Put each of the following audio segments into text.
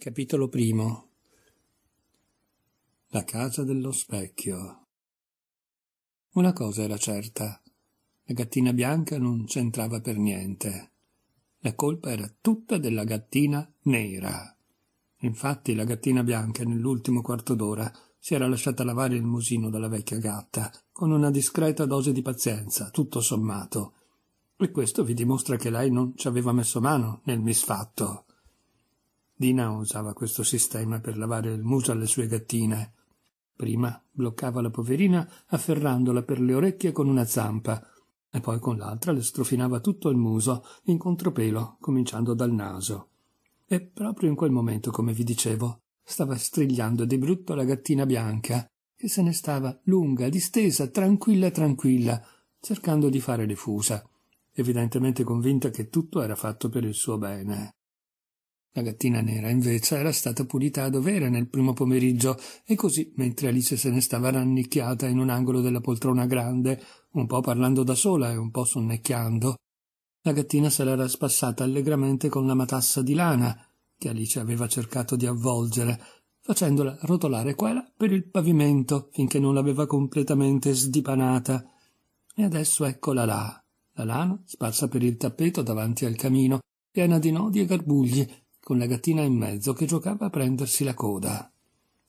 Capitolo primo La casa dello specchio Una cosa era certa. La gattina bianca non c'entrava per niente. La colpa era tutta della gattina nera. Infatti la gattina bianca nell'ultimo quarto d'ora si era lasciata lavare il musino dalla vecchia gatta con una discreta dose di pazienza, tutto sommato. E questo vi dimostra che lei non ci aveva messo mano nel misfatto. Dina usava questo sistema per lavare il muso alle sue gattine. Prima bloccava la poverina afferrandola per le orecchie con una zampa e poi con l'altra le strofinava tutto il muso in contropelo, cominciando dal naso. E proprio in quel momento, come vi dicevo, stava strigliando di brutto la gattina bianca, che se ne stava lunga, distesa, tranquilla, tranquilla, cercando di fare le fusa, evidentemente convinta che tutto era fatto per il suo bene. La gattina nera, invece, era stata pulita a dovere nel primo pomeriggio, e così, mentre Alice se ne stava rannicchiata in un angolo della poltrona grande, un po' parlando da sola e un po' sonnecchiando, la gattina se l'era spassata allegramente con la matassa di lana che Alice aveva cercato di avvolgere, facendola rotolare qua e là per il pavimento finché non l'aveva completamente sdipanata. E adesso eccola là, la lana sparsa per il tappeto davanti al camino, piena di nodi e garbugli, con la gattina in mezzo che giocava a prendersi la coda.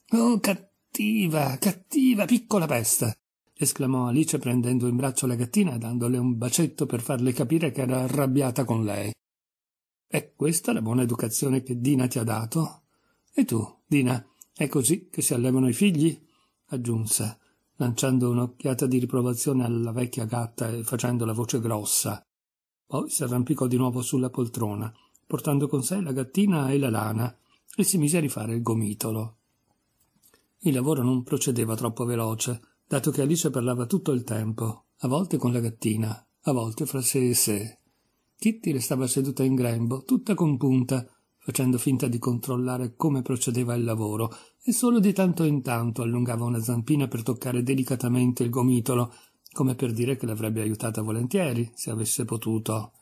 Oh, cattiva, cattiva, piccola peste! esclamò Alice prendendo in braccio la gattina e dandole un bacetto per farle capire che era arrabbiata con lei. È questa la buona educazione che Dina ti ha dato? E tu, Dina, è così che si allevano i figli? aggiunse, lanciando un'occhiata di riprovazione alla vecchia gatta e facendo la voce grossa. Poi si arrampicò di nuovo sulla poltrona portando con sé la gattina e la lana, e si mise a rifare il gomitolo. Il lavoro non procedeva troppo veloce, dato che Alice parlava tutto il tempo, a volte con la gattina, a volte fra sé e sé. Kitty restava seduta in grembo, tutta compunta, facendo finta di controllare come procedeva il lavoro, e solo di tanto in tanto allungava una zampina per toccare delicatamente il gomitolo, come per dire che l'avrebbe aiutata volentieri, se avesse potuto.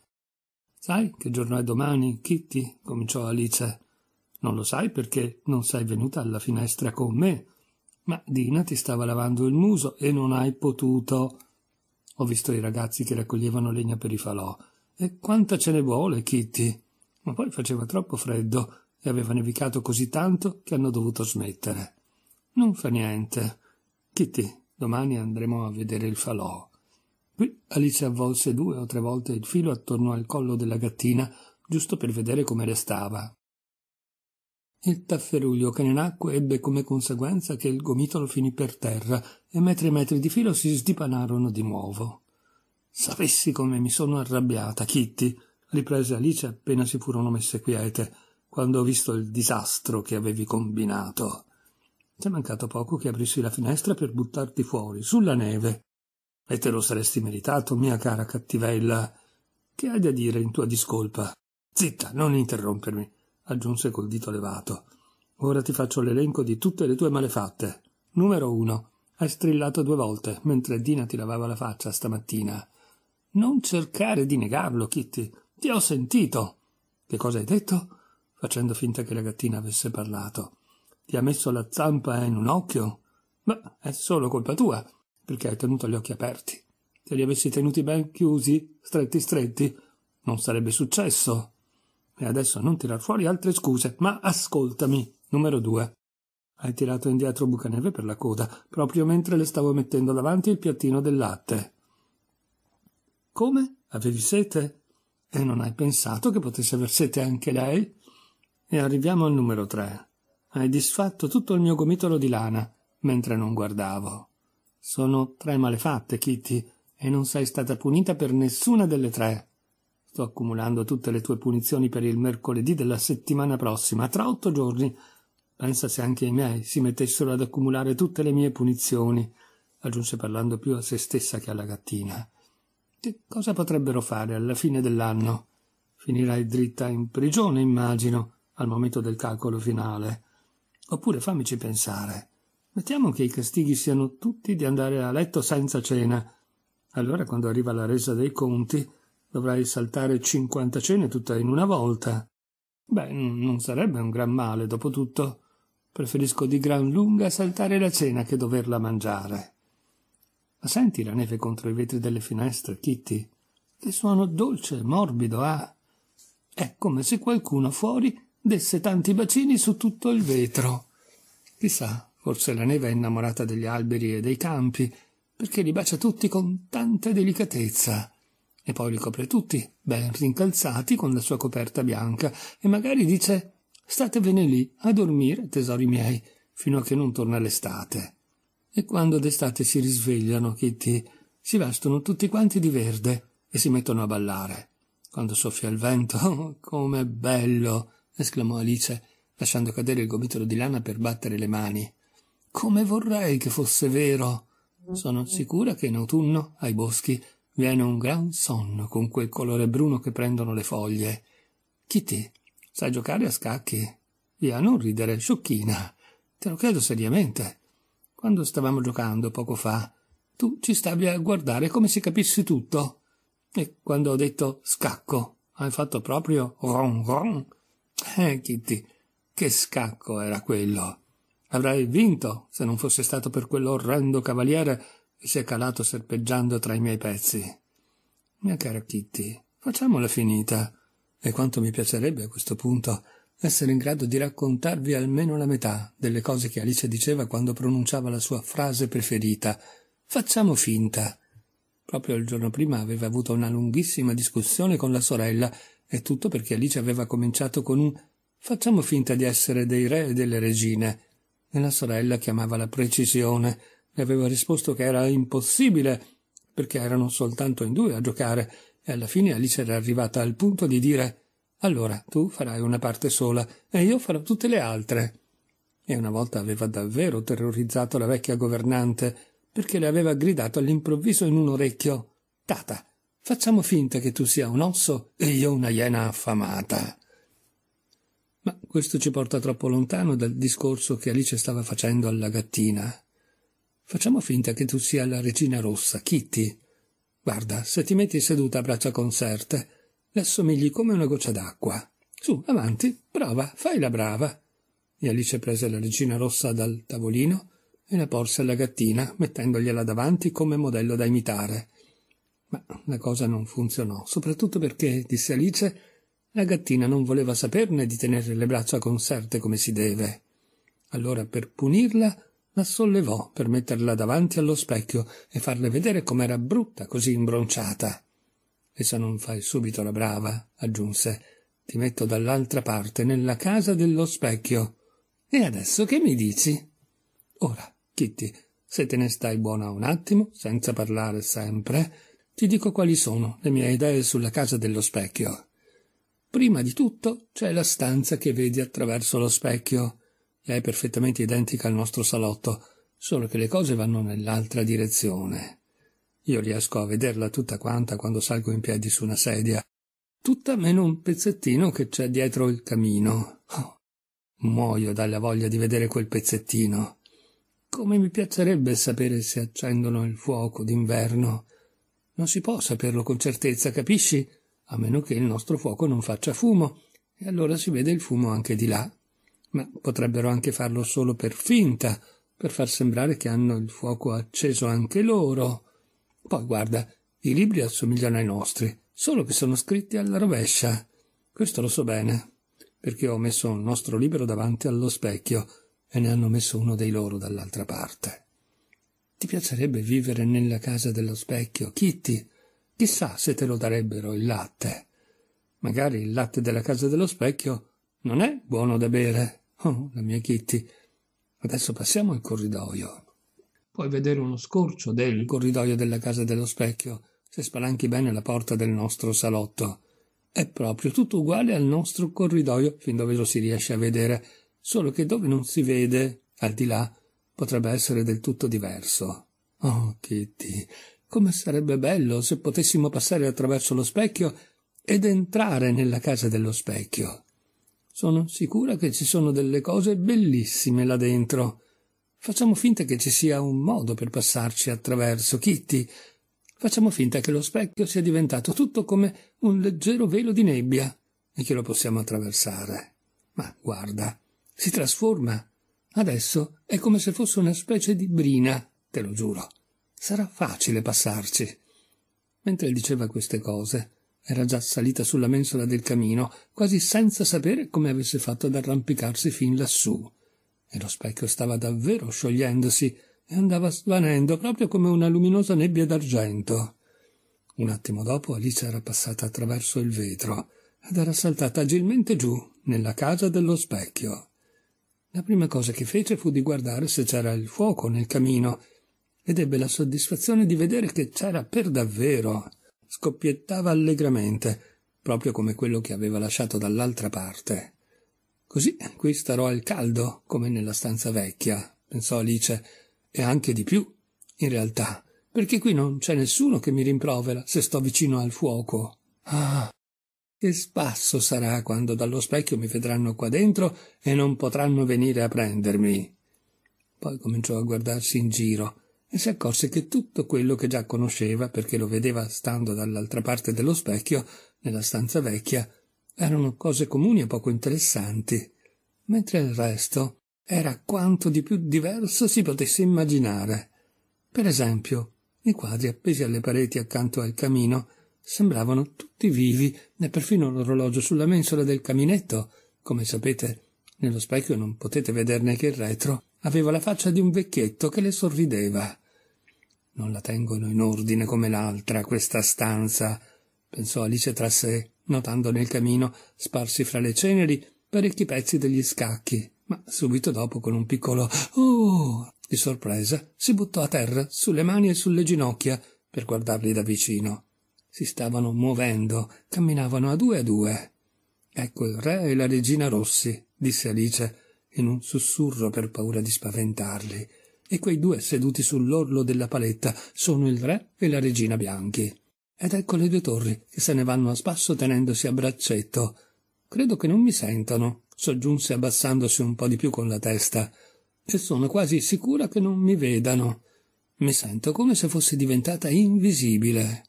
Sai che giorno è domani, Kitty? cominciò Alice. Non lo sai perché non sei venuta alla finestra con me. Ma Dina ti stava lavando il muso e non hai potuto. Ho visto i ragazzi che raccoglievano legna per i falò. E quanta ce ne vuole, Kitty? Ma poi faceva troppo freddo e aveva nevicato così tanto che hanno dovuto smettere. Non fa niente. Kitty, domani andremo a vedere il falò. Qui Alice avvolse due o tre volte il filo attorno al collo della gattina, giusto per vedere come restava. Il tafferuglio che ne nacque ebbe come conseguenza che il gomitolo finì per terra e metri e metri di filo si sdipanarono di nuovo. Sapessi come mi sono arrabbiata, Kitty, riprese Alice appena si furono messe quiete, quando ho visto il disastro che avevi combinato. C'è mancato poco che aprissi la finestra per buttarti fuori, sulla neve. E te lo saresti meritato, mia cara cattivella. Che hai da dire in tua discolpa? Zitta, non interrompermi, aggiunse col dito levato. Ora ti faccio l'elenco di tutte le tue malefatte. Numero uno. Hai strillato due volte mentre Dina ti lavava la faccia stamattina. Non cercare di negarlo, Kitty. Ti ho sentito. Che cosa hai detto? Facendo finta che la gattina avesse parlato. Ti ha messo la zampa in un occhio? Ma è solo colpa tua perché hai tenuto gli occhi aperti. Se li avessi tenuti ben chiusi, stretti stretti, non sarebbe successo. E adesso non tirar fuori altre scuse, ma ascoltami. Numero due. Hai tirato indietro Bucaneve per la coda, proprio mentre le stavo mettendo davanti il piattino del latte. Come? Avevi sete? E non hai pensato che potesse aver sete anche lei? E arriviamo al numero tre. Hai disfatto tutto il mio gomitolo di lana, mentre non guardavo. Sono tre malefatte, Kitty, e non sei stata punita per nessuna delle tre. Sto accumulando tutte le tue punizioni per il mercoledì della settimana prossima, tra otto giorni. Pensa se anche i miei si mettessero ad accumulare tutte le mie punizioni, aggiunse parlando più a se stessa che alla gattina. Che cosa potrebbero fare alla fine dell'anno? Finirai dritta in prigione, immagino, al momento del calcolo finale. Oppure fammici pensare. Mettiamo che i castighi siano tutti di andare a letto senza cena. Allora, quando arriva la resa dei conti, dovrai saltare 50 cene tutta in una volta. Beh, non sarebbe un gran male, dopo tutto. Preferisco di gran lunga saltare la cena che doverla mangiare. Ma senti la neve contro i vetri delle finestre, Kitty? Che suono dolce, e morbido ha. Ah? È come se qualcuno fuori desse tanti bacini su tutto il vetro. Chissà, Forse la neve è innamorata degli alberi e dei campi, perché li bacia tutti con tanta delicatezza. E poi li copre tutti, ben rincalzati, con la sua coperta bianca, e magari dice «Statevene lì, a dormire, tesori miei, fino a che non torna l'estate». E quando d'estate si risvegliano, Kitty, si vestono tutti quanti di verde e si mettono a ballare. Quando soffia il vento, oh, com'è bello! esclamò Alice, lasciando cadere il gomitolo di lana per battere le mani. Come vorrei che fosse vero. Sono sicura che in autunno, ai boschi, viene un gran sonno con quel colore bruno che prendono le foglie. Kitty, sai giocare a scacchi? Via, non ridere, sciocchina. Te lo chiedo seriamente. Quando stavamo giocando poco fa, tu ci stavi a guardare come se capissi tutto. E quando ho detto scacco, hai fatto proprio ron ron. Eh, Kitty, che scacco era quello? Avrei vinto se non fosse stato per quell'orrendo cavaliere che si è calato serpeggiando tra i miei pezzi. Mia cara Kitty, facciamola finita. E quanto mi piacerebbe a questo punto essere in grado di raccontarvi almeno la metà delle cose che Alice diceva quando pronunciava la sua frase preferita. Facciamo finta. Proprio il giorno prima aveva avuto una lunghissima discussione con la sorella, e tutto perché Alice aveva cominciato con un facciamo finta di essere dei re e delle regine e la sorella chiamava la precisione. Le aveva risposto che era impossibile, perché erano soltanto in due a giocare, e alla fine Alice era arrivata al punto di dire allora tu farai una parte sola e io farò tutte le altre. E una volta aveva davvero terrorizzato la vecchia governante, perché le aveva gridato all'improvviso in un orecchio Tata, facciamo finta che tu sia un osso e io una iena affamata. Ma questo ci porta troppo lontano dal discorso che Alice stava facendo alla gattina. Facciamo finta che tu sia la regina rossa, Kitty. Guarda, se ti metti seduta a braccia concerte, le assomigli come una goccia d'acqua. Su, avanti, prova, fai la brava. E Alice prese la regina rossa dal tavolino e la porse alla gattina, mettendogliela davanti come modello da imitare. Ma la cosa non funzionò, soprattutto perché, disse Alice, la gattina non voleva saperne di tenere le braccia conserte come si deve. Allora, per punirla, la sollevò per metterla davanti allo specchio e farle vedere com'era brutta così imbronciata. Essa non fai subito la brava, aggiunse. Ti metto dall'altra parte, nella casa dello specchio. E adesso che mi dici? Ora, Kitty, se te ne stai buona un attimo, senza parlare sempre, ti dico quali sono le mie idee sulla casa dello specchio. Prima di tutto c'è la stanza che vedi attraverso lo specchio. È perfettamente identica al nostro salotto, solo che le cose vanno nell'altra direzione. Io riesco a vederla tutta quanta quando salgo in piedi su una sedia, tutta meno un pezzettino che c'è dietro il camino. Oh, muoio dalla voglia di vedere quel pezzettino. Come mi piacerebbe sapere se accendono il fuoco d'inverno. Non si può saperlo con certezza, capisci? a meno che il nostro fuoco non faccia fumo, e allora si vede il fumo anche di là. Ma potrebbero anche farlo solo per finta, per far sembrare che hanno il fuoco acceso anche loro. Poi guarda, i libri assomigliano ai nostri, solo che sono scritti alla rovescia. Questo lo so bene, perché ho messo un nostro libro davanti allo specchio e ne hanno messo uno dei loro dall'altra parte. Ti piacerebbe vivere nella casa dello specchio, Kitty? Chissà se te lo darebbero il latte. Magari il latte della casa dello specchio non è buono da bere. Oh, la mia Kitty. Adesso passiamo al corridoio. Puoi vedere uno scorcio del corridoio della casa dello specchio se spalanchi bene la porta del nostro salotto. È proprio tutto uguale al nostro corridoio fin dove lo si riesce a vedere, solo che dove non si vede, al di là, potrebbe essere del tutto diverso. Oh, Kitty, come sarebbe bello se potessimo passare attraverso lo specchio ed entrare nella casa dello specchio. Sono sicura che ci sono delle cose bellissime là dentro. Facciamo finta che ci sia un modo per passarci attraverso, Kitty. Facciamo finta che lo specchio sia diventato tutto come un leggero velo di nebbia e che lo possiamo attraversare. Ma guarda, si trasforma. Adesso è come se fosse una specie di brina, te lo giuro. Sarà facile passarci. Mentre diceva queste cose, era già salita sulla mensola del camino, quasi senza sapere come avesse fatto ad arrampicarsi fin lassù. E lo specchio stava davvero sciogliendosi e andava svanendo proprio come una luminosa nebbia d'argento. Un attimo dopo Alice era passata attraverso il vetro ed era saltata agilmente giù nella casa dello specchio. La prima cosa che fece fu di guardare se c'era il fuoco nel camino ed ebbe la soddisfazione di vedere che c'era per davvero. Scoppiettava allegramente, proprio come quello che aveva lasciato dall'altra parte. Così qui starò al caldo, come nella stanza vecchia, pensò Alice, e anche di più, in realtà, perché qui non c'è nessuno che mi rimprovera se sto vicino al fuoco. Ah, che spasso sarà quando dallo specchio mi vedranno qua dentro e non potranno venire a prendermi. Poi cominciò a guardarsi in giro e si accorse che tutto quello che già conosceva, perché lo vedeva stando dall'altra parte dello specchio, nella stanza vecchia, erano cose comuni e poco interessanti, mentre il resto era quanto di più diverso si potesse immaginare. Per esempio, i quadri appesi alle pareti accanto al camino sembravano tutti vivi, né perfino l'orologio sulla mensola del caminetto, come sapete, nello specchio non potete vederne che il retro, aveva la faccia di un vecchietto che le sorrideva. Non la tengono in ordine come l'altra, questa stanza, pensò Alice tra sé, notando nel camino, sparsi fra le ceneri, parecchi pezzi degli scacchi, ma subito dopo con un piccolo Oh! di sorpresa si buttò a terra, sulle mani e sulle ginocchia, per guardarli da vicino. Si stavano muovendo, camminavano a due a due. Ecco il re e la regina Rossi, disse Alice, in un sussurro per paura di spaventarli, e quei due seduti sull'orlo della paletta sono il re e la regina bianchi. Ed ecco le due torri che se ne vanno a spasso tenendosi a braccetto. Credo che non mi sentano, soggiunse abbassandosi un po' di più con la testa, e sono quasi sicura che non mi vedano. Mi sento come se fossi diventata invisibile.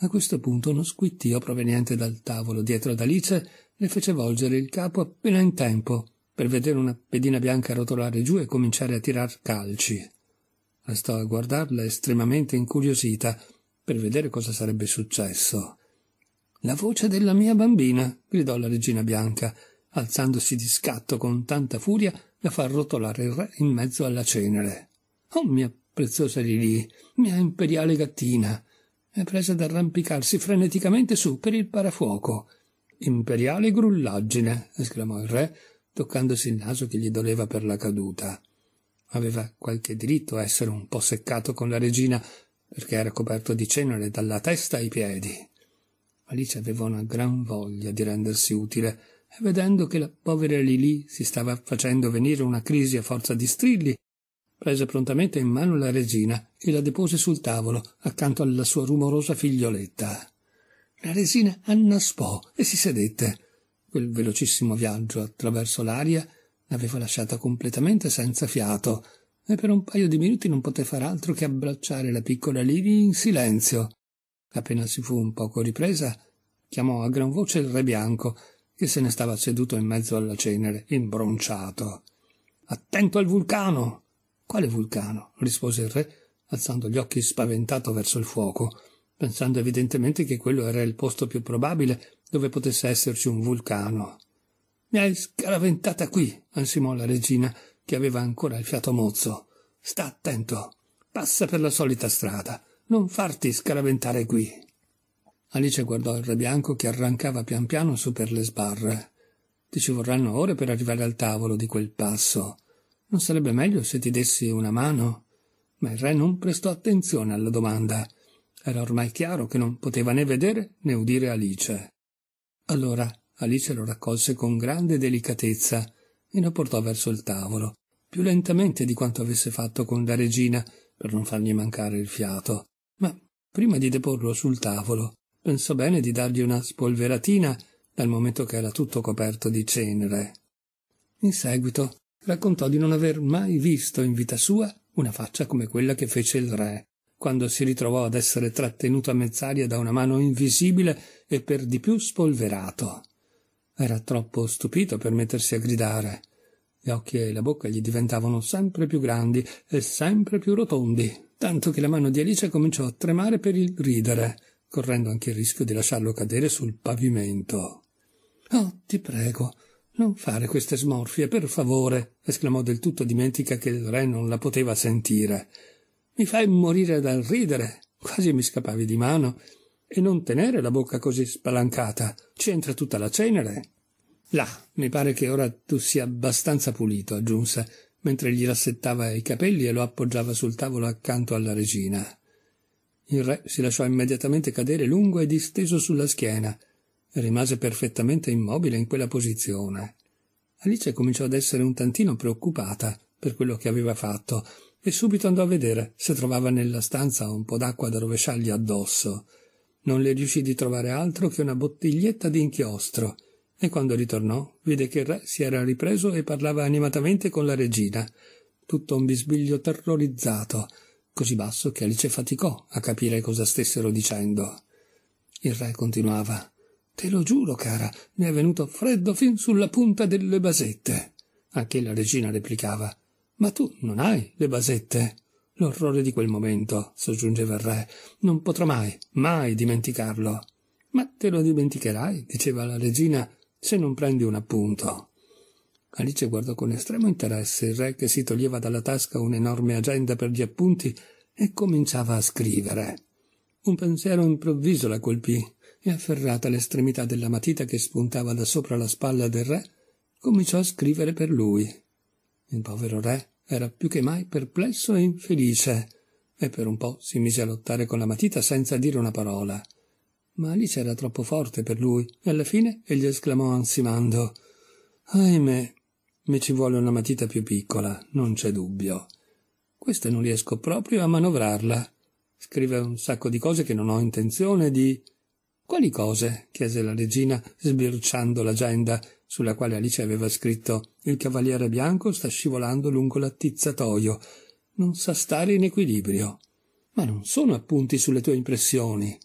A questo punto uno squittio proveniente dal tavolo dietro ad Alice le fece volgere il capo appena in tempo per vedere una pedina bianca rotolare giù e cominciare a tirar calci. Restò a guardarla estremamente incuriosita per vedere cosa sarebbe successo. La voce della mia bambina, gridò la regina bianca, alzandosi di scatto con tanta furia da far rotolare il re in mezzo alla cenere. Oh mia preziosa Lili, mia imperiale gattina, è presa ad arrampicarsi freneticamente su per il parafuoco. Imperiale grullaggine, esclamò il re, toccandosi il naso che gli doleva per la caduta. Aveva qualche diritto a essere un po' seccato con la regina, perché era coperto di cenere dalla testa ai piedi. Alice aveva una gran voglia di rendersi utile, e vedendo che la povera Lili si stava facendo venire una crisi a forza di strilli, prese prontamente in mano la regina e la depose sul tavolo accanto alla sua rumorosa figlioletta. La resina annaspò e si sedette, Quel velocissimo viaggio attraverso l'aria l'aveva lasciata completamente senza fiato e per un paio di minuti non poté far altro che abbracciare la piccola Livy in silenzio. Appena si fu un poco ripresa, chiamò a gran voce il re bianco, che se ne stava seduto in mezzo alla cenere, imbronciato. Attento al vulcano! Quale vulcano? rispose il re, alzando gli occhi spaventato verso il fuoco, pensando evidentemente che quello era il posto più probabile dove potesse esserci un vulcano. Mi hai scaraventata qui, ansimò la regina, che aveva ancora il fiato mozzo. Sta attento. Passa per la solita strada. Non farti scaraventare qui. Alice guardò il re bianco che arrancava pian piano su per le sbarre. Ti ci vorranno ore per arrivare al tavolo di quel passo. Non sarebbe meglio se ti dessi una mano? Ma il re non prestò attenzione alla domanda. Era ormai chiaro che non poteva né vedere né udire Alice. Allora Alice lo raccolse con grande delicatezza e lo portò verso il tavolo, più lentamente di quanto avesse fatto con la regina, per non fargli mancare il fiato. Ma prima di deporlo sul tavolo, pensò bene di dargli una spolveratina dal momento che era tutto coperto di cenere. In seguito raccontò di non aver mai visto in vita sua una faccia come quella che fece il re quando si ritrovò ad essere trattenuto a mezz'aria da una mano invisibile e per di più spolverato. Era troppo stupito per mettersi a gridare. Gli occhi e la bocca gli diventavano sempre più grandi e sempre più rotondi, tanto che la mano di Alice cominciò a tremare per il ridere, correndo anche il rischio di lasciarlo cadere sul pavimento. Oh, ti prego, non fare queste smorfie, per favore, esclamò del tutto dimentica che il re non la poteva sentire. Mi fai morire dal ridere. Quasi mi scappavi di mano. E non tenere la bocca così spalancata. Ci entra tutta la cenere. Là, mi pare che ora tu sia abbastanza pulito, aggiunse, mentre gli rassettava i capelli e lo appoggiava sul tavolo accanto alla regina. Il re si lasciò immediatamente cadere lungo e disteso sulla schiena e rimase perfettamente immobile in quella posizione. Alice cominciò ad essere un tantino preoccupata per quello che aveva fatto e subito andò a vedere se trovava nella stanza un po' d'acqua da rovesciargli addosso. Non le riuscì di trovare altro che una bottiglietta di inchiostro, e quando ritornò vide che il re si era ripreso e parlava animatamente con la regina, tutto un bisbiglio terrorizzato, così basso che Alice faticò a capire cosa stessero dicendo. Il re continuava Te lo giuro, cara, mi è venuto freddo fin sulla punta delle basette. Anche la regina replicava ma tu non hai le basette. L'orrore di quel momento, soggiungeva il re, non potrò mai, mai dimenticarlo. Ma te lo dimenticherai, diceva la regina, se non prendi un appunto. Alice guardò con estremo interesse il re che si toglieva dalla tasca un'enorme agenda per gli appunti e cominciava a scrivere. Un pensiero improvviso la colpì e afferrata l'estremità della matita che spuntava da sopra la spalla del re, cominciò a scrivere per lui. Il povero re era più che mai perplesso e infelice, e per un po' si mise a lottare con la matita senza dire una parola. Ma Alice era troppo forte per lui, e alla fine egli esclamò ansimando Ahimè, mi ci vuole una matita più piccola, non c'è dubbio. Questa non riesco proprio a manovrarla. Scrive un sacco di cose che non ho intenzione di... Quali cose? chiese la regina, sbirciando l'agenda sulla quale Alice aveva scritto Il cavaliere bianco sta scivolando lungo l'attizzatoio. Non sa stare in equilibrio. Ma non sono appunti sulle tue impressioni.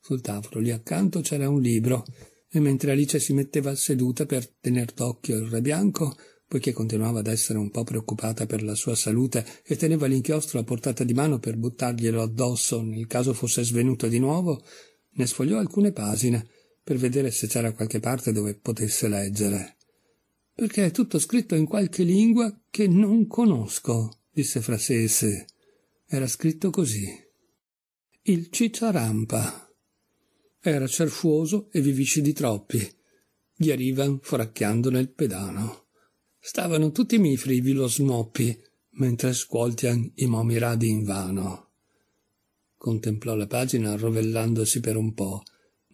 Sul tavolo lì accanto c'era un libro, e mentre Alice si metteva seduta per tener d'occhio il re bianco, poiché continuava ad essere un po' preoccupata per la sua salute e teneva l'inchiostro a portata di mano per buttarglielo addosso nel caso fosse svenuto di nuovo, ne sfogliò alcune pagine per vedere se c'era qualche parte dove potesse leggere. Perché è tutto scritto in qualche lingua che non conosco, disse fra sé e sé. Era scritto così. Il cicciarampa. Era cerfuoso e vivici di troppi. Ghiarivan foracchiando nel pedano. Stavano tutti mifri vilo smoppi, mentre scuoltian i momi radi invano. Contemplò la pagina rovellandosi per un po',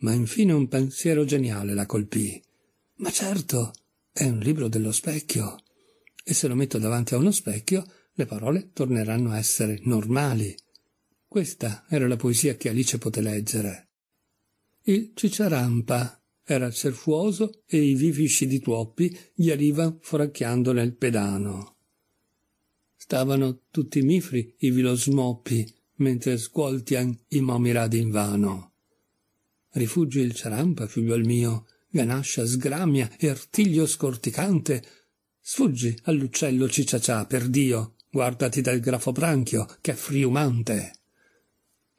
ma infine un pensiero geniale la colpì. Ma certo, è un libro dello specchio. E se lo metto davanti a uno specchio, le parole torneranno a essere normali. Questa era la poesia che Alice poté leggere. Il cicciarampa era cerfuoso e i vivi di tuoppi gli arrivano foracchiando nel pedano. Stavano tutti mifri i vilosmoppi, mentre scuoltian i momirad invano rifugge il cerampa, figliuol mio, ganascia sgramia e artiglio scorticante. Sfuggi all'uccello cicciacià, per Dio, guardati dal grafo branchio, che è friumante.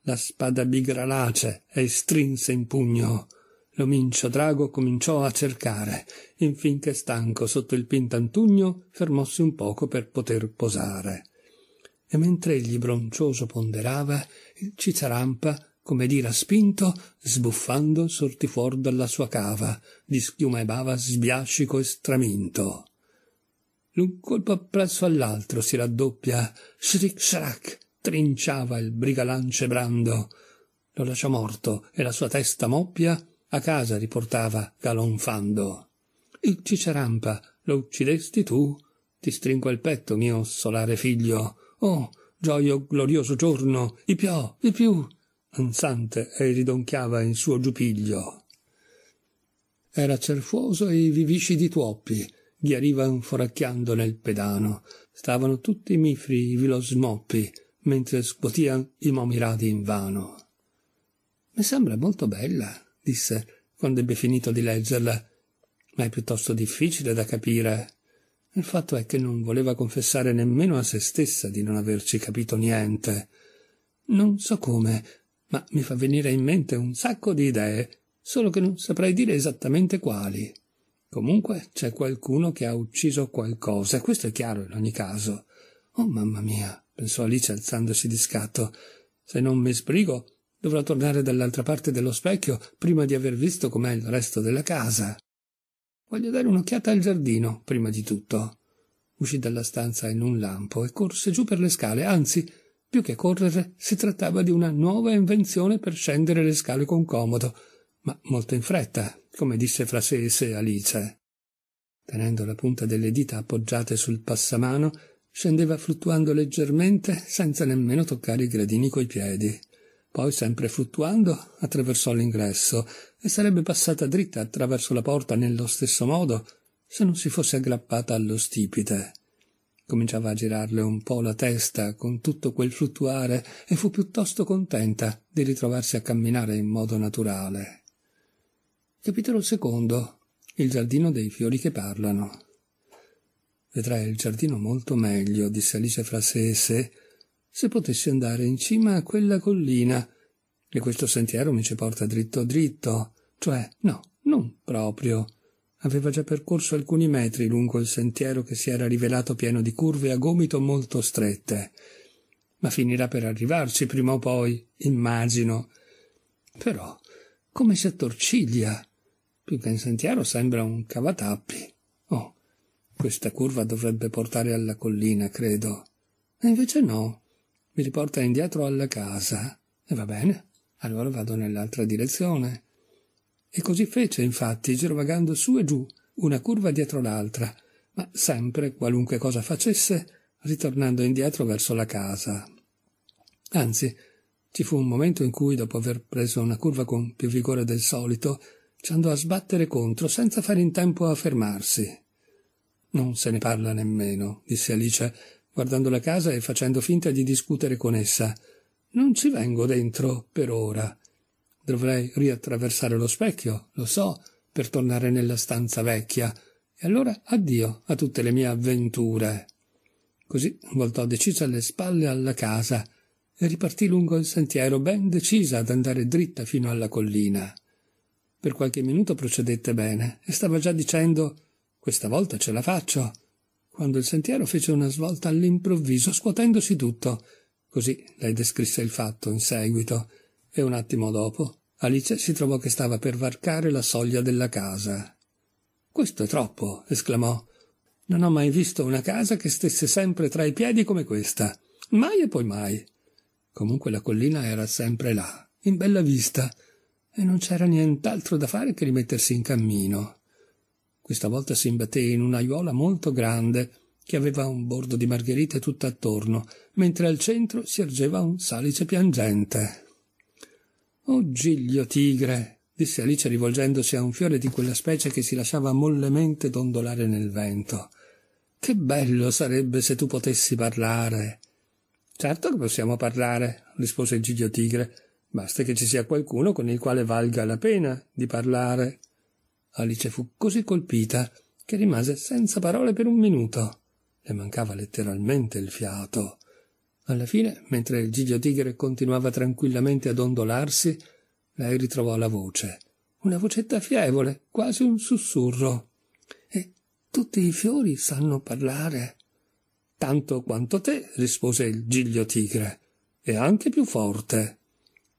La spada bigralace e strinse in pugno. L'omincio drago cominciò a cercare, infin che stanco sotto il pintantugno fermossi un poco per poter posare. E mentre egli broncioso ponderava, il cicerampa come dire spinto, sbuffando sorti fuor dalla sua cava, di schiuma e bava sbiascico e straminto. L'un colpo appresso all'altro si raddoppia, shrick srac, trinciava il brigalance brando. Lo lasciò morto e la sua testa moppia a casa riportava galonfando. Il cicerampa, lo uccidesti tu? Ti stringo al petto, mio solare figlio. Oh, gioio glorioso giorno, i piò, i più, ansante e ridonchiava in suo giupiglio. Era cerfuoso e i di tuoppi ghiarivan foracchiando nel pedano. Stavano tutti i mifri i vilosmoppi, mentre scuotian i momirati in vano. Mi sembra molto bella, disse, quando ebbe finito di leggerla, ma è piuttosto difficile da capire. Il fatto è che non voleva confessare nemmeno a se stessa di non averci capito niente. Non so come, ma mi fa venire in mente un sacco di idee, solo che non saprei dire esattamente quali. Comunque c'è qualcuno che ha ucciso qualcosa, questo è chiaro in ogni caso. Oh mamma mia, pensò Alice alzandosi di scatto. Se non mi sbrigo, dovrò tornare dall'altra parte dello specchio prima di aver visto com'è il resto della casa. Voglio dare un'occhiata al giardino, prima di tutto. Uscì dalla stanza in un lampo e corse giù per le scale, anzi, più che correre, si trattava di una nuova invenzione per scendere le scale con comodo, ma molto in fretta, come disse fra sé e sé Alice. Tenendo la punta delle dita appoggiate sul passamano, scendeva fluttuando leggermente senza nemmeno toccare i gradini coi piedi. Poi, sempre fluttuando, attraversò l'ingresso e sarebbe passata dritta attraverso la porta nello stesso modo se non si fosse aggrappata allo stipite. Cominciava a girarle un po' la testa con tutto quel fluttuare e fu piuttosto contenta di ritrovarsi a camminare in modo naturale. Capitolo secondo. Il giardino dei fiori che parlano. Vedrai il giardino molto meglio, disse Alice fra sé e sé, se potessi andare in cima a quella collina. E questo sentiero mi ci porta dritto dritto, cioè no, non proprio aveva già percorso alcuni metri lungo il sentiero che si era rivelato pieno di curve a gomito molto strette. Ma finirà per arrivarci prima o poi, immagino. Però, come si attorciglia? Più che un sentiero sembra un cavatappi. Oh, questa curva dovrebbe portare alla collina, credo. E invece no, mi riporta indietro alla casa. E va bene, allora vado nell'altra direzione. E così fece, infatti, girovagando su e giù, una curva dietro l'altra, ma sempre, qualunque cosa facesse, ritornando indietro verso la casa. Anzi, ci fu un momento in cui, dopo aver preso una curva con più vigore del solito, ci andò a sbattere contro senza fare in tempo a fermarsi. Non se ne parla nemmeno, disse Alice, guardando la casa e facendo finta di discutere con essa. Non ci vengo dentro, per ora. Dovrei riattraversare lo specchio, lo so, per tornare nella stanza vecchia. E allora addio a tutte le mie avventure. Così voltò decisa le spalle alla casa e ripartì lungo il sentiero, ben decisa ad andare dritta fino alla collina. Per qualche minuto procedette bene e stava già dicendo questa volta ce la faccio, quando il sentiero fece una svolta all'improvviso, scuotendosi tutto. Così lei descrisse il fatto in seguito e un attimo dopo Alice si trovò che stava per varcare la soglia della casa. Questo è troppo, esclamò. Non ho mai visto una casa che stesse sempre tra i piedi come questa. Mai e poi mai. Comunque la collina era sempre là, in bella vista, e non c'era nient'altro da fare che rimettersi in cammino. Questa volta si imbatté in un'aiuola molto grande, che aveva un bordo di margherite tutt'attorno, mentre al centro si ergeva un salice piangente. Oh giglio tigre, disse Alice rivolgendosi a un fiore di quella specie che si lasciava mollemente dondolare nel vento. Che bello sarebbe se tu potessi parlare. Certo che possiamo parlare, rispose Giglio Tigre. Basta che ci sia qualcuno con il quale valga la pena di parlare. Alice fu così colpita che rimase senza parole per un minuto. Le mancava letteralmente il fiato. Alla fine, mentre il Giglio Tigre continuava tranquillamente ad ondolarsi, lei ritrovò la voce. Una vocetta fievole, quasi un sussurro. E tutti i fiori sanno parlare. Tanto quanto te, rispose il Giglio Tigre, e anche più forte.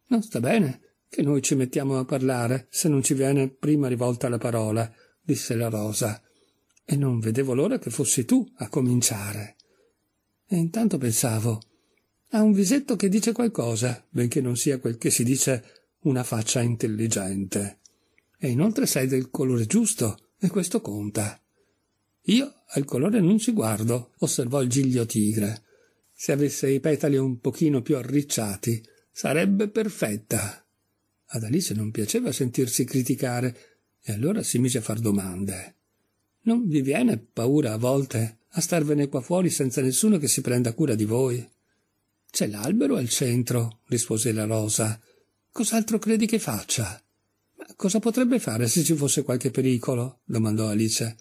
Non sta bene che noi ci mettiamo a parlare se non ci viene prima rivolta la parola, disse la rosa. E non vedevo l'ora che fossi tu a cominciare. E intanto pensavo ha un visetto che dice qualcosa, benché non sia quel che si dice una faccia intelligente. E inoltre sei del colore giusto, e questo conta. Io al colore non ci guardo, osservò il giglio tigre. Se avesse i petali un pochino più arricciati, sarebbe perfetta. Ad Alice non piaceva sentirsi criticare, e allora si mise a far domande. Non vi viene paura a volte a starvene qua fuori senza nessuno che si prenda cura di voi? C'è l'albero al centro, rispose la rosa. Cos'altro credi che faccia? Ma cosa potrebbe fare se ci fosse qualche pericolo? domandò Alice.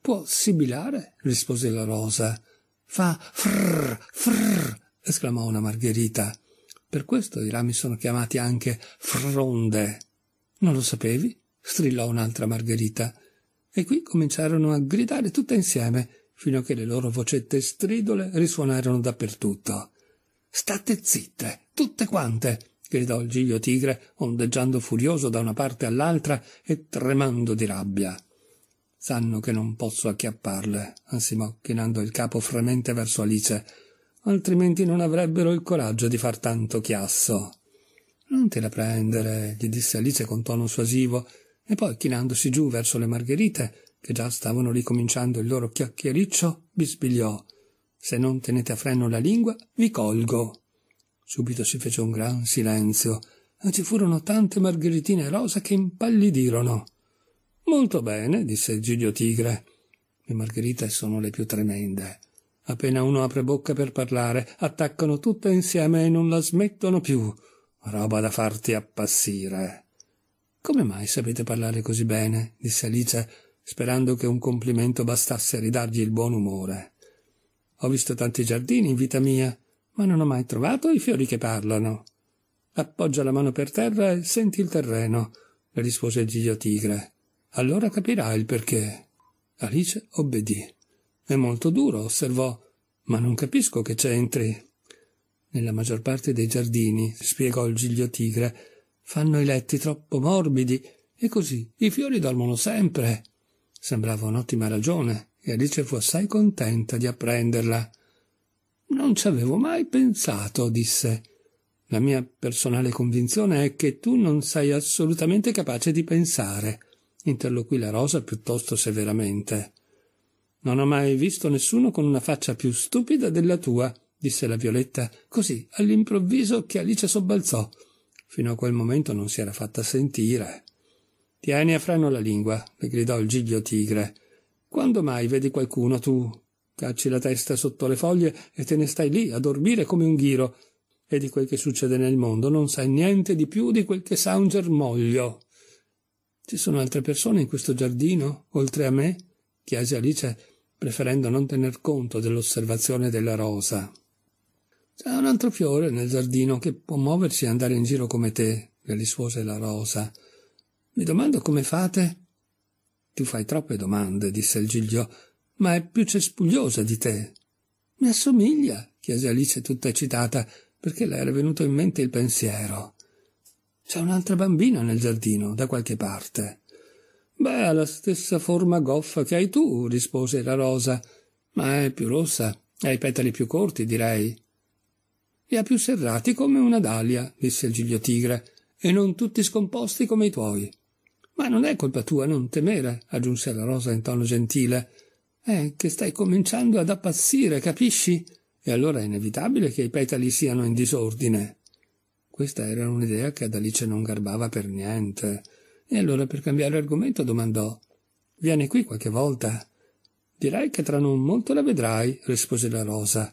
Può sibilare, rispose la rosa. Fa frrr, frrr, esclamò una margherita. Per questo i rami sono chiamati anche fronde. Non lo sapevi? strillò un'altra margherita. E qui cominciarono a gridare tutte insieme, fino a che le loro vocette stridole risuonarono dappertutto. State zitte, tutte quante, gridò il giglio tigre, ondeggiando furioso da una parte all'altra e tremando di rabbia. Sanno che non posso acchiapparle, ansimò chinando il capo fremente verso Alice, altrimenti non avrebbero il coraggio di far tanto chiasso. Non te la prendere, gli disse Alice con tono suasivo, e poi chinandosi giù verso le margherite, che già stavano ricominciando il loro chiacchiericcio, bisbigliò. Se non tenete a freno la lingua, vi colgo. Subito si fece un gran silenzio e ci furono tante margheritine rosa che impallidirono. Molto bene, disse Giglio Tigre. Le margherite sono le più tremende. Appena uno apre bocca per parlare, attaccano tutte insieme e non la smettono più. Roba da farti appassire. Come mai sapete parlare così bene? disse Alice, sperando che un complimento bastasse a ridargli il buon umore. Ho visto tanti giardini in vita mia, ma non ho mai trovato i fiori che parlano. Appoggia la mano per terra e senti il terreno, le rispose Giglio Tigre. Allora capirai il perché. Alice obbedì. È molto duro, osservò, ma non capisco che c'entri. Nella maggior parte dei giardini, spiegò il Giglio Tigre, fanno i letti troppo morbidi e così i fiori dormono sempre. Sembrava un'ottima ragione e Alice fu assai contenta di apprenderla. Non ci avevo mai pensato, disse. La mia personale convinzione è che tu non sei assolutamente capace di pensare, interloquì la rosa piuttosto severamente. Non ho mai visto nessuno con una faccia più stupida della tua, disse la violetta, così all'improvviso che Alice sobbalzò. Fino a quel momento non si era fatta sentire. Tieni a freno la lingua, le gridò il giglio tigre. Quando mai vedi qualcuno tu? Cacci la testa sotto le foglie e te ne stai lì a dormire come un ghiro, e di quel che succede nel mondo non sai niente di più di quel che sa un germoglio. Ci sono altre persone in questo giardino, oltre a me? chiese Alice, preferendo non tener conto dell'osservazione della rosa. C'è un altro fiore nel giardino che può muoversi e andare in giro come te, rispose la rosa. Mi domando come fate tu fai troppe domande, disse il Giglio, ma è più cespugliosa di te. Mi assomiglia, chiese Alice tutta eccitata, perché le era venuto in mente il pensiero. C'è un'altra bambina nel giardino, da qualche parte. Beh, ha la stessa forma goffa che hai tu, rispose la rosa, ma è più rossa e i petali più corti, direi. E ha più serrati come una dalia, disse il giglio tigre, e non tutti scomposti come i tuoi. Ma non è colpa tua, non temere, aggiunse la rosa in tono gentile. È che stai cominciando ad appassire, capisci? E allora è inevitabile che i petali siano in disordine. Questa era un'idea che ad Alice non garbava per niente. E allora per cambiare argomento domandò Vieni qui qualche volta. Direi che tra non molto la vedrai, rispose la rosa.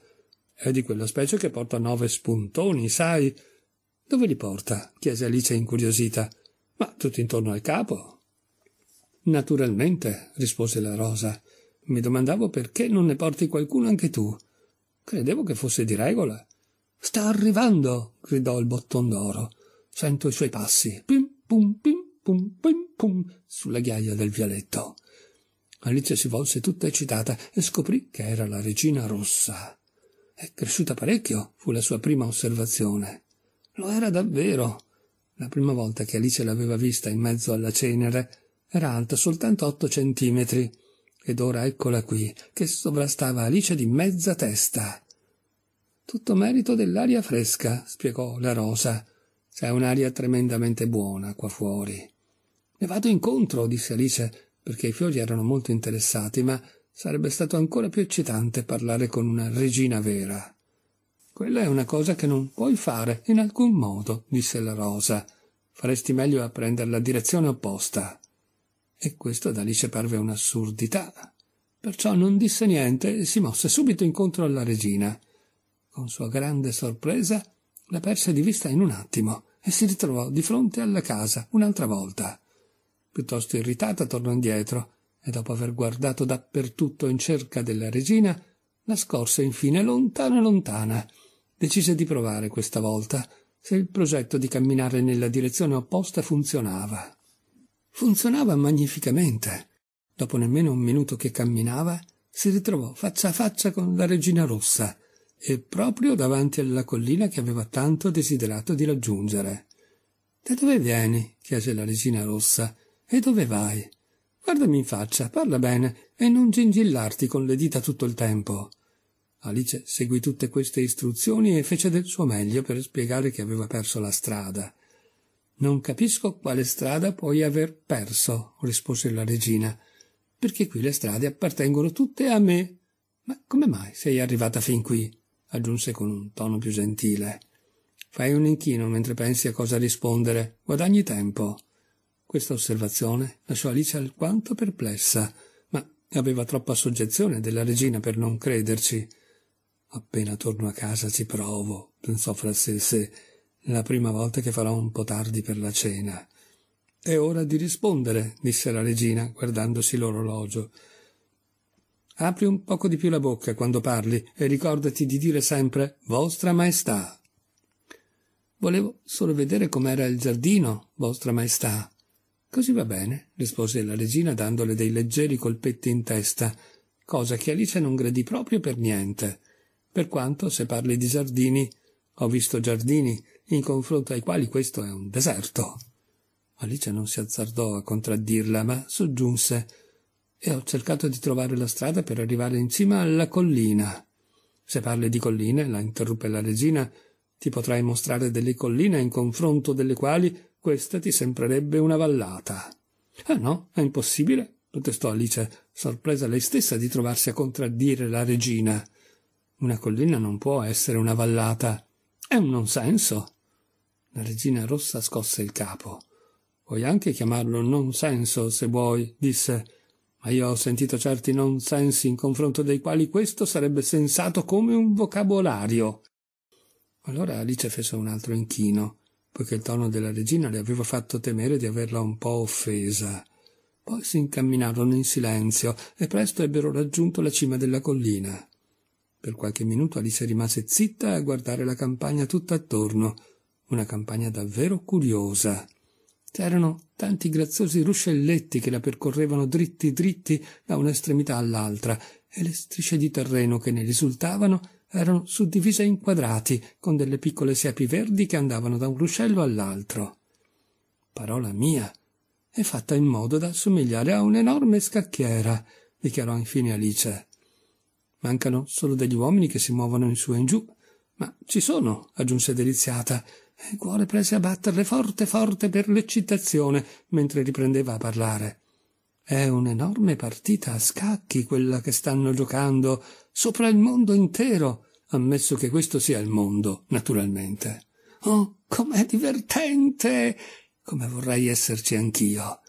È di quella specie che porta nove spuntoni, sai? Dove li porta? chiese Alice incuriosita. Ma tutto intorno al capo. Naturalmente, rispose la rosa. Mi domandavo perché non ne porti qualcuno anche tu. Credevo che fosse di regola. Sta arrivando, gridò il botton d'oro. Sento i suoi passi. Pim, pum, pim, pum, pim, pum, sulla ghiaia del vialetto. Alice si volse tutta eccitata e scoprì che era la regina rossa. È cresciuta parecchio, fu la sua prima osservazione. Lo era davvero. La prima volta che Alice l'aveva vista in mezzo alla cenere era alta soltanto otto centimetri, ed ora eccola qui, che sovrastava Alice di mezza testa. Tutto merito dell'aria fresca, spiegò la rosa. C'è un'aria tremendamente buona qua fuori. Ne vado incontro, disse Alice, perché i fiori erano molto interessati, ma sarebbe stato ancora più eccitante parlare con una regina vera. Quella è una cosa che non puoi fare in alcun modo, disse la rosa. Faresti meglio a prendere la direzione opposta. E questo ad Alice parve un'assurdità. Perciò non disse niente e si mosse subito incontro alla regina. Con sua grande sorpresa la perse di vista in un attimo e si ritrovò di fronte alla casa un'altra volta. Piuttosto irritata tornò indietro e dopo aver guardato dappertutto in cerca della regina la scorse infine lontana lontana decise di provare questa volta se il progetto di camminare nella direzione opposta funzionava. Funzionava magnificamente. Dopo nemmeno un minuto che camminava, si ritrovò faccia a faccia con la regina rossa e proprio davanti alla collina che aveva tanto desiderato di raggiungere. Da dove vieni? chiese la regina rossa. E dove vai? Guardami in faccia, parla bene e non gingillarti con le dita tutto il tempo. Alice seguì tutte queste istruzioni e fece del suo meglio per spiegare che aveva perso la strada. Non capisco quale strada puoi aver perso, rispose la regina, perché qui le strade appartengono tutte a me. Ma come mai sei arrivata fin qui? aggiunse con un tono più gentile. Fai un inchino mentre pensi a cosa rispondere, guadagni tempo. Questa osservazione lasciò Alice alquanto perplessa, ma aveva troppa soggezione della regina per non crederci Appena torno a casa ci provo, pensò fra sé sé, la prima volta che farò un po' tardi per la cena. È ora di rispondere, disse la regina, guardandosi l'orologio. Apri un poco di più la bocca quando parli e ricordati di dire sempre Vostra Maestà. Volevo solo vedere com'era il giardino, Vostra Maestà. Così va bene, rispose la regina dandole dei leggeri colpetti in testa, cosa che Alice non gradì proprio per niente. Per quanto, se parli di giardini, ho visto giardini in confronto ai quali questo è un deserto. Alice non si azzardò a contraddirla, ma soggiunse e ho cercato di trovare la strada per arrivare in cima alla collina. Se parli di colline, la interruppe la regina, ti potrai mostrare delle colline in confronto delle quali questa ti sembrerebbe una vallata. Ah no, è impossibile, protestò Alice, sorpresa lei stessa di trovarsi a contraddire la regina. Una collina non può essere una vallata. È un non senso. La regina rossa scosse il capo. Puoi anche chiamarlo non senso, se vuoi, disse. Ma io ho sentito certi non sensi in confronto dei quali questo sarebbe sensato come un vocabolario. Allora Alice fece un altro inchino, poiché il tono della regina le aveva fatto temere di averla un po' offesa. Poi si incamminarono in silenzio e presto ebbero raggiunto la cima della collina. Per qualche minuto Alice rimase zitta a guardare la campagna tutt'attorno, una campagna davvero curiosa. C'erano tanti graziosi ruscelletti che la percorrevano dritti dritti da un'estremità all'altra, e le strisce di terreno che ne risultavano erano suddivise in quadrati, con delle piccole siepi verdi che andavano da un ruscello all'altro. Parola mia, è fatta in modo da assomigliare a un'enorme scacchiera, dichiarò infine Alice. Mancano solo degli uomini che si muovono in su e in giù. Ma ci sono, aggiunse deliziata, il cuore prese a batterle forte forte per l'eccitazione mentre riprendeva a parlare. È un'enorme partita a scacchi quella che stanno giocando sopra il mondo intero, ammesso che questo sia il mondo, naturalmente. Oh, com'è divertente! Come vorrei esserci anch'io.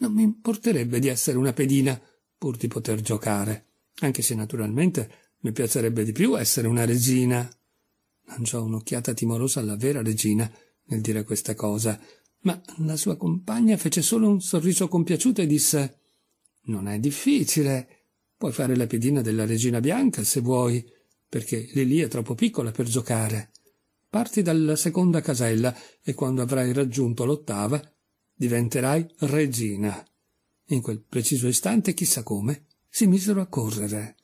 Non mi importerebbe di essere una pedina pur di poter giocare anche se naturalmente mi piacerebbe di più essere una regina. Lanciò un'occhiata timorosa alla vera regina nel dire questa cosa, ma la sua compagna fece solo un sorriso compiaciuto e disse Non è difficile. Puoi fare la pedina della regina bianca se vuoi, perché Lili è troppo piccola per giocare. Parti dalla seconda casella e quando avrai raggiunto l'ottava diventerai regina. In quel preciso istante, chissà come, si misero a correre.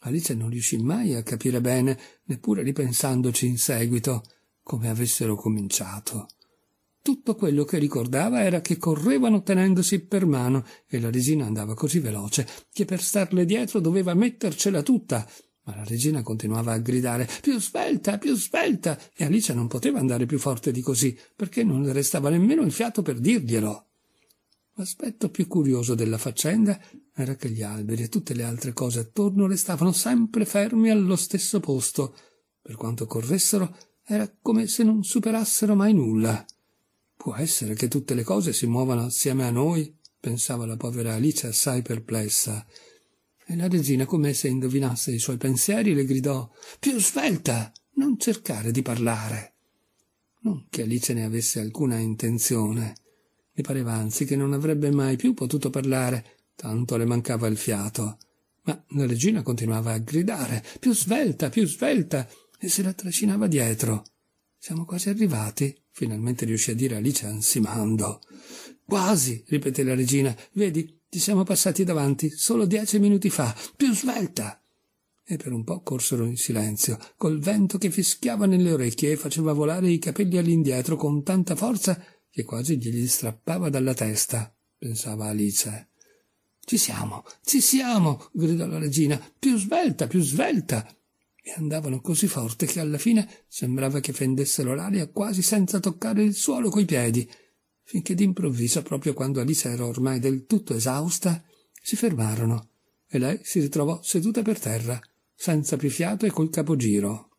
Alice non riuscì mai a capire bene, neppure ripensandoci in seguito, come avessero cominciato. Tutto quello che ricordava era che correvano tenendosi per mano e la regina andava così veloce che per starle dietro doveva mettercela tutta. Ma la regina continuava a gridare più svelta, più svelta, e Alice non poteva andare più forte di così, perché non le restava nemmeno il fiato per dirglielo. L'aspetto più curioso della faccenda era che gli alberi e tutte le altre cose attorno le stavano sempre fermi allo stesso posto. Per quanto corressero, era come se non superassero mai nulla. Può essere che tutte le cose si muovano assieme a noi? pensava la povera Alice assai perplessa. E la regina, come se indovinasse i suoi pensieri, le gridò Più svelta! Non cercare di parlare! Non che Alice ne avesse alcuna intenzione. Le pareva anzi che non avrebbe mai più potuto parlare, Tanto le mancava il fiato. Ma la regina continuava a gridare, più svelta, più svelta, e se la trascinava dietro. Siamo quasi arrivati, finalmente riuscì a dire Alice ansimando. Quasi, ripeté la regina. Vedi, ci siamo passati davanti solo dieci minuti fa. Più svelta! E per un po' corsero in silenzio, col vento che fischiava nelle orecchie e faceva volare i capelli all'indietro con tanta forza che quasi glieli strappava dalla testa, pensava Alice. Ci siamo, ci siamo, gridò la regina, più svelta, più svelta. E andavano così forte che alla fine sembrava che fendessero l'aria quasi senza toccare il suolo coi piedi, finché d'improvviso, proprio quando Alice era ormai del tutto esausta, si fermarono e lei si ritrovò seduta per terra, senza più fiato e col capogiro.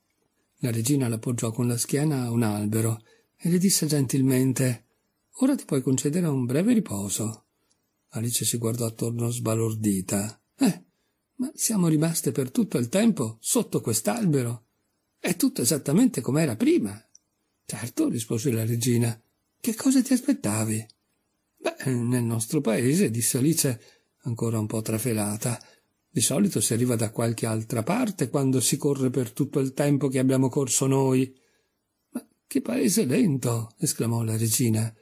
La regina l'appoggiò con la schiena a un albero e le disse gentilmente Ora ti puoi concedere un breve riposo. Alice si guardò attorno sbalordita. Eh, ma siamo rimaste per tutto il tempo sotto quest'albero. È tutto esattamente come era prima. Certo, rispose la regina. Che cosa ti aspettavi? Beh, nel nostro paese, disse Alice, ancora un po' trafelata. Di solito si arriva da qualche altra parte quando si corre per tutto il tempo che abbiamo corso noi. Ma che paese lento! esclamò la regina.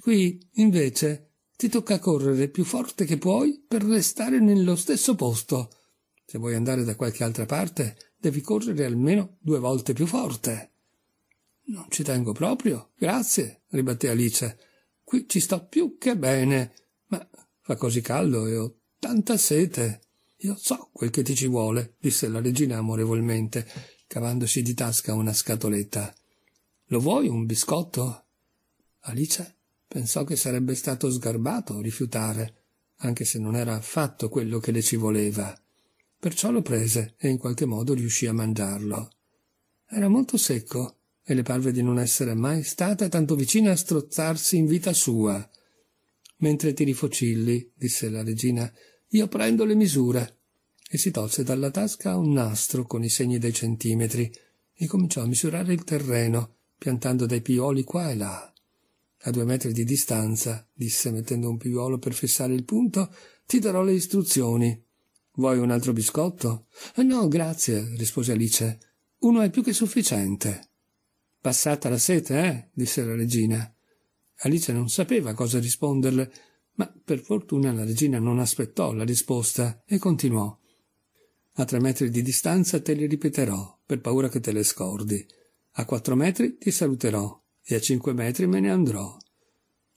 Qui, invece, ti tocca correre più forte che puoi per restare nello stesso posto. Se vuoi andare da qualche altra parte, devi correre almeno due volte più forte. Non ci tengo proprio, grazie, ribatté Alice. Qui ci sto più che bene, ma fa così caldo e ho tanta sete. Io so quel che ti ci vuole, disse la regina amorevolmente, cavandosi di tasca una scatoletta. Lo vuoi un biscotto? Alice Pensò che sarebbe stato sgarbato rifiutare, anche se non era affatto quello che le ci voleva. Perciò lo prese e in qualche modo riuscì a mangiarlo. Era molto secco e le parve di non essere mai stata tanto vicina a strozzarsi in vita sua. Mentre ti rifocilli, disse la regina, io prendo le misure. E si tolse dalla tasca un nastro con i segni dei centimetri e cominciò a misurare il terreno, piantando dei pioli qua e là a due metri di distanza, disse mettendo un piuolo per fissare il punto, ti darò le istruzioni. Vuoi un altro biscotto? Eh, no, grazie, rispose Alice. Uno è più che sufficiente. Passata la sete, eh? disse la regina. Alice non sapeva cosa risponderle, ma per fortuna la regina non aspettò la risposta e continuò. A tre metri di distanza te li ripeterò, per paura che te le scordi. A quattro metri ti saluterò, e a cinque metri me ne andrò.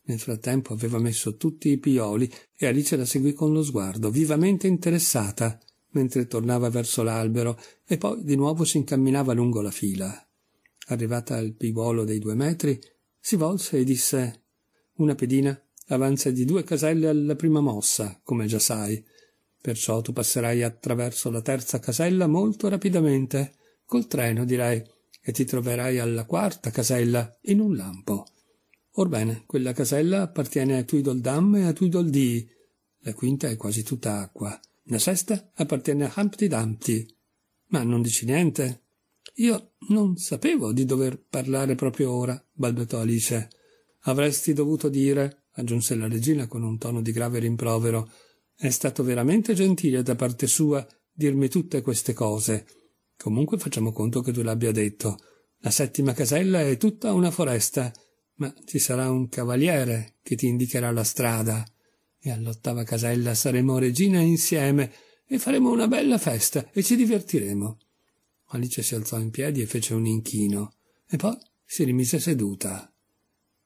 Nel frattempo aveva messo tutti i pioli e Alice la seguì con lo sguardo, vivamente interessata, mentre tornava verso l'albero e poi di nuovo si incamminava lungo la fila. Arrivata al piuolo dei due metri, si volse e disse Una pedina avanza di due caselle alla prima mossa, come già sai. Perciò tu passerai attraverso la terza casella molto rapidamente, col treno, direi, e ti troverai alla quarta casella in un lampo. Orbene, quella casella appartiene a Tweedledum e a Tweedledee. La quinta è quasi tutta acqua. La sesta appartiene a Humpty Dumpty. Ma non dici niente? Io non sapevo di dover parlare proprio ora, balbettò Alice. Avresti dovuto dire, aggiunse la regina con un tono di grave rimprovero, è stato veramente gentile da parte sua dirmi tutte queste cose. Comunque facciamo conto che tu l'abbia detto. La settima casella è tutta una foresta, ma ci sarà un cavaliere che ti indicherà la strada. E all'ottava casella saremo regina insieme e faremo una bella festa e ci divertiremo. Alice si alzò in piedi e fece un inchino, e poi si rimise seduta.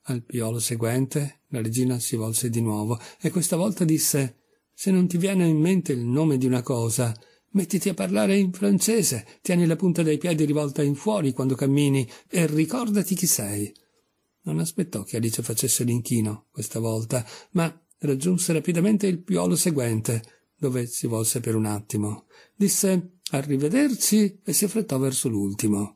Al piolo seguente la regina si volse di nuovo e questa volta disse Se non ti viene in mente il nome di una cosa, Mettiti a parlare in francese, tieni la punta dei piedi rivolta in fuori quando cammini e ricordati chi sei. Non aspettò che Alice facesse l'inchino, questa volta, ma raggiunse rapidamente il piuolo seguente, dove si volse per un attimo. Disse arrivederci e si affrettò verso l'ultimo.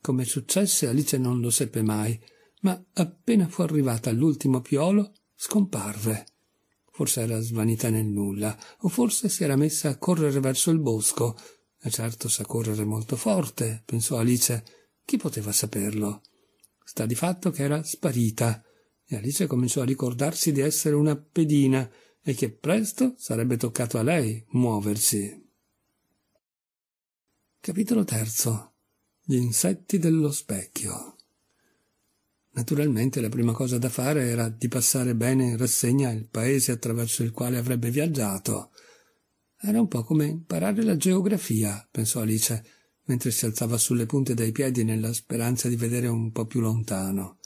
Come successe, Alice non lo seppe mai, ma appena fu arrivata all'ultimo piolo, scomparve forse era svanita nel nulla, o forse si era messa a correre verso il bosco. E certo sa correre molto forte, pensò Alice. Chi poteva saperlo? Sta di fatto che era sparita, e Alice cominciò a ricordarsi di essere una pedina e che presto sarebbe toccato a lei muoversi. Capitolo terzo. Gli insetti dello specchio. Naturalmente la prima cosa da fare era di passare bene in rassegna il paese attraverso il quale avrebbe viaggiato. Era un po' come imparare la geografia, pensò Alice, mentre si alzava sulle punte dei piedi nella speranza di vedere un po' più lontano.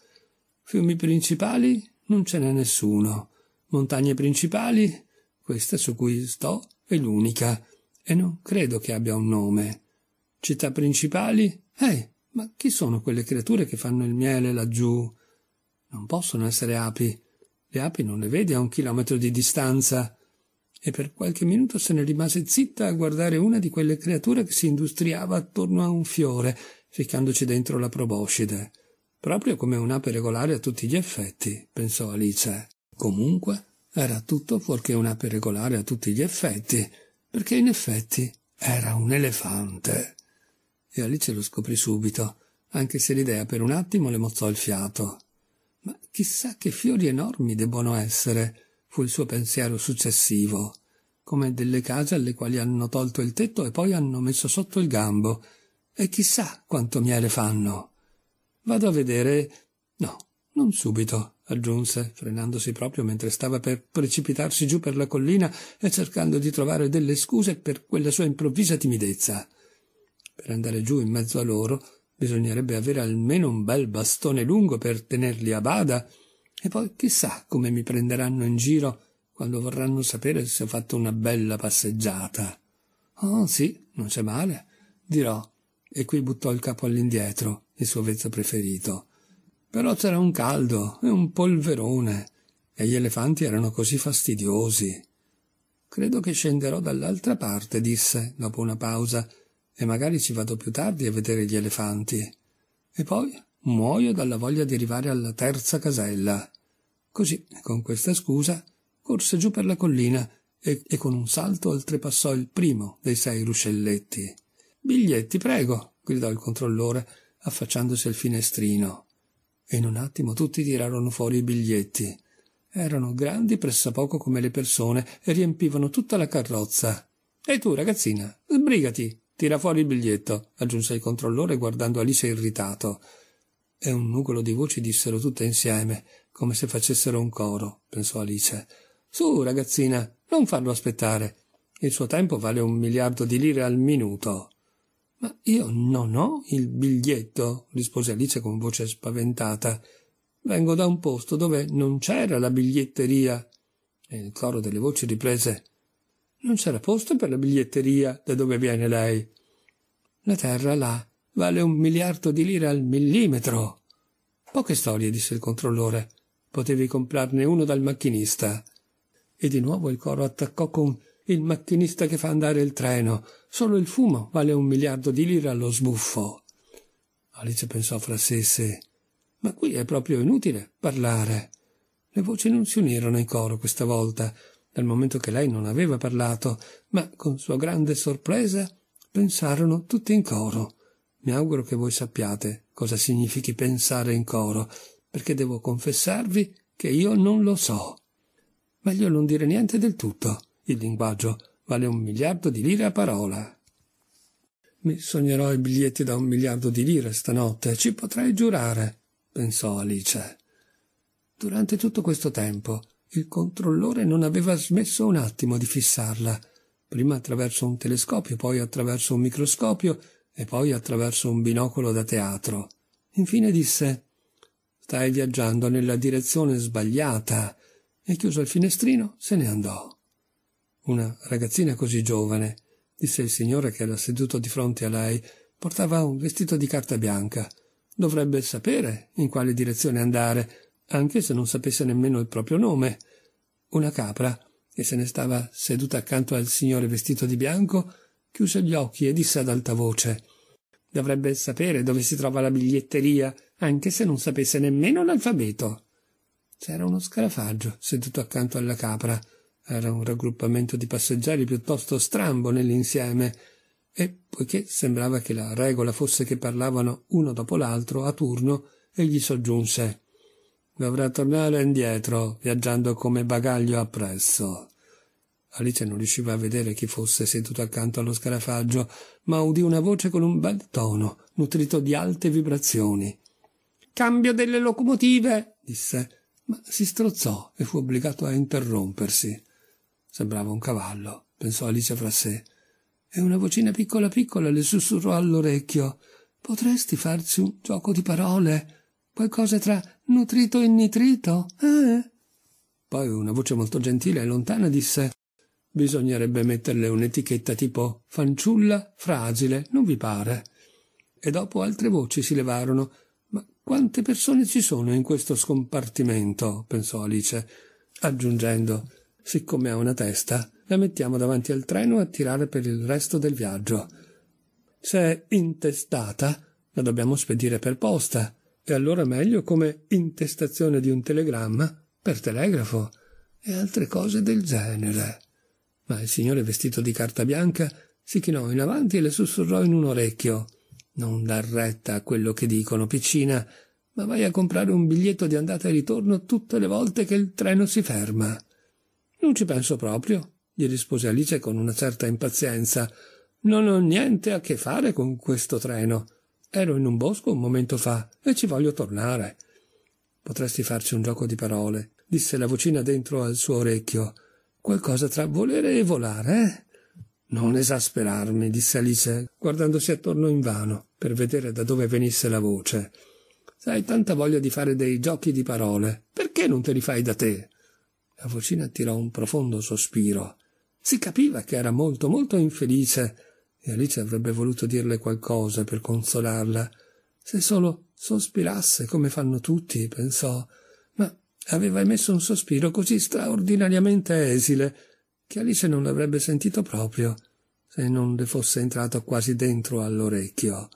Fiumi principali? Non ce n'è nessuno. Montagne principali? Questa su cui sto è l'unica, e non credo che abbia un nome. Città principali? Eh, ma chi sono quelle creature che fanno il miele laggiù? Non possono essere api. Le api non le vedi a un chilometro di distanza. E per qualche minuto se ne rimase zitta a guardare una di quelle creature che si industriava attorno a un fiore, ficcandoci dentro la proboscide. Proprio come un'ape regolare a tutti gli effetti, pensò Alice. Comunque, era tutto fuorché un'ape regolare a tutti gli effetti, perché in effetti era un elefante. E Alice lo scoprì subito, anche se l'idea per un attimo le mozzò il fiato. Ma chissà che fiori enormi debbono essere, fu il suo pensiero successivo, come delle case alle quali hanno tolto il tetto e poi hanno messo sotto il gambo, e chissà quanto miele fanno. Vado a vedere. No, non subito, aggiunse, frenandosi proprio mentre stava per precipitarsi giù per la collina e cercando di trovare delle scuse per quella sua improvvisa timidezza. Per andare giù in mezzo a loro bisognerebbe avere almeno un bel bastone lungo per tenerli a bada, e poi chissà come mi prenderanno in giro quando vorranno sapere se ho fatto una bella passeggiata. Oh sì, non c'è male, dirò, e qui buttò il capo all'indietro, il suo vezzo preferito. Però c'era un caldo e un polverone, e gli elefanti erano così fastidiosi. Credo che scenderò dall'altra parte, disse, dopo una pausa, e magari ci vado più tardi a vedere gli elefanti. E poi muoio dalla voglia di arrivare alla terza casella. Così, con questa scusa, corse giù per la collina e, e con un salto oltrepassò il primo dei sei ruscelletti. Biglietti, prego, gridò il controllore, affacciandosi al finestrino. E in un attimo tutti tirarono fuori i biglietti. Erano grandi pressappoco come le persone e riempivano tutta la carrozza. E tu, ragazzina, sbrigati, Tira fuori il biglietto, aggiunse il controllore guardando Alice irritato. E un nugolo di voci dissero tutte insieme, come se facessero un coro, pensò Alice. Su, ragazzina, non farlo aspettare. Il suo tempo vale un miliardo di lire al minuto. Ma io non ho il biglietto, rispose Alice con voce spaventata. Vengo da un posto dove non c'era la biglietteria. E il coro delle voci riprese non c'era posto per la biglietteria da dove viene lei. La terra là vale un miliardo di lire al millimetro. Poche storie, disse il controllore. Potevi comprarne uno dal macchinista. E di nuovo il coro attaccò con il macchinista che fa andare il treno. Solo il fumo vale un miliardo di lire allo sbuffo. Alice pensò fra sé e sé. Ma qui è proprio inutile parlare. Le voci non si unirono in coro questa volta, dal momento che lei non aveva parlato, ma con sua grande sorpresa pensarono tutti in coro. Mi auguro che voi sappiate cosa significhi pensare in coro, perché devo confessarvi che io non lo so. Meglio non dire niente del tutto. Il linguaggio vale un miliardo di lire a parola. Mi sognerò i biglietti da un miliardo di lire stanotte, ci potrei giurare, pensò Alice. Durante tutto questo tempo il controllore non aveva smesso un attimo di fissarla, prima attraverso un telescopio, poi attraverso un microscopio e poi attraverso un binocolo da teatro. Infine disse Stai viaggiando nella direzione sbagliata. E chiuso il finestrino se ne andò. Una ragazzina così giovane, disse il signore che era seduto di fronte a lei, portava un vestito di carta bianca. Dovrebbe sapere in quale direzione andare, anche se non sapesse nemmeno il proprio nome. Una capra, che se ne stava seduta accanto al signore vestito di bianco, chiuse gli occhi e disse ad alta voce Dovrebbe sapere dove si trova la biglietteria, anche se non sapesse nemmeno l'alfabeto. C'era uno scarafaggio seduto accanto alla capra. Era un raggruppamento di passeggeri piuttosto strambo nell'insieme, e poiché sembrava che la regola fosse che parlavano uno dopo l'altro a turno, egli soggiunse Dovrà tornare indietro, viaggiando come bagaglio appresso. Alice non riusciva a vedere chi fosse seduto accanto allo scarafaggio, ma udì una voce con un bel tono, nutrito di alte vibrazioni. Cambio delle locomotive, disse, ma si strozzò e fu obbligato a interrompersi. Sembrava un cavallo, pensò Alice fra sé, e una vocina piccola piccola le sussurrò all'orecchio. Potresti farci un gioco di parole? qualcosa tra nutrito e nitrito, eh? Poi una voce molto gentile e lontana disse Bisognerebbe metterle un'etichetta tipo fanciulla fragile, non vi pare? E dopo altre voci si levarono. Ma quante persone ci sono in questo scompartimento? pensò Alice, aggiungendo Siccome ha una testa, la mettiamo davanti al treno a tirare per il resto del viaggio. Se è intestata, la dobbiamo spedire per posta e allora meglio come intestazione di un telegramma per telegrafo e altre cose del genere. Ma il signore vestito di carta bianca si chinò in avanti e le sussurrò in un orecchio. Non dar retta a quello che dicono, piccina, ma vai a comprare un biglietto di andata e ritorno tutte le volte che il treno si ferma. Non ci penso proprio, gli rispose Alice con una certa impazienza. Non ho niente a che fare con questo treno. Ero in un bosco un momento fa e ci voglio tornare. Potresti farci un gioco di parole, disse la vocina dentro al suo orecchio. Qualcosa tra volere e volare, eh? Non esasperarmi, disse Alice, guardandosi attorno invano per vedere da dove venisse la voce. Se hai tanta voglia di fare dei giochi di parole, perché non te li fai da te? La vocina tirò un profondo sospiro. Si capiva che era molto, molto infelice e Alice avrebbe voluto dirle qualcosa per consolarla. Se solo sospirasse come fanno tutti, pensò, ma aveva emesso un sospiro così straordinariamente esile che Alice non l'avrebbe sentito proprio se non le fosse entrato quasi dentro all'orecchio.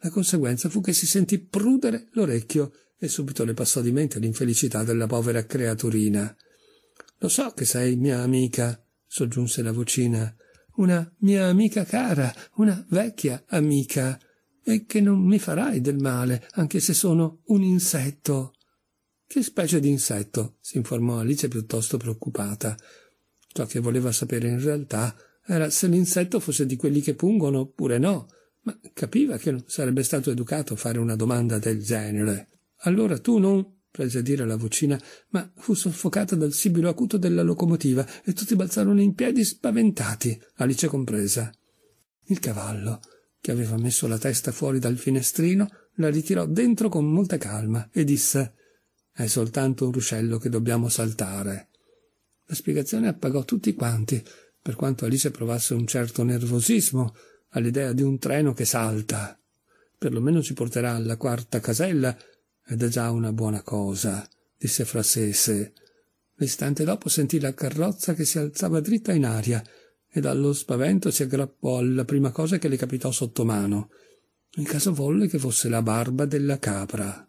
La conseguenza fu che si sentì prudere l'orecchio e subito le passò di mente l'infelicità della povera creaturina. Lo so che sei mia amica, soggiunse la vocina, una mia amica cara, una vecchia amica, e che non mi farai del male, anche se sono un insetto. Che specie di insetto? si informò Alice piuttosto preoccupata. Ciò che voleva sapere in realtà era se l'insetto fosse di quelli che pungono oppure no, ma capiva che non sarebbe stato educato a fare una domanda del genere. Allora tu non prese a dire la vocina, ma fu soffocata dal sibilo acuto della locomotiva e tutti balzarono in piedi spaventati, Alice compresa. Il cavallo, che aveva messo la testa fuori dal finestrino, la ritirò dentro con molta calma e disse È soltanto un ruscello che dobbiamo saltare. La spiegazione appagò tutti quanti, per quanto Alice provasse un certo nervosismo all'idea di un treno che salta. Per lo meno ci porterà alla quarta casella ed è già una buona cosa, disse fra sé e sé. L'istante dopo sentì la carrozza che si alzava dritta in aria e dallo spavento si aggrappò alla prima cosa che le capitò sotto mano. Il caso volle che fosse la barba della capra.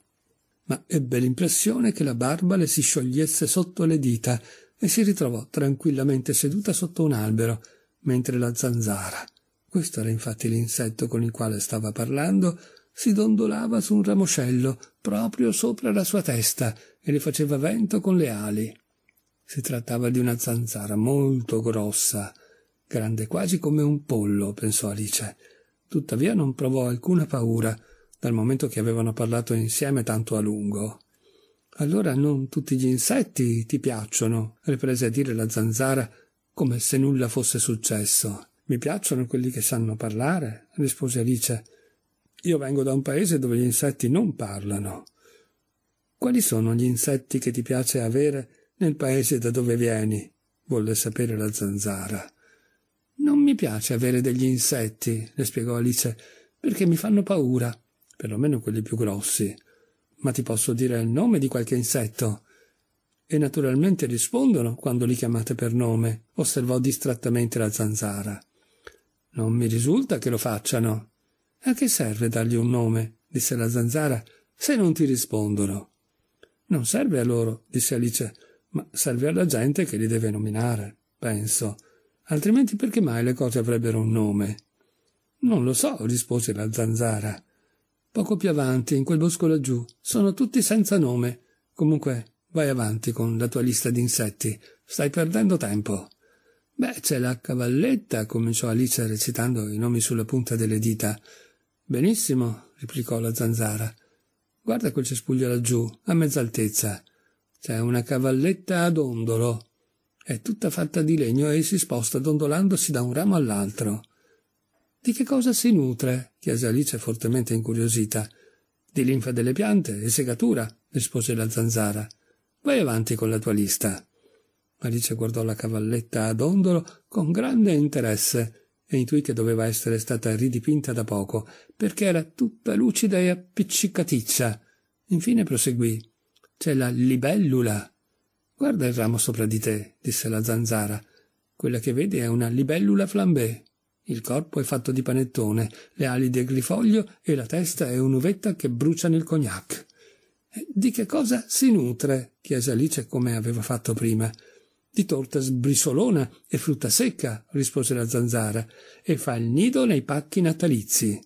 Ma ebbe l'impressione che la barba le si sciogliesse sotto le dita e si ritrovò tranquillamente seduta sotto un albero, mentre la zanzara, questo era infatti l'insetto con il quale stava parlando, si dondolava su un ramoscello proprio sopra la sua testa e le faceva vento con le ali. Si trattava di una zanzara molto grossa, grande quasi come un pollo, pensò Alice. Tuttavia non provò alcuna paura, dal momento che avevano parlato insieme tanto a lungo. Allora non tutti gli insetti ti piacciono, riprese a dire la zanzara come se nulla fosse successo. Mi piacciono quelli che sanno parlare, rispose Alice, io vengo da un paese dove gli insetti non parlano. Quali sono gli insetti che ti piace avere nel paese da dove vieni? volle sapere la zanzara. Non mi piace avere degli insetti, le spiegò Alice, perché mi fanno paura, perlomeno quelli più grossi. Ma ti posso dire il nome di qualche insetto? E naturalmente rispondono quando li chiamate per nome, osservò distrattamente la zanzara. Non mi risulta che lo facciano, a che serve dargli un nome? disse la zanzara, se non ti rispondono. Non serve a loro, disse Alice, ma serve alla gente che li deve nominare, penso. Altrimenti perché mai le cose avrebbero un nome? Non lo so, rispose la zanzara. Poco più avanti, in quel bosco laggiù, sono tutti senza nome. Comunque, vai avanti con la tua lista di insetti. Stai perdendo tempo. Beh, c'è la cavalletta, cominciò Alice recitando i nomi sulla punta delle dita. Benissimo, replicò la zanzara. Guarda quel cespuglio laggiù, a mezz'altezza. C'è una cavalletta ad ondolo. È tutta fatta di legno e si sposta dondolandosi da un ramo all'altro. Di che cosa si nutre? chiese Alice fortemente incuriosita. Di linfa delle piante e segatura, rispose la zanzara. Vai avanti con la tua lista. Alice guardò la cavalletta ad ondolo con grande interesse e intuì che doveva essere stata ridipinta da poco, perché era tutta lucida e appiccicaticcia. Infine proseguì. C'è la libellula. Guarda il ramo sopra di te, disse la zanzara. Quella che vedi è una libellula flambè. Il corpo è fatto di panettone, le ali di grifoglio e la testa è un'uvetta che brucia nel cognac. Eh, di che cosa si nutre? chiese Alice come aveva fatto prima di torta sbrisolona e frutta secca, rispose la zanzara, e fa il nido nei pacchi natalizi.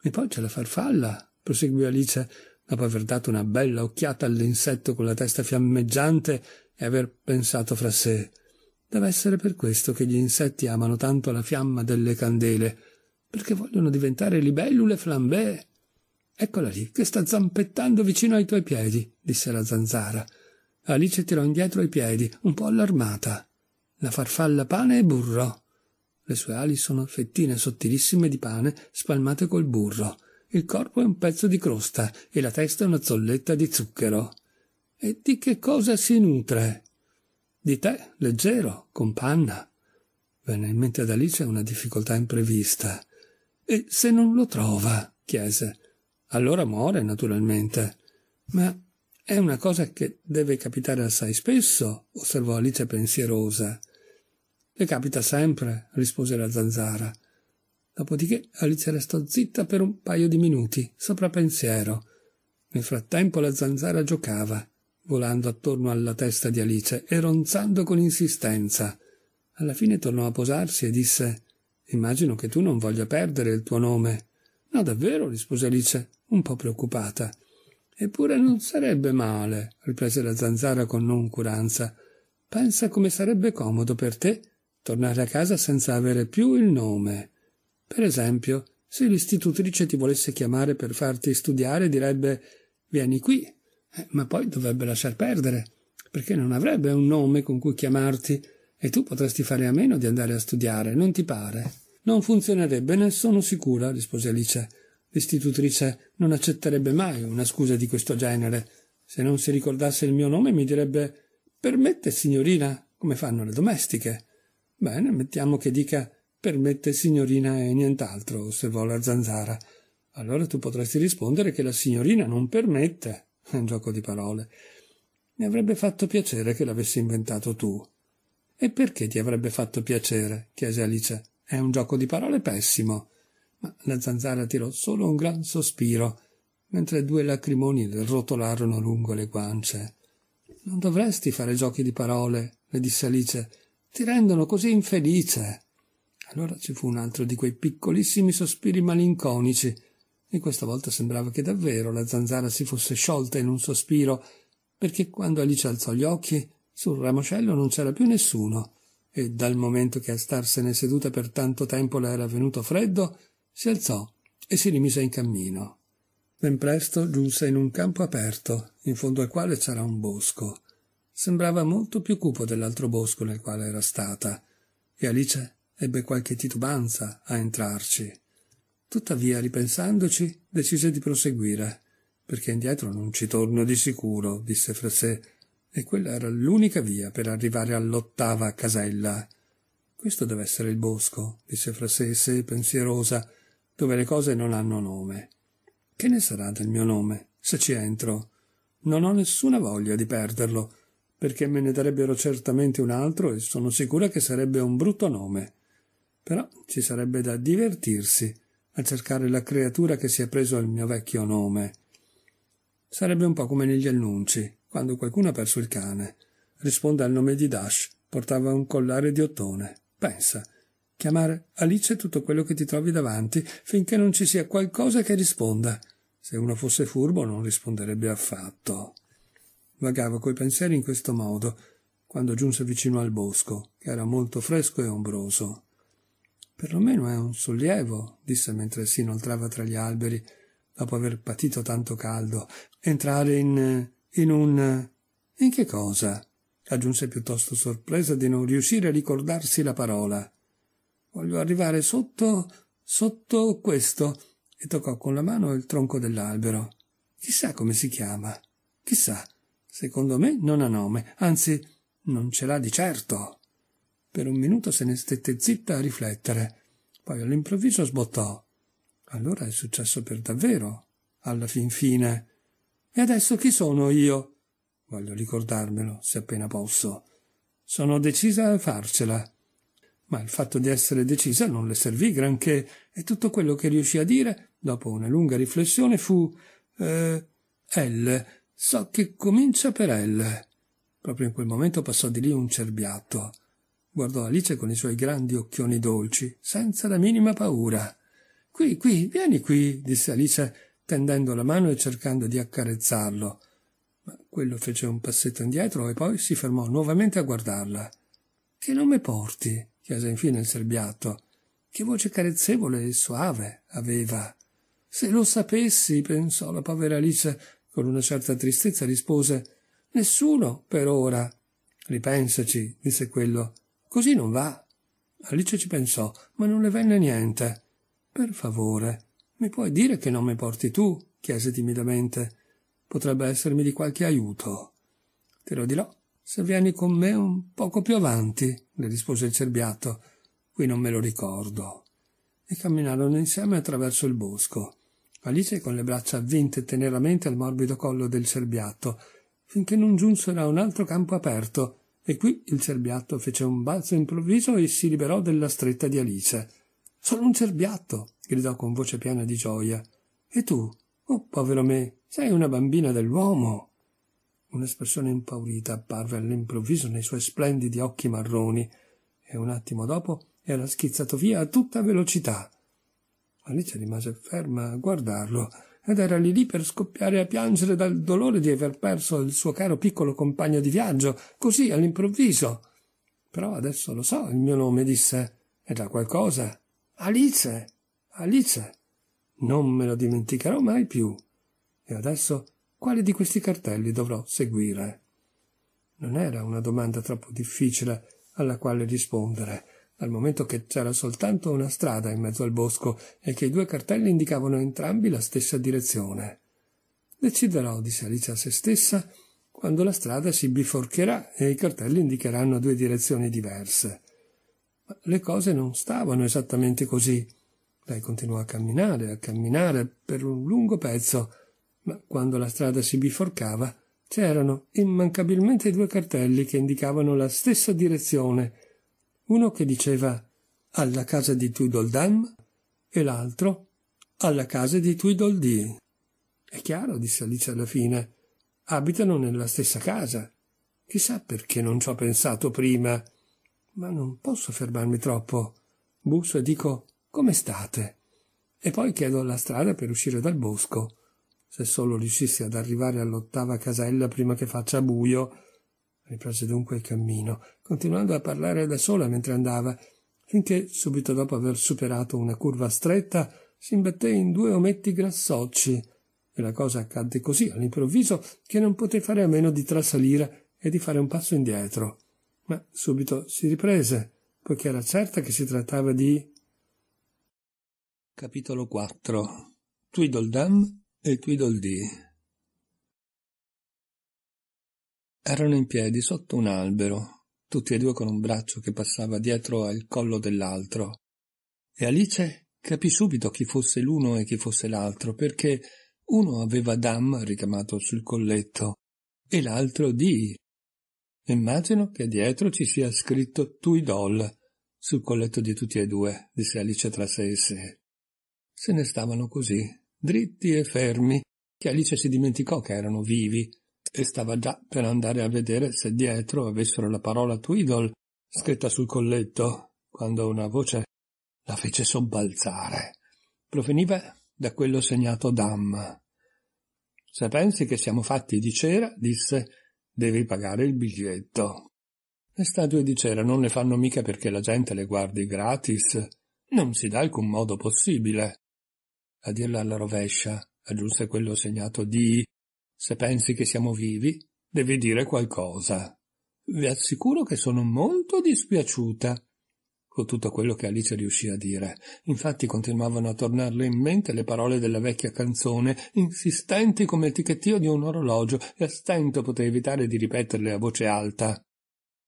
E poi c'è la farfalla, proseguì Alice, dopo aver dato una bella occhiata all'insetto con la testa fiammeggiante e aver pensato fra sé. Deve essere per questo che gli insetti amano tanto la fiamma delle candele, perché vogliono diventare libellule flambée. Eccola lì, che sta zampettando vicino ai tuoi piedi, disse la zanzara. Alice tirò indietro i piedi, un po' allarmata. La farfalla pane e burro. Le sue ali sono fettine sottilissime di pane spalmate col burro. Il corpo è un pezzo di crosta e la testa è una zolletta di zucchero. E di che cosa si nutre? Di tè, leggero, con panna. Venne in mente ad Alice una difficoltà imprevista. E se non lo trova? chiese. Allora muore, naturalmente. Ma è una cosa che deve capitare assai spesso, osservò Alice pensierosa. Le capita sempre, rispose la zanzara. Dopodiché Alice restò zitta per un paio di minuti, sopra pensiero. Nel frattempo la zanzara giocava, volando attorno alla testa di Alice e ronzando con insistenza. Alla fine tornò a posarsi e disse Immagino che tu non voglia perdere il tuo nome. No, davvero, rispose Alice, un po' preoccupata. Eppure non sarebbe male, riprese la zanzara con noncuranza. Pensa come sarebbe comodo per te tornare a casa senza avere più il nome. Per esempio, se l'istitutrice ti volesse chiamare per farti studiare, direbbe vieni qui, eh, ma poi dovrebbe lasciar perdere, perché non avrebbe un nome con cui chiamarti e tu potresti fare a meno di andare a studiare, non ti pare? Non funzionerebbe, ne sono sicura, rispose Alice. L'istitutrice non accetterebbe mai una scusa di questo genere. Se non si ricordasse il mio nome mi direbbe Permette, signorina, come fanno le domestiche. Bene, mettiamo che dica Permette, signorina, e nient'altro, osservò la zanzara. Allora tu potresti rispondere che la signorina non permette. È un gioco di parole. Mi avrebbe fatto piacere che l'avessi inventato tu. E perché ti avrebbe fatto piacere? chiese Alice. È un gioco di parole pessimo ma la zanzara tirò solo un gran sospiro, mentre due lacrimoni le rotolarono lungo le guance. Non dovresti fare giochi di parole, le disse Alice, ti rendono così infelice. Allora ci fu un altro di quei piccolissimi sospiri malinconici, e questa volta sembrava che davvero la zanzara si fosse sciolta in un sospiro, perché quando Alice alzò gli occhi sul ramoscello non c'era più nessuno, e dal momento che a starsene seduta per tanto tempo le era venuto freddo, si alzò e si rimise in cammino. Ben presto giunse in un campo aperto, in fondo al quale c'era un bosco. Sembrava molto più cupo dell'altro bosco nel quale era stata, e Alice ebbe qualche titubanza a entrarci. Tuttavia, ripensandoci, decise di proseguire, perché indietro non ci torno di sicuro, disse fra sé, e quella era l'unica via per arrivare all'ottava casella. Questo deve essere il bosco, disse fra sé e sé pensierosa, dove le cose non hanno nome. Che ne sarà del mio nome, se ci entro? Non ho nessuna voglia di perderlo, perché me ne darebbero certamente un altro e sono sicura che sarebbe un brutto nome. Però ci sarebbe da divertirsi a cercare la creatura che si è preso il mio vecchio nome. Sarebbe un po' come negli annunci, quando qualcuno ha perso il cane. Risponde al nome di Dash, portava un collare di ottone. Pensa, chiamare Alice tutto quello che ti trovi davanti, finché non ci sia qualcosa che risponda. Se uno fosse furbo non risponderebbe affatto. Vagava coi pensieri in questo modo, quando giunse vicino al bosco, che era molto fresco e ombroso. Perlomeno è un sollievo, disse mentre si inoltrava tra gli alberi, dopo aver patito tanto caldo, entrare in... in un... in che cosa? Aggiunse piuttosto sorpresa di non riuscire a ricordarsi la parola. Voglio arrivare sotto, sotto questo. E toccò con la mano il tronco dell'albero. Chissà come si chiama. Chissà. Secondo me non ha nome, anzi, non ce l'ha di certo. Per un minuto se ne stette zitta a riflettere. Poi all'improvviso sbottò. Allora è successo per davvero, alla fin fine. E adesso chi sono io? Voglio ricordarmelo, se appena posso. Sono decisa a farcela ma il fatto di essere decisa non le servì granché, e tutto quello che riuscì a dire, dopo una lunga riflessione, fu eh, L. So che comincia per L. Proprio in quel momento passò di lì un cerbiatto. Guardò Alice con i suoi grandi occhioni dolci, senza la minima paura. Qui, qui, vieni qui, disse Alice, tendendo la mano e cercando di accarezzarlo. Ma quello fece un passetto indietro e poi si fermò nuovamente a guardarla. Che nome porti? chiese infine il serbiato. Che voce carezzevole e soave aveva. Se lo sapessi, pensò la povera Alice con una certa tristezza, rispose Nessuno per ora. Ripensaci, disse quello. Così non va. Alice ci pensò, ma non le venne niente. Per favore, mi puoi dire che non mi porti tu? chiese timidamente. Potrebbe essermi di qualche aiuto. Te lo dirò se vieni con me un poco più avanti, le rispose il cerbiatto, qui non me lo ricordo. E camminarono insieme attraverso il bosco. Alice con le braccia avvinte teneramente al morbido collo del cerbiatto, finché non giunsero a un altro campo aperto, e qui il cerbiatto fece un balzo improvviso e si liberò della stretta di Alice. Sono un cerbiatto! gridò con voce piena di gioia. E tu, oh povero me, sei una bambina dell'uomo! Un'espressione impaurita apparve all'improvviso nei suoi splendidi occhi marroni e un attimo dopo era schizzato via a tutta velocità. Alice rimase ferma a guardarlo ed era lì lì per scoppiare a piangere dal dolore di aver perso il suo caro piccolo compagno di viaggio, così all'improvviso. Però adesso lo so il mio nome, disse. È da qualcosa. Alice. Alice. Non me lo dimenticherò mai più. E adesso quale di questi cartelli dovrò seguire? Non era una domanda troppo difficile alla quale rispondere, dal momento che c'era soltanto una strada in mezzo al bosco e che i due cartelli indicavano entrambi la stessa direzione. Deciderò, disse Alice a se stessa, quando la strada si biforcherà e i cartelli indicheranno due direzioni diverse. Ma le cose non stavano esattamente così. Lei continuò a camminare, a camminare per un lungo pezzo, ma quando la strada si biforcava c'erano immancabilmente due cartelli che indicavano la stessa direzione, uno che diceva alla casa di Tudoldam e l'altro alla casa di Tweedledee. È chiaro, disse Alice alla fine, abitano nella stessa casa. Chissà perché non ci ho pensato prima. Ma non posso fermarmi troppo. Busso e dico come state? E poi chiedo la strada per uscire dal bosco se solo riuscissi ad arrivare all'ottava casella prima che faccia buio. Riprese dunque il cammino, continuando a parlare da sola mentre andava, finché, subito dopo aver superato una curva stretta, si imbatté in due ometti grassocci. E la cosa accadde così all'improvviso che non poté fare a meno di trasalire e di fare un passo indietro. Ma subito si riprese, poiché era certa che si trattava di. Capitolo 4 Tweedledum e Tweedledee. Erano in piedi sotto un albero, tutti e due con un braccio che passava dietro al collo dell'altro, e Alice capì subito chi fosse l'uno e chi fosse l'altro, perché uno aveva Dam ricamato sul colletto e l'altro Dee. Immagino che dietro ci sia scritto Tuidol sul colletto di tutti e due, disse Alice tra sé e sé. Se ne stavano così, dritti e fermi, che Alice si dimenticò che erano vivi, e stava già per andare a vedere se dietro avessero la parola Tweedle scritta sul colletto, quando una voce la fece sobbalzare. Proveniva da quello segnato Dam. Se pensi che siamo fatti di cera, disse, devi pagare il biglietto. Le statue di cera non le fanno mica perché la gente le guardi gratis. Non si dà alcun modo possibile a dirla alla rovescia, aggiunse quello segnato di, se pensi che siamo vivi, devi dire qualcosa. Vi assicuro che sono molto dispiaciuta. Fu tutto quello che Alice riuscì a dire. Infatti continuavano a tornarle in mente le parole della vecchia canzone, insistenti come il ticchettio di un orologio, e a stento poté evitare di ripeterle a voce alta.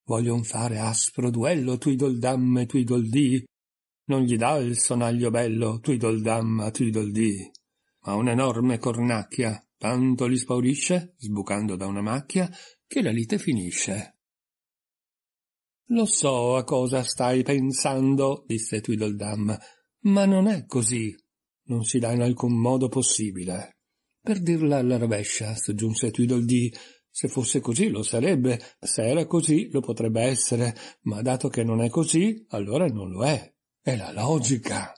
Voglion fare aspro duello, tuidol damme, tuidol di non gli dà il sonaglio bello tridol-damma ma un'enorme cornacchia, tanto li spaurisce, sbucando da una macchia, che la lite finisce. Lo so a cosa stai pensando, disse Tweedledam, ma non è così. Non si dà in alcun modo possibile. Per dirla alla rovescia, soggiunse Tweedledee, se fosse così lo sarebbe, se era così lo potrebbe essere, ma dato che non è così, allora non lo è. È la logica.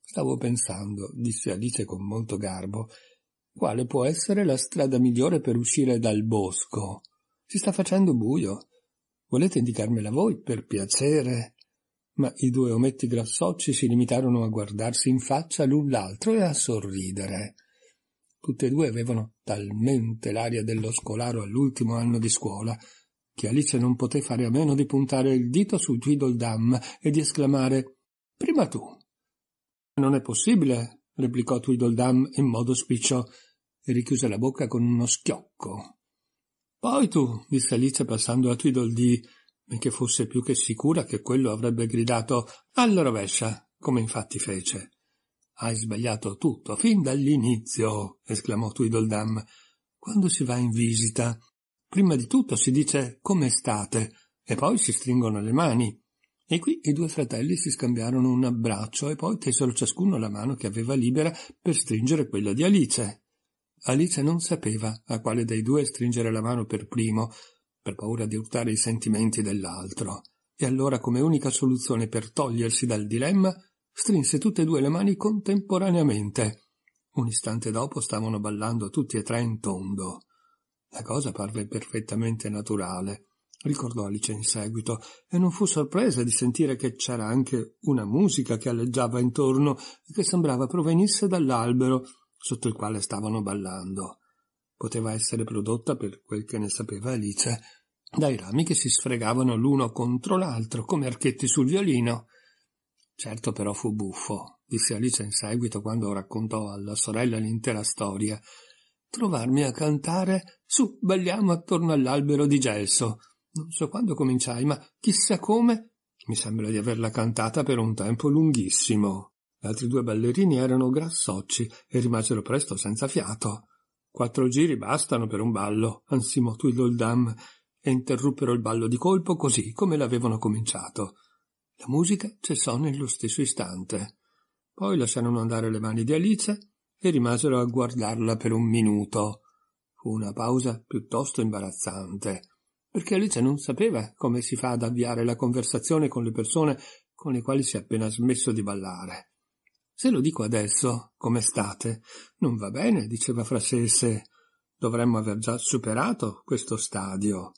Stavo pensando, disse Alice con molto garbo, quale può essere la strada migliore per uscire dal bosco. Si sta facendo buio. Volete indicarmela voi, per piacere? Ma i due ometti grassocci si limitarono a guardarsi in faccia l'un l'altro e a sorridere. Tutte e due avevano talmente l'aria dello scolaro all'ultimo anno di scuola che Alice non poté fare a meno di puntare il dito su Guido e di esclamare Prima tu. Non è possibile, replicò Twiddledam in modo spiccio e richiuse la bocca con uno schiocco. Poi tu, disse Alice passando a Tweedledee, benché fosse più che sicura che quello avrebbe gridato alla rovescia, come infatti fece. Hai sbagliato tutto, fin dall'inizio, esclamò Twiddledam. Quando si va in visita, prima di tutto si dice come state e poi si stringono le mani. E qui i due fratelli si scambiarono un abbraccio e poi tesero ciascuno la mano che aveva libera per stringere quella di Alice. Alice non sapeva a quale dei due stringere la mano per primo, per paura di urtare i sentimenti dell'altro, e allora come unica soluzione per togliersi dal dilemma strinse tutte e due le mani contemporaneamente. Un istante dopo stavano ballando tutti e tre in tondo. La cosa parve perfettamente naturale ricordò Alice in seguito, e non fu sorpresa di sentire che c'era anche una musica che alleggiava intorno e che sembrava provenisse dall'albero sotto il quale stavano ballando. Poteva essere prodotta, per quel che ne sapeva Alice, dai rami che si sfregavano l'uno contro l'altro come archetti sul violino. Certo però fu buffo, disse Alice in seguito quando raccontò alla sorella l'intera storia. Trovarmi a cantare su, balliamo attorno all'albero di gelso. Non so quando cominciai, ma chissà come mi sembra di averla cantata per un tempo lunghissimo. Gli altri due ballerini erano grassocci e rimasero presto senza fiato. Quattro giri bastano per un ballo, ansimò Twiddledam, e interruppero il ballo di colpo così come l'avevano cominciato. La musica cessò nello stesso istante. Poi lasciarono andare le mani di Alice e rimasero a guardarla per un minuto. Fu una pausa piuttosto imbarazzante perché Alice non sapeva come si fa ad avviare la conversazione con le persone con le quali si è appena smesso di ballare. Se lo dico adesso, come state? Non va bene, diceva fra sé e sé. Dovremmo aver già superato questo stadio.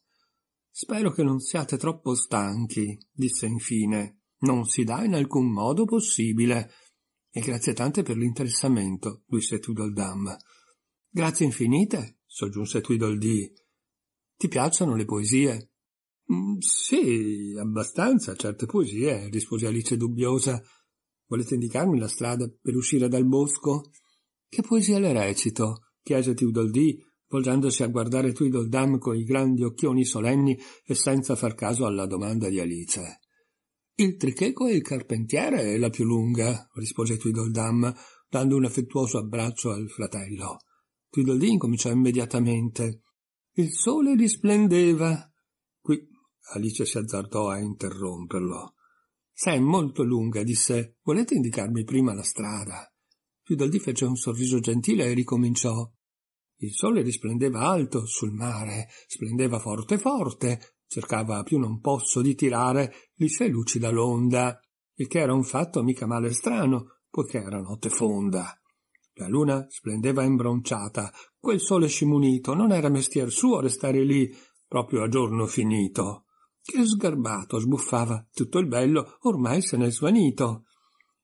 Spero che non siate troppo stanchi, disse infine. Non si dà in alcun modo possibile. E grazie tante per l'interessamento, disse Tudoldam. Grazie infinite, soggiunse Tweedledee. Ti piacciono le poesie? Mm, sì, abbastanza, certe poesie, rispose Alice dubbiosa. Volete indicarmi la strada per uscire dal bosco? Che poesia le recito? chiese Teodoldì, volgendosi a guardare Tweedledum coi grandi occhioni solenni e senza far caso alla domanda di Alice. Il tricheco e il carpentiere è la più lunga, rispose Tweedledum, dando un affettuoso abbraccio al fratello. Tweedledee incominciò immediatamente. Il sole risplendeva. Qui Alice si azzardò a interromperlo. Se è molto lunga, disse. Volete indicarmi prima la strada? Fiordaldi fece un sorriso gentile e ricominciò. Il sole risplendeva alto sul mare, splendeva forte forte, cercava a più non posso di tirare li sei luci dall'onda, il che era un fatto mica male strano, poiché era notte fonda. La luna splendeva imbronciata, quel sole scimunito, non era mestier suo restare lì proprio a giorno finito. Che sgarbato sbuffava, tutto il bello ormai se n'è svanito.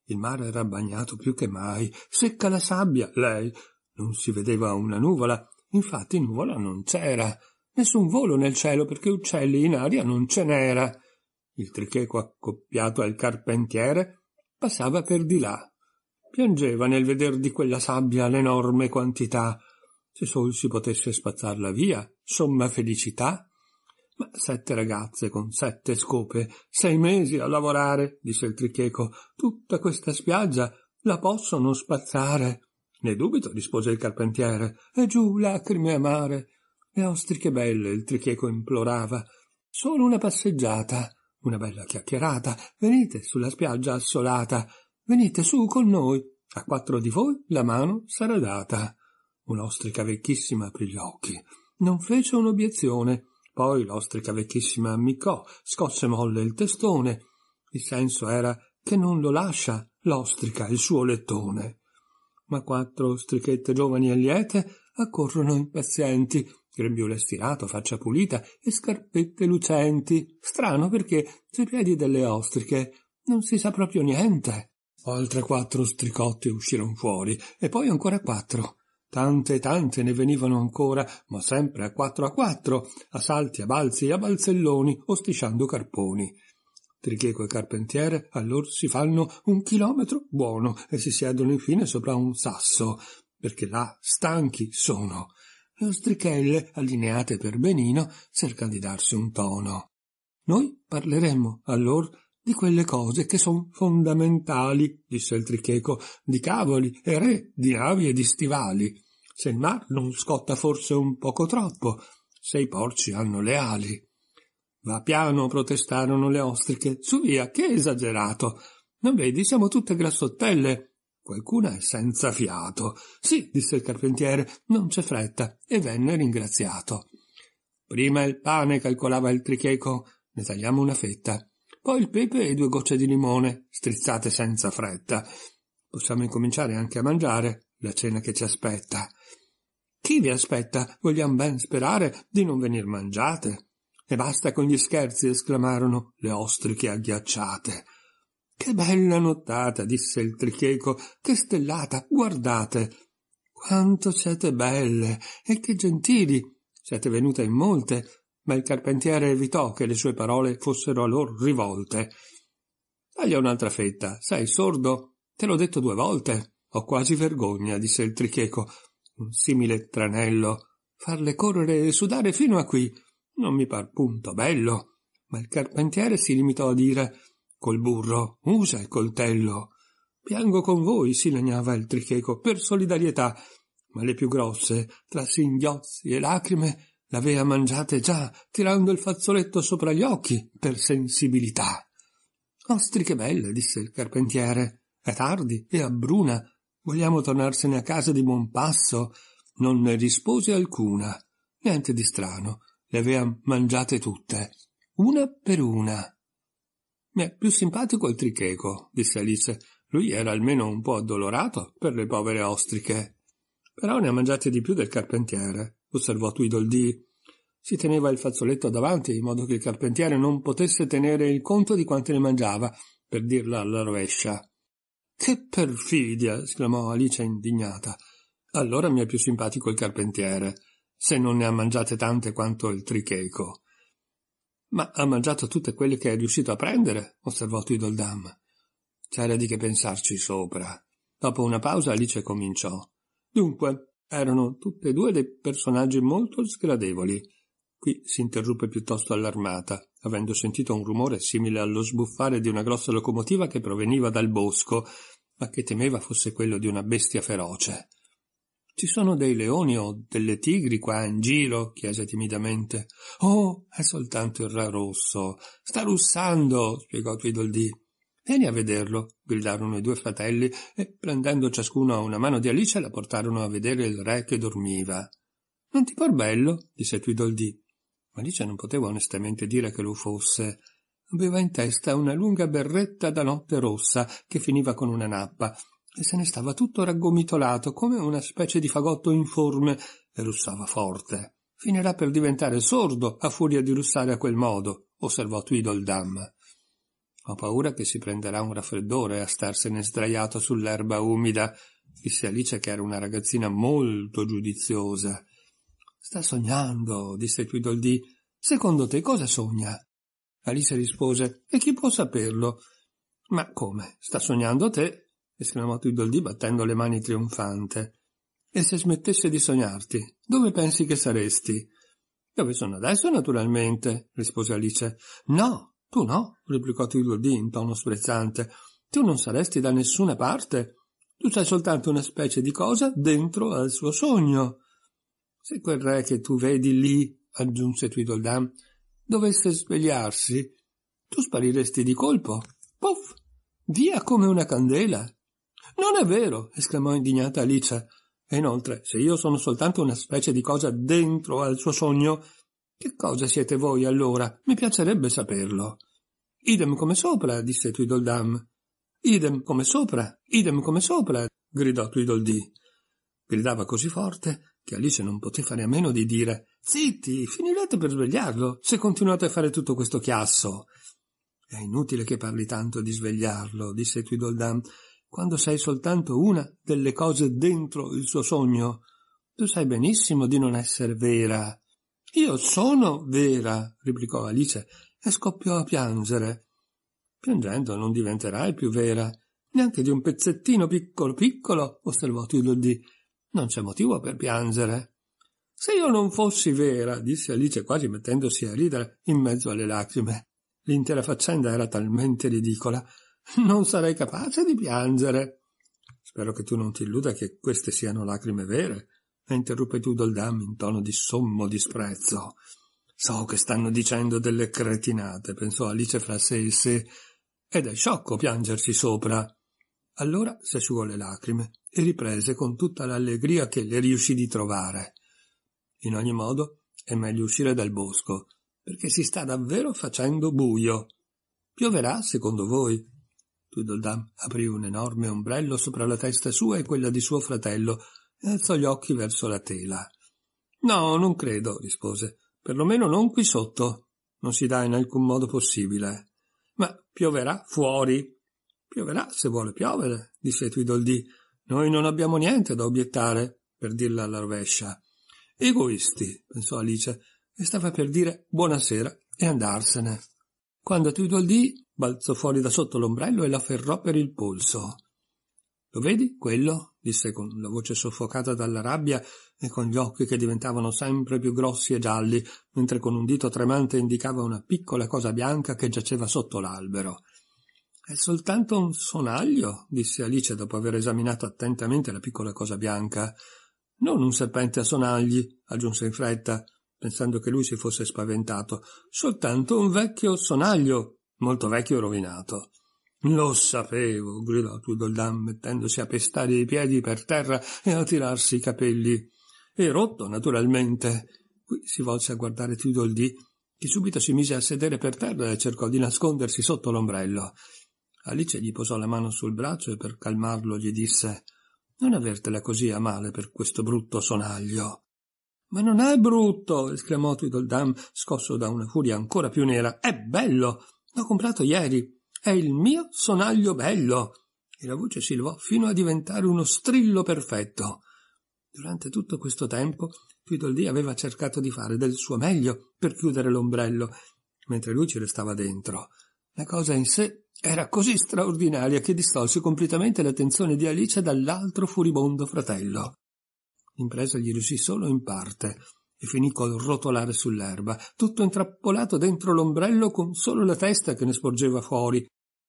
Il mare era bagnato più che mai, secca la sabbia, lei. Non si vedeva una nuvola, infatti nuvola non c'era. Nessun volo nel cielo perché uccelli in aria non ce n'era. Il tricheco accoppiato al carpentiere passava per di là, piangeva nel veder di quella sabbia l'enorme quantità, se sol si potesse spazzarla via, somma felicità. Ma sette ragazze con sette scope, sei mesi a lavorare, disse il tricheco, tutta questa spiaggia la possono spazzare. Ne dubito, rispose il carpentiere, e giù lacrime amare. Le ostriche belle, il tricheco implorava, solo una passeggiata, una bella chiacchierata, venite sulla spiaggia assolata, Venite su con noi. A quattro di voi la mano sarà data. Un'ostrica vecchissima aprì gli occhi. Non fece un'obiezione. Poi l'ostrica vecchissima ammiccò, scosse molle il testone. Il senso era che non lo lascia l'ostrica il suo lettone. Ma quattro ostrichette giovani e liete accorrono impazienti, grembiule stirato, faccia pulita e scarpette lucenti. Strano perché sui piedi delle ostriche non si sa proprio niente. Altre quattro stricotte uscirono fuori, e poi ancora quattro. Tante e tante ne venivano ancora, ma sempre a quattro a quattro, a salti, a balzi, a balzelloni, o strisciando carponi. Tricheco e carpentiere allor si fanno un chilometro buono e si siedono infine sopra un sasso, perché là stanchi sono. Le ostrichelle, allineate per benino, cercano di darsi un tono. Noi parleremo allor di quelle cose che son fondamentali, disse il tricheco, di cavoli e re, di navi e di stivali. Se il mar non scotta forse un poco troppo, se i porci hanno le ali. Va piano, protestarono le ostriche. Su via, che esagerato. Non vedi, siamo tutte grassottelle. Qualcuna è senza fiato. Sì, disse il carpentiere, non c'è fretta, e venne ringraziato. Prima il pane, calcolava il tricheco. Ne tagliamo una fetta poi il pepe e due gocce di limone, strizzate senza fretta. Possiamo incominciare anche a mangiare la cena che ci aspetta. Chi vi aspetta? Vogliamo ben sperare di non venir mangiate. E basta con gli scherzi, esclamarono le ostriche agghiacciate. Che bella nottata, disse il tricheco, che stellata, guardate. Quanto siete belle e che gentili. Siete venute in molte, ma il carpentiere evitò che le sue parole fossero a lor rivolte. Taglia un'altra fetta. Sei sordo? Te l'ho detto due volte. Ho quasi vergogna, disse il tricheco. Un simile tranello. Farle correre e sudare fino a qui. Non mi par punto bello. Ma il carpentiere si limitò a dire col burro, usa il coltello. Piango con voi, si lagnava il tricheco, per solidarietà. Ma le più grosse, tra singhiozzi e lacrime, l'avea mangiate già tirando il fazzoletto sopra gli occhi per sensibilità. Ostriche belle, disse il carpentiere. È tardi e bruna. Vogliamo tornarsene a casa di buon passo? Non ne rispose alcuna. Niente di strano. Le avea mangiate tutte, una per una. Mi è più simpatico il tricheco, disse Alice. Lui era almeno un po' addolorato per le povere ostriche. Però ne ha mangiate di più del carpentiere osservò Tweedledee. Si teneva il fazzoletto davanti, in modo che il carpentiere non potesse tenere il conto di quante ne mangiava, per dirla alla rovescia. Che perfidia! esclamò Alice indignata. Allora mi è più simpatico il carpentiere, se non ne ha mangiate tante quanto il tricheco. Ma ha mangiato tutte quelle che è riuscito a prendere, osservò Tweedledum. C'era di che pensarci sopra. Dopo una pausa Alice cominciò. Dunque, erano tutte e due dei personaggi molto sgradevoli. Qui si interruppe piuttosto allarmata, avendo sentito un rumore simile allo sbuffare di una grossa locomotiva che proveniva dal bosco, ma che temeva fosse quello di una bestia feroce. Ci sono dei leoni o delle tigri qua in giro? chiese timidamente. Oh, è soltanto il rarosso. Sta russando, spiegò Tweedledee. Vieni a vederlo, gridarono i due fratelli e, prendendo ciascuno una mano di Alice, la portarono a vedere il re che dormiva. Non ti par bello? disse Tweedledee. Alice non poteva onestamente dire che lo fosse. Aveva in testa una lunga berretta da notte rossa che finiva con una nappa e se ne stava tutto raggomitolato come una specie di fagotto informe e russava forte. Finirà per diventare sordo a furia di russare a quel modo, osservò Tweedledum. Ho paura che si prenderà un raffreddore a starsene sdraiato sull'erba umida, disse Alice che era una ragazzina molto giudiziosa. Sta sognando, disse Tweedledee. Secondo te cosa sogna? Alice rispose, e chi può saperlo? Ma come? Sta sognando te? esclamò Tweedledee battendo le mani trionfante. E se smettesse di sognarti, dove pensi che saresti? Dove sono adesso, naturalmente, rispose Alice. No, tu no, replicò Tilgodì in tono sprezzante. Tu non saresti da nessuna parte. Tu sei soltanto una specie di cosa dentro al suo sogno. Se quel re che tu vedi lì, aggiunse Tweedledam, dovesse svegliarsi, tu spariresti di colpo. Puff! Via come una candela. Non è vero! esclamò indignata Alice. E inoltre, se io sono soltanto una specie di cosa dentro al suo sogno, che cosa siete voi allora? Mi piacerebbe saperlo. Idem come sopra, disse Tweedledum. Idem come sopra, idem come sopra, gridò Tweedledee. Gridava così forte che Alice non poté fare a meno di dire Zitti, finirete per svegliarlo se continuate a fare tutto questo chiasso. È inutile che parli tanto di svegliarlo, disse Tweedledum, quando sei soltanto una delle cose dentro il suo sogno. Tu sai benissimo di non essere vera. Io sono vera, replicò Alice e scoppiò a piangere. Piangendo non diventerai più vera, neanche di un pezzettino piccolo piccolo, osservò Tildy. Non c'è motivo per piangere. Se io non fossi vera, disse Alice quasi mettendosi a ridere in mezzo alle lacrime. L'intera faccenda era talmente ridicola. Non sarei capace di piangere. Spero che tu non ti illuda che queste siano lacrime vere, ha interrupetuto il in tono di sommo disprezzo. So che stanno dicendo delle cretinate, pensò Alice fra sé e sé, ed è sciocco piangerci sopra. Allora si asciugò le lacrime e riprese con tutta l'allegria che le riuscì di trovare. In ogni modo è meglio uscire dal bosco, perché si sta davvero facendo buio. Pioverà, secondo voi? Tweedledum aprì un enorme ombrello sopra la testa sua e quella di suo fratello, e alzò gli occhi verso la tela. No, non credo, rispose. Perlomeno non qui sotto. Non si dà in alcun modo possibile. Ma pioverà fuori. Pioverà se vuole piovere, disse Tweedledee. Noi non abbiamo niente da obiettare, per dirla alla rovescia. Egoisti, pensò Alice, e stava per dire buonasera e andarsene. Quando Tweedledee balzò fuori da sotto l'ombrello e la ferrò per il polso. Lo vedi, quello? disse con la voce soffocata dalla rabbia e con gli occhi che diventavano sempre più grossi e gialli, mentre con un dito tremante indicava una piccola cosa bianca che giaceva sotto l'albero. È soltanto un sonaglio, disse Alice dopo aver esaminato attentamente la piccola cosa bianca. Non un serpente a sonagli, aggiunse in fretta, pensando che lui si fosse spaventato. Soltanto un vecchio sonaglio, molto vecchio e rovinato. Lo sapevo, gridò Tudoldam, mettendosi a pestare i piedi per terra e a tirarsi i capelli. E rotto, naturalmente. Qui si volse a guardare Tudoldì, che subito si mise a sedere per terra e cercò di nascondersi sotto l'ombrello. Alice gli posò la mano sul braccio e per calmarlo gli disse Non avertela così a male per questo brutto sonaglio. Ma non è brutto! esclamò Tudoldam, scosso da una furia ancora più nera. È bello! L'ho comprato ieri è il mio sonaglio bello! E la voce si levò fino a diventare uno strillo perfetto. Durante tutto questo tempo Tweedledee aveva cercato di fare del suo meglio per chiudere l'ombrello, mentre lui ci restava dentro. La cosa in sé era così straordinaria che distolse completamente l'attenzione di Alice dall'altro furibondo fratello. L'impresa gli riuscì solo in parte e finì col rotolare sull'erba, tutto intrappolato dentro l'ombrello con solo la testa che ne sporgeva fuori,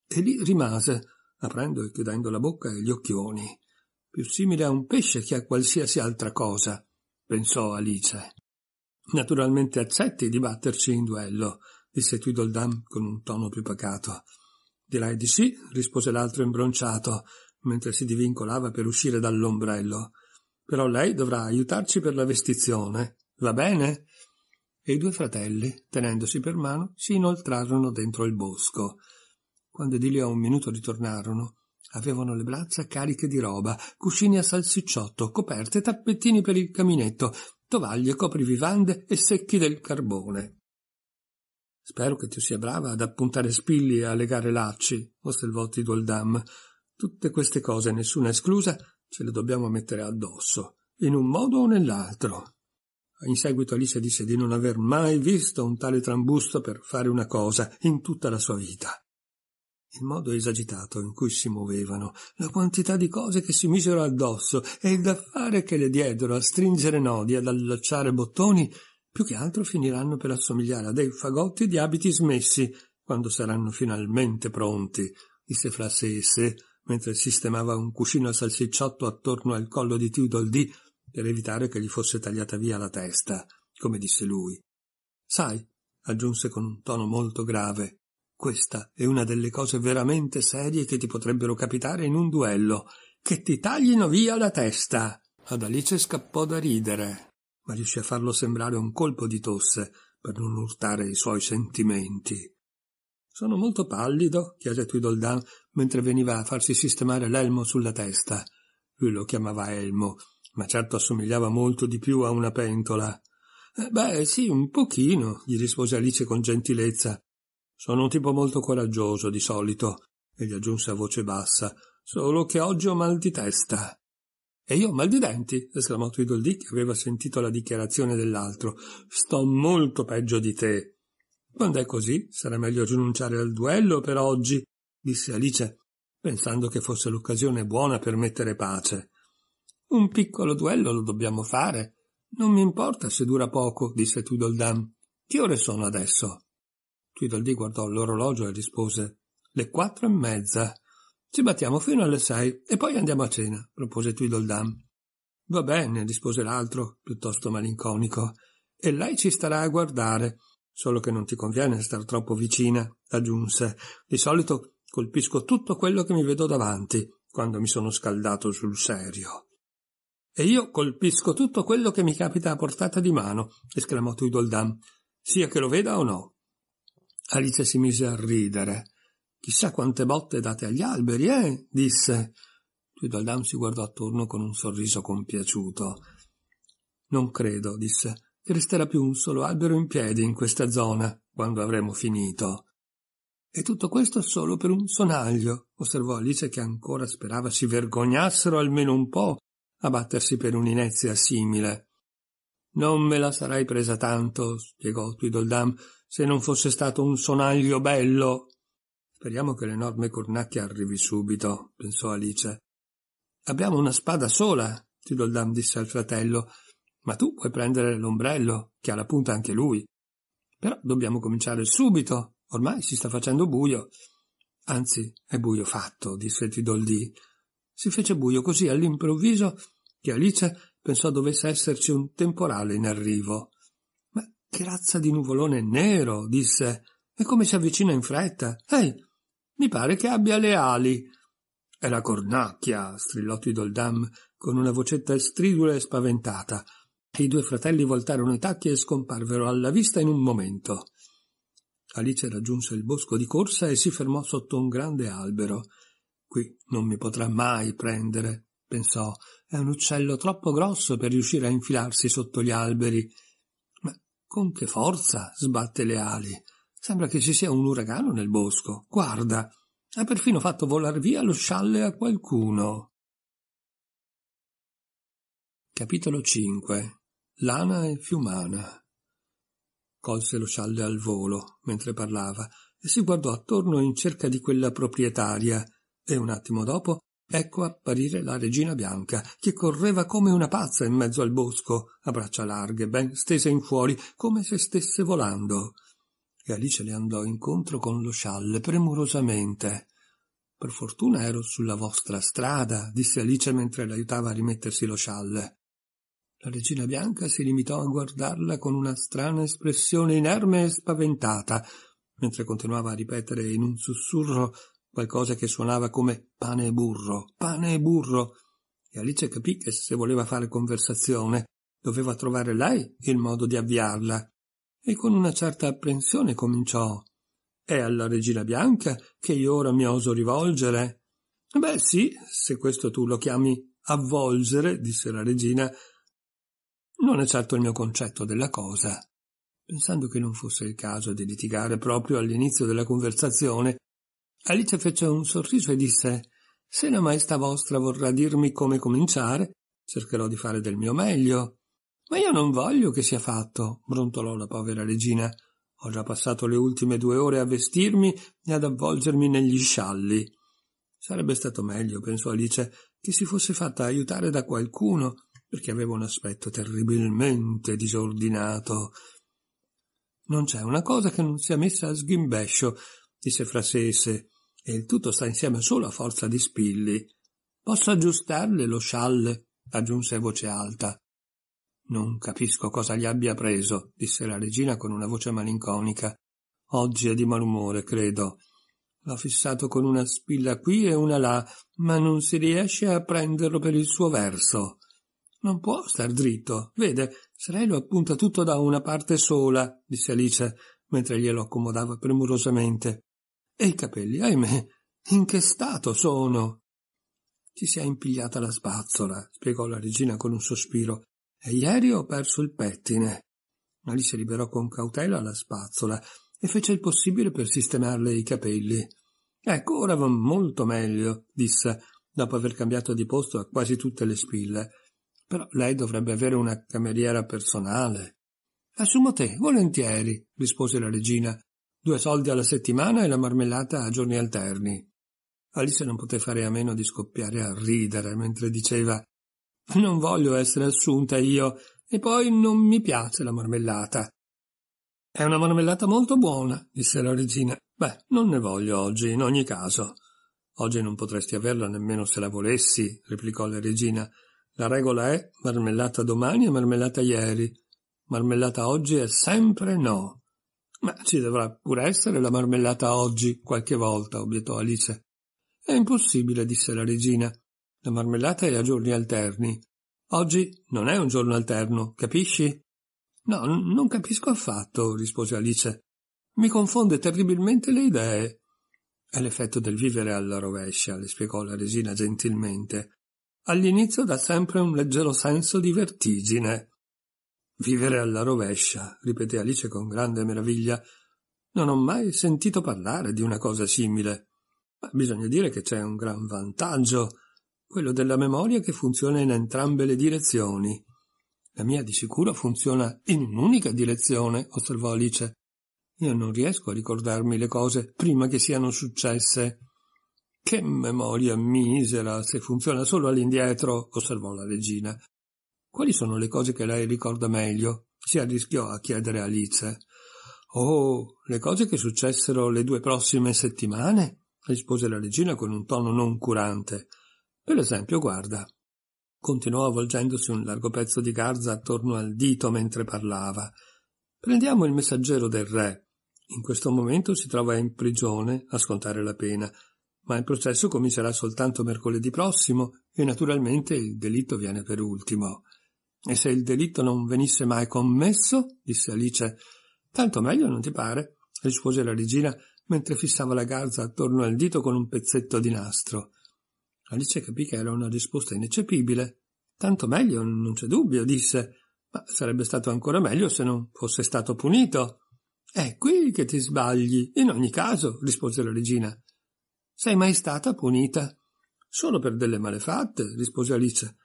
e lì rimase, aprendo e chiudendo la bocca e gli occhioni, più simile a un pesce che a qualsiasi altra cosa, pensò Alice. Naturalmente accetti di batterci in duello, disse Tweedledum con un tono più pacato. Direi di sì, rispose l'altro imbronciato, mentre si divincolava per uscire dall'ombrello. Però lei dovrà aiutarci per la vestizione. Va bene? E i due fratelli, tenendosi per mano, si inoltrarono dentro il bosco. Quando di lì a un minuto ritornarono, avevano le braccia cariche di roba, cuscini a salsicciotto, coperte, tappettini per il caminetto, tovaglie, coprivivande e secchi del carbone. Spero che tu sia brava ad appuntare spilli e a legare lacci, osservò Doldam. Tutte queste cose, nessuna esclusa, ce le dobbiamo mettere addosso, in un modo o nell'altro. In seguito Alice disse di non aver mai visto un tale trambusto per fare una cosa in tutta la sua vita il modo esagitato in cui si muovevano, la quantità di cose che si misero addosso e il da fare che le diedero a stringere nodi e ad allacciare bottoni, più che altro finiranno per assomigliare a dei fagotti di abiti smessi, quando saranno finalmente pronti, disse fra sé e sé, mentre sistemava un cuscino a salsicciotto attorno al collo di Tildoldi per evitare che gli fosse tagliata via la testa, come disse lui. Sai, aggiunse con un tono molto grave, questa è una delle cose veramente serie che ti potrebbero capitare in un duello, che ti taglino via la testa. Ad Alice scappò da ridere, ma riuscì a farlo sembrare un colpo di tosse per non urtare i suoi sentimenti. Sono molto pallido, chiese Tweedledum mentre veniva a farsi sistemare l'elmo sulla testa. Lui lo chiamava elmo, ma certo assomigliava molto di più a una pentola. Eh, beh, sì, un pochino, gli rispose Alice con gentilezza. Sono un tipo molto coraggioso di solito, egli aggiunse a voce bassa, solo che oggi ho mal di testa. E io ho mal di denti, esclamò Tweedledee che aveva sentito la dichiarazione dell'altro. Sto molto peggio di te. Quando è così, sarà meglio rinunciare al duello per oggi, disse Alice, pensando che fosse l'occasione buona per mettere pace. Un piccolo duello lo dobbiamo fare. Non mi importa se dura poco, disse Tweedledum. Che ore sono adesso? Tweedledee guardò l'orologio e rispose Le quattro e mezza. Ci battiamo fino alle sei e poi andiamo a cena, propose Tweedledum. Va bene, rispose l'altro, piuttosto malinconico. E lei ci starà a guardare. Solo che non ti conviene star troppo vicina, aggiunse. Di solito colpisco tutto quello che mi vedo davanti, quando mi sono scaldato sul serio. E io colpisco tutto quello che mi capita a portata di mano, esclamò Tweedledum, sia che lo veda o no. Alice si mise a ridere. Chissà quante botte date agli alberi, eh? disse. Tweedledum si guardò attorno con un sorriso compiaciuto. Non credo, disse, che resterà più un solo albero in piedi in questa zona quando avremo finito. E tutto questo solo per un sonaglio, osservò Alice che ancora sperava si vergognassero almeno un po' a battersi per un'inezia simile. Non me la sarai presa tanto, spiegò Tweedledum, se non fosse stato un sonaglio bello. Speriamo che l'enorme cornacchia arrivi subito, pensò Alice. Abbiamo una spada sola, Tidoldam disse al fratello, ma tu puoi prendere l'ombrello, che ha la punta anche lui. Però dobbiamo cominciare subito, ormai si sta facendo buio. Anzi, è buio fatto, disse Tidoldì. Si fece buio così all'improvviso che Alice pensò dovesse esserci un temporale in arrivo. Che razza di nuvolone nero, disse. E come si avvicina in fretta. Ehi, mi pare che abbia le ali. È la cornacchia, strillò Tidoldam con una vocetta stridula e spaventata. I due fratelli voltarono i tacchi e scomparvero alla vista in un momento. Alice raggiunse il bosco di corsa e si fermò sotto un grande albero. Qui non mi potrà mai prendere, pensò. È un uccello troppo grosso per riuscire a infilarsi sotto gli alberi. Con che forza sbatte le ali. Sembra che ci sia un uragano nel bosco. Guarda, ha perfino fatto volar via lo scialle a qualcuno. Capitolo 5 Lana e Fiumana colse lo scialle al volo mentre parlava e si guardò attorno in cerca di quella proprietaria e un attimo dopo Ecco apparire la regina bianca, che correva come una pazza in mezzo al bosco, a braccia larghe, ben stese in fuori, come se stesse volando. E Alice le andò incontro con lo scialle, premurosamente. Per fortuna ero sulla vostra strada, disse Alice mentre l'aiutava a rimettersi lo scialle. La regina bianca si limitò a guardarla con una strana espressione inerme e spaventata, mentre continuava a ripetere in un sussurro qualcosa che suonava come pane e burro, pane e burro, e Alice capì che se voleva fare conversazione doveva trovare lei il modo di avviarla, e con una certa apprensione cominciò. È alla regina bianca che io ora mi oso rivolgere? Beh sì, se questo tu lo chiami avvolgere, disse la regina, non è certo il mio concetto della cosa. Pensando che non fosse il caso di litigare proprio all'inizio della conversazione, Alice fece un sorriso e disse Se la maestà vostra vorrà dirmi come cominciare, cercherò di fare del mio meglio. Ma io non voglio che sia fatto, brontolò la povera regina. Ho già passato le ultime due ore a vestirmi e ad avvolgermi negli scialli. Sarebbe stato meglio, pensò Alice, che si fosse fatta aiutare da qualcuno, perché aveva un aspetto terribilmente disordinato. Non c'è una cosa che non sia messa a sghimbescio, disse fra sé e sé e il tutto sta insieme solo a forza di spilli. Posso aggiustarle lo scialle? aggiunse a voce alta. Non capisco cosa gli abbia preso, disse la regina con una voce malinconica. Oggi è di malumore, credo. L'ho fissato con una spilla qui e una là, ma non si riesce a prenderlo per il suo verso. Non può star dritto. Vede, Sarei lo appunta tutto da una parte sola, disse Alice, mentre glielo accomodava premurosamente. E i capelli, ahimè, in che stato sono? Ci si è impigliata la spazzola, spiegò la regina con un sospiro, e ieri ho perso il pettine. Alice liberò con cautela la spazzola e fece il possibile per sistemarle i capelli. Ecco, ora va molto meglio, disse, dopo aver cambiato di posto a quasi tutte le spille. Però lei dovrebbe avere una cameriera personale. Assumo te, volentieri, rispose la regina, due soldi alla settimana e la marmellata a giorni alterni. Alice non poté fare a meno di scoppiare a ridere mentre diceva Non voglio essere assunta io, e poi non mi piace la marmellata. È una marmellata molto buona, disse la regina. Beh, non ne voglio oggi, in ogni caso. Oggi non potresti averla nemmeno se la volessi, replicò la regina. La regola è marmellata domani e marmellata ieri. Marmellata oggi è sempre no. Ma ci dovrà pure essere la marmellata oggi, qualche volta, obiettò Alice. È impossibile, disse la regina. La marmellata è a giorni alterni. Oggi non è un giorno alterno, capisci? No, non capisco affatto, rispose Alice. Mi confonde terribilmente le idee. È l'effetto del vivere alla rovescia, le spiegò la regina gentilmente. All'inizio dà sempre un leggero senso di vertigine. Vivere alla rovescia, ripeté Alice con grande meraviglia. Non ho mai sentito parlare di una cosa simile. Ma bisogna dire che c'è un gran vantaggio, quello della memoria che funziona in entrambe le direzioni. La mia di sicuro funziona in un'unica direzione, osservò Alice. Io non riesco a ricordarmi le cose prima che siano successe. Che memoria misera se funziona solo all'indietro, osservò la regina. Quali sono le cose che lei ricorda meglio? si arrischiò a chiedere Alice. Oh, le cose che successero le due prossime settimane? rispose la regina con un tono non curante. Per esempio, guarda. Continuò avvolgendosi un largo pezzo di garza attorno al dito mentre parlava. Prendiamo il messaggero del re. In questo momento si trova in prigione a scontare la pena, ma il processo comincerà soltanto mercoledì prossimo e naturalmente il delitto viene per ultimo. E se il delitto non venisse mai commesso, disse Alice, tanto meglio non ti pare, rispose la regina mentre fissava la garza attorno al dito con un pezzetto di nastro. Alice capì che era una risposta ineccepibile. Tanto meglio, non c'è dubbio, disse, ma sarebbe stato ancora meglio se non fosse stato punito. È qui che ti sbagli, in ogni caso, rispose la regina. Sei mai stata punita? Solo per delle malefatte, rispose Alice.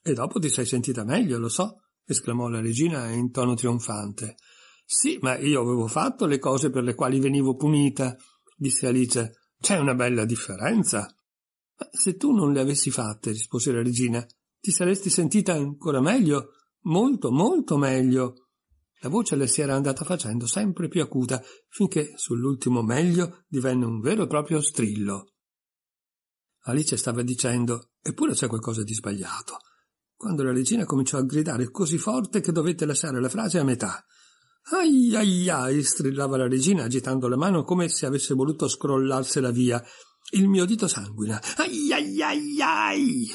E dopo ti sei sentita meglio, lo so, esclamò la regina in tono trionfante. Sì, ma io avevo fatto le cose per le quali venivo punita, disse Alice. C'è una bella differenza. Ma se tu non le avessi fatte, rispose la regina, ti saresti sentita ancora meglio, molto, molto meglio. La voce le si era andata facendo sempre più acuta, finché sull'ultimo meglio divenne un vero e proprio strillo. Alice stava dicendo, eppure c'è qualcosa di sbagliato quando la regina cominciò a gridare così forte che dovette lasciare la frase a metà. Ai ai ai! strillava la regina agitando la mano come se avesse voluto scrollarsela via. Il mio dito sanguina. Ai ai ai ai!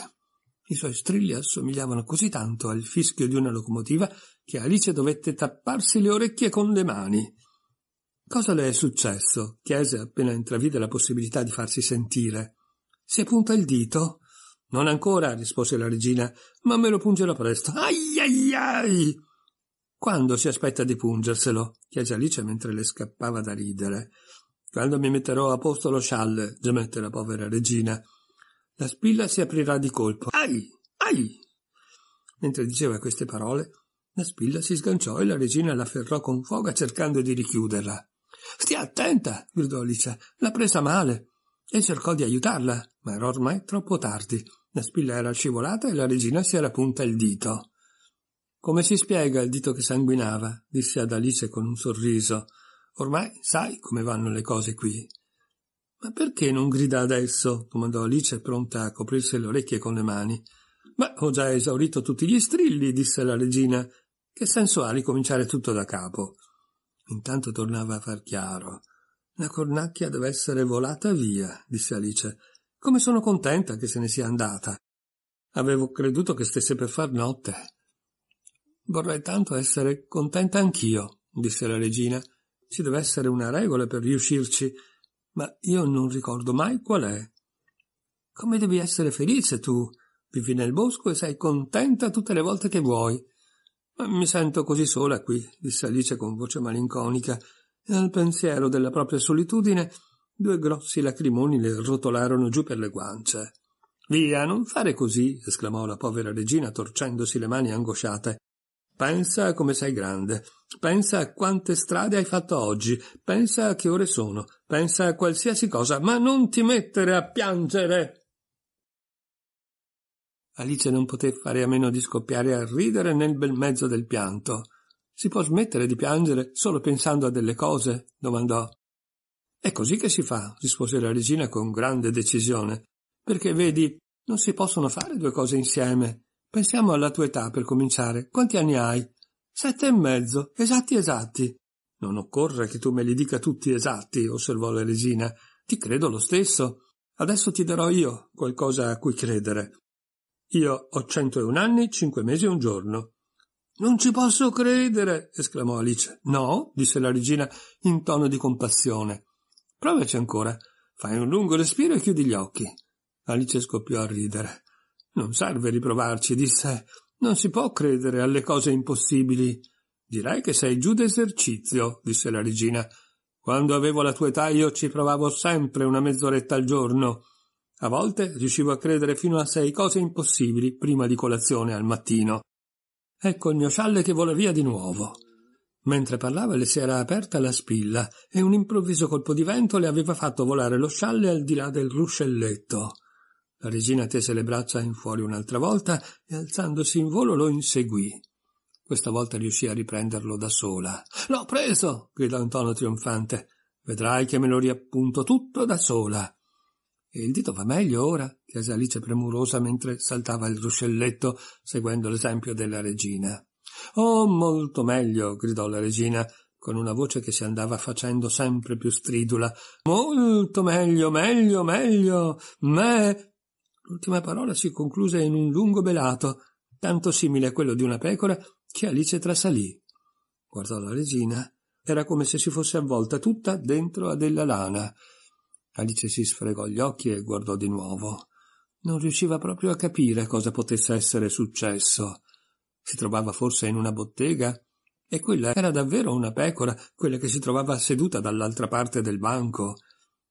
I suoi strilli assomigliavano così tanto al fischio di una locomotiva che Alice dovette tapparsi le orecchie con le mani. Cosa le è successo? chiese appena intravide la possibilità di farsi sentire. Si è punta il dito? Non ancora, rispose la regina, ma me lo pungerò presto. Ai ai ai! Quando si aspetta di pungerselo? chiese Alice mentre le scappava da ridere. Quando mi metterò a posto lo scialle, gemette la povera regina. La spilla si aprirà di colpo. Ai! Ai! Mentre diceva queste parole, la spilla si sganciò e la regina la afferrò con foga cercando di richiuderla. Stia attenta! gridò Alice. L'ha presa male! E cercò di aiutarla, ma era ormai troppo tardi. La spilla era scivolata e la regina si era punta il dito. Come si spiega il dito che sanguinava? disse ad Alice con un sorriso. Ormai sai come vanno le cose qui. Ma perché non grida adesso? domandò Alice, pronta a coprirsi le orecchie con le mani. Ma ho già esaurito tutti gli strilli, disse la regina. Che senso ha ricominciare tutto da capo? Intanto tornava a far chiaro. La cornacchia deve essere volata via, disse Alice. Come sono contenta che se ne sia andata. Avevo creduto che stesse per far notte. Vorrei tanto essere contenta anch'io, disse la regina. Ci deve essere una regola per riuscirci, ma io non ricordo mai qual è. Come devi essere felice tu? Vivi nel bosco e sei contenta tutte le volte che vuoi. Ma mi sento così sola qui, disse Alice con voce malinconica, e al pensiero della propria solitudine Due grossi lacrimoni le rotolarono giù per le guance. Via, non fare così, esclamò la povera regina torcendosi le mani angosciate. Pensa come sei grande, pensa a quante strade hai fatto oggi, pensa a che ore sono, pensa a qualsiasi cosa, ma non ti mettere a piangere. Alice non poté fare a meno di scoppiare a ridere nel bel mezzo del pianto. Si può smettere di piangere solo pensando a delle cose? domandò. È così che si fa, rispose la regina con grande decisione, perché vedi, non si possono fare due cose insieme. Pensiamo alla tua età per cominciare. Quanti anni hai? Sette e mezzo, esatti esatti. Non occorre che tu me li dica tutti esatti, osservò la regina. Ti credo lo stesso. Adesso ti darò io qualcosa a cui credere. Io ho centouno anni, cinque mesi e un giorno. Non ci posso credere! esclamò Alice. No, disse la regina in tono di compassione. Provaci ancora. Fai un lungo respiro e chiudi gli occhi. Alice scoppiò a ridere. Non serve riprovarci, disse. Non si può credere alle cose impossibili. Direi che sei giù d'esercizio, disse la regina. Quando avevo la tua età io ci provavo sempre una mezz'oretta al giorno. A volte riuscivo a credere fino a sei cose impossibili prima di colazione al mattino. Ecco il mio scialle che vola via di nuovo. Mentre parlava le si era aperta la spilla e un improvviso colpo di vento le aveva fatto volare lo scialle al di là del ruscelletto. La regina tese le braccia in fuori un'altra volta e alzandosi in volo lo inseguì. Questa volta riuscì a riprenderlo da sola. L'ho preso! gridò in tono trionfante. Vedrai che me lo riappunto tutto da sola. E il dito va meglio ora? chiese Alice premurosa mentre saltava il ruscelletto, seguendo l'esempio della regina. Oh, molto meglio, gridò la regina, con una voce che si andava facendo sempre più stridula. Molto meglio, meglio, meglio. Me. L'ultima parola si concluse in un lungo belato, tanto simile a quello di una pecora, che Alice trasalì. Guardò la regina. Era come se si fosse avvolta tutta dentro a della lana. Alice si sfregò gli occhi e guardò di nuovo. Non riusciva proprio a capire cosa potesse essere successo. Si trovava forse in una bottega? E quella era davvero una pecora, quella che si trovava seduta dall'altra parte del banco.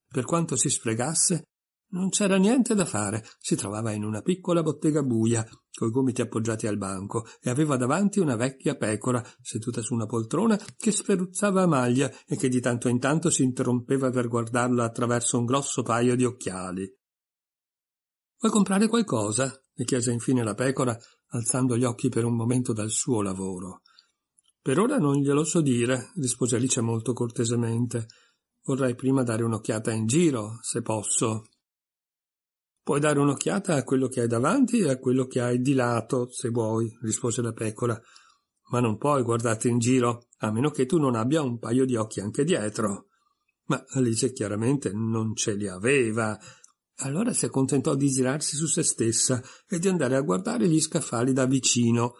Per quanto si sfregasse, non c'era niente da fare. Si trovava in una piccola bottega buia, coi gomiti appoggiati al banco, e aveva davanti una vecchia pecora, seduta su una poltrona, che sferruzzava a maglia e che di tanto in tanto si interrompeva per guardarla attraverso un grosso paio di occhiali. Vuoi comprare qualcosa? le chiese infine la pecora, alzando gli occhi per un momento dal suo lavoro. Per ora non glielo so dire, rispose Alice molto cortesemente. Vorrei prima dare un'occhiata in giro, se posso. Puoi dare un'occhiata a quello che hai davanti e a quello che hai di lato, se vuoi, rispose la pecora. Ma non puoi guardarti in giro, a meno che tu non abbia un paio di occhi anche dietro. Ma Alice chiaramente non ce li aveva, allora si accontentò di girarsi su se stessa e di andare a guardare gli scaffali da vicino.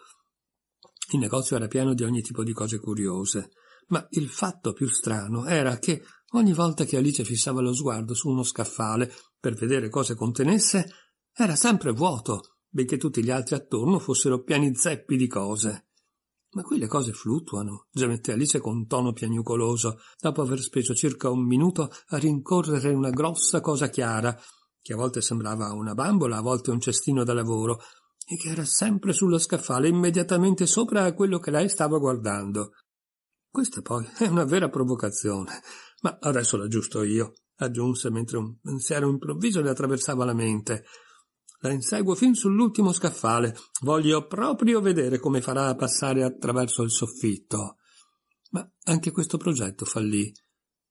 Il negozio era pieno di ogni tipo di cose curiose, ma il fatto più strano era che ogni volta che Alice fissava lo sguardo su uno scaffale per vedere cosa contenesse, era sempre vuoto, benché tutti gli altri attorno fossero piani zeppi di cose. Ma qui le cose fluttuano, gemette Alice con tono piagnucoloso, dopo aver speso circa un minuto a rincorrere una grossa cosa chiara, che a volte sembrava una bambola, a volte un cestino da lavoro, e che era sempre sullo scaffale immediatamente sopra a quello che lei stava guardando. Questa poi è una vera provocazione, ma adesso l'aggiusto io, aggiunse mentre un pensiero improvviso le attraversava la mente. La inseguo fin sull'ultimo scaffale, voglio proprio vedere come farà a passare attraverso il soffitto. Ma anche questo progetto fallì.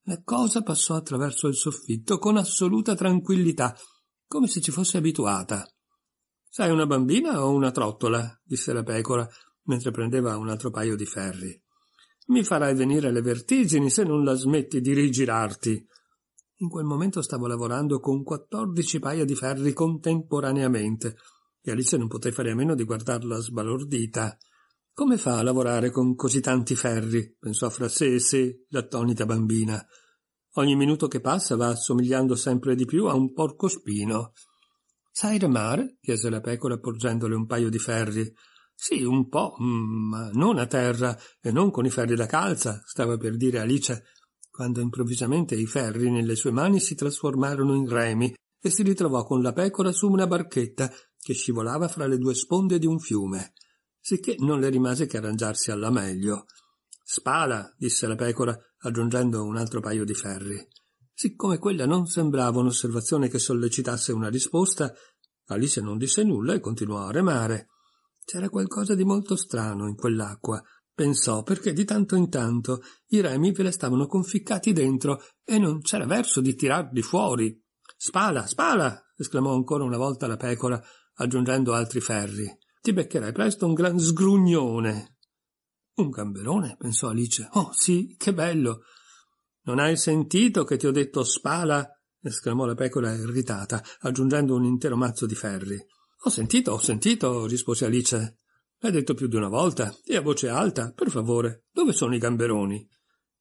La cosa passò attraverso il soffitto con assoluta tranquillità, come se ci fosse abituata. Sei una bambina o una trottola? disse la pecora, mentre prendeva un altro paio di ferri. Mi farai venire le vertigini se non la smetti di rigirarti. In quel momento stavo lavorando con quattordici paia di ferri contemporaneamente, e Alice non poté fare a meno di guardarla sbalordita. Come fa a lavorare con così tanti ferri? pensò fra sé e sé l'attonita bambina. Ogni minuto che passa va assomigliando sempre di più a un porcospino. Sai remare? chiese la pecora porgendole un paio di ferri. Sì, un po', ma non a terra e non con i ferri da calza, stava per dire Alice, quando improvvisamente i ferri nelle sue mani si trasformarono in remi e si ritrovò con la pecora su una barchetta che scivolava fra le due sponde di un fiume sicché non le rimase che arrangiarsi alla meglio. Spala, disse la pecora, aggiungendo un altro paio di ferri. Siccome quella non sembrava un'osservazione che sollecitasse una risposta, Alice non disse nulla e continuò a remare. C'era qualcosa di molto strano in quell'acqua, pensò, perché di tanto in tanto i remi ve le stavano conficcati dentro e non c'era verso di tirarli fuori. Spala, spala! esclamò ancora una volta la pecora, aggiungendo altri ferri ti beccherai presto un gran sgrugnone. Un gamberone, pensò Alice. Oh sì, che bello. Non hai sentito che ti ho detto spala? esclamò la pecora irritata, aggiungendo un intero mazzo di ferri. Ho sentito, ho sentito, rispose Alice. L'hai detto più di una volta, e a voce alta, per favore, dove sono i gamberoni?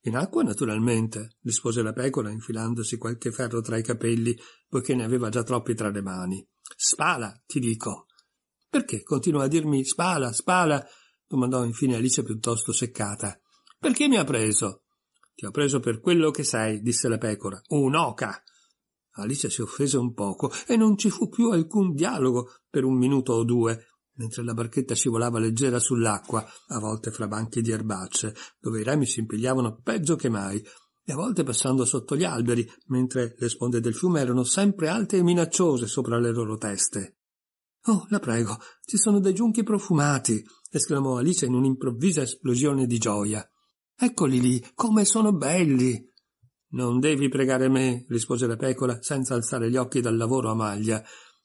In acqua, naturalmente, rispose la pecora, infilandosi qualche ferro tra i capelli, poiché ne aveva già troppi tra le mani. Spala, ti dico. Perché continua a dirmi spala, spala? domandò infine Alice piuttosto seccata. Perché mi ha preso? Ti ho preso per quello che sei, disse la pecora. Un'oca! Alice si offese un poco e non ci fu più alcun dialogo per un minuto o due, mentre la barchetta scivolava leggera sull'acqua, a volte fra banchi di erbacce, dove i rami si impigliavano peggio che mai, e a volte passando sotto gli alberi, mentre le sponde del fiume erano sempre alte e minacciose sopra le loro teste. Oh, la prego, ci sono dei giunchi profumati, esclamò Alice in un'improvvisa esplosione di gioia. Eccoli lì, come sono belli! Non devi pregare me, rispose la pecora senza alzare gli occhi dal lavoro a maglia.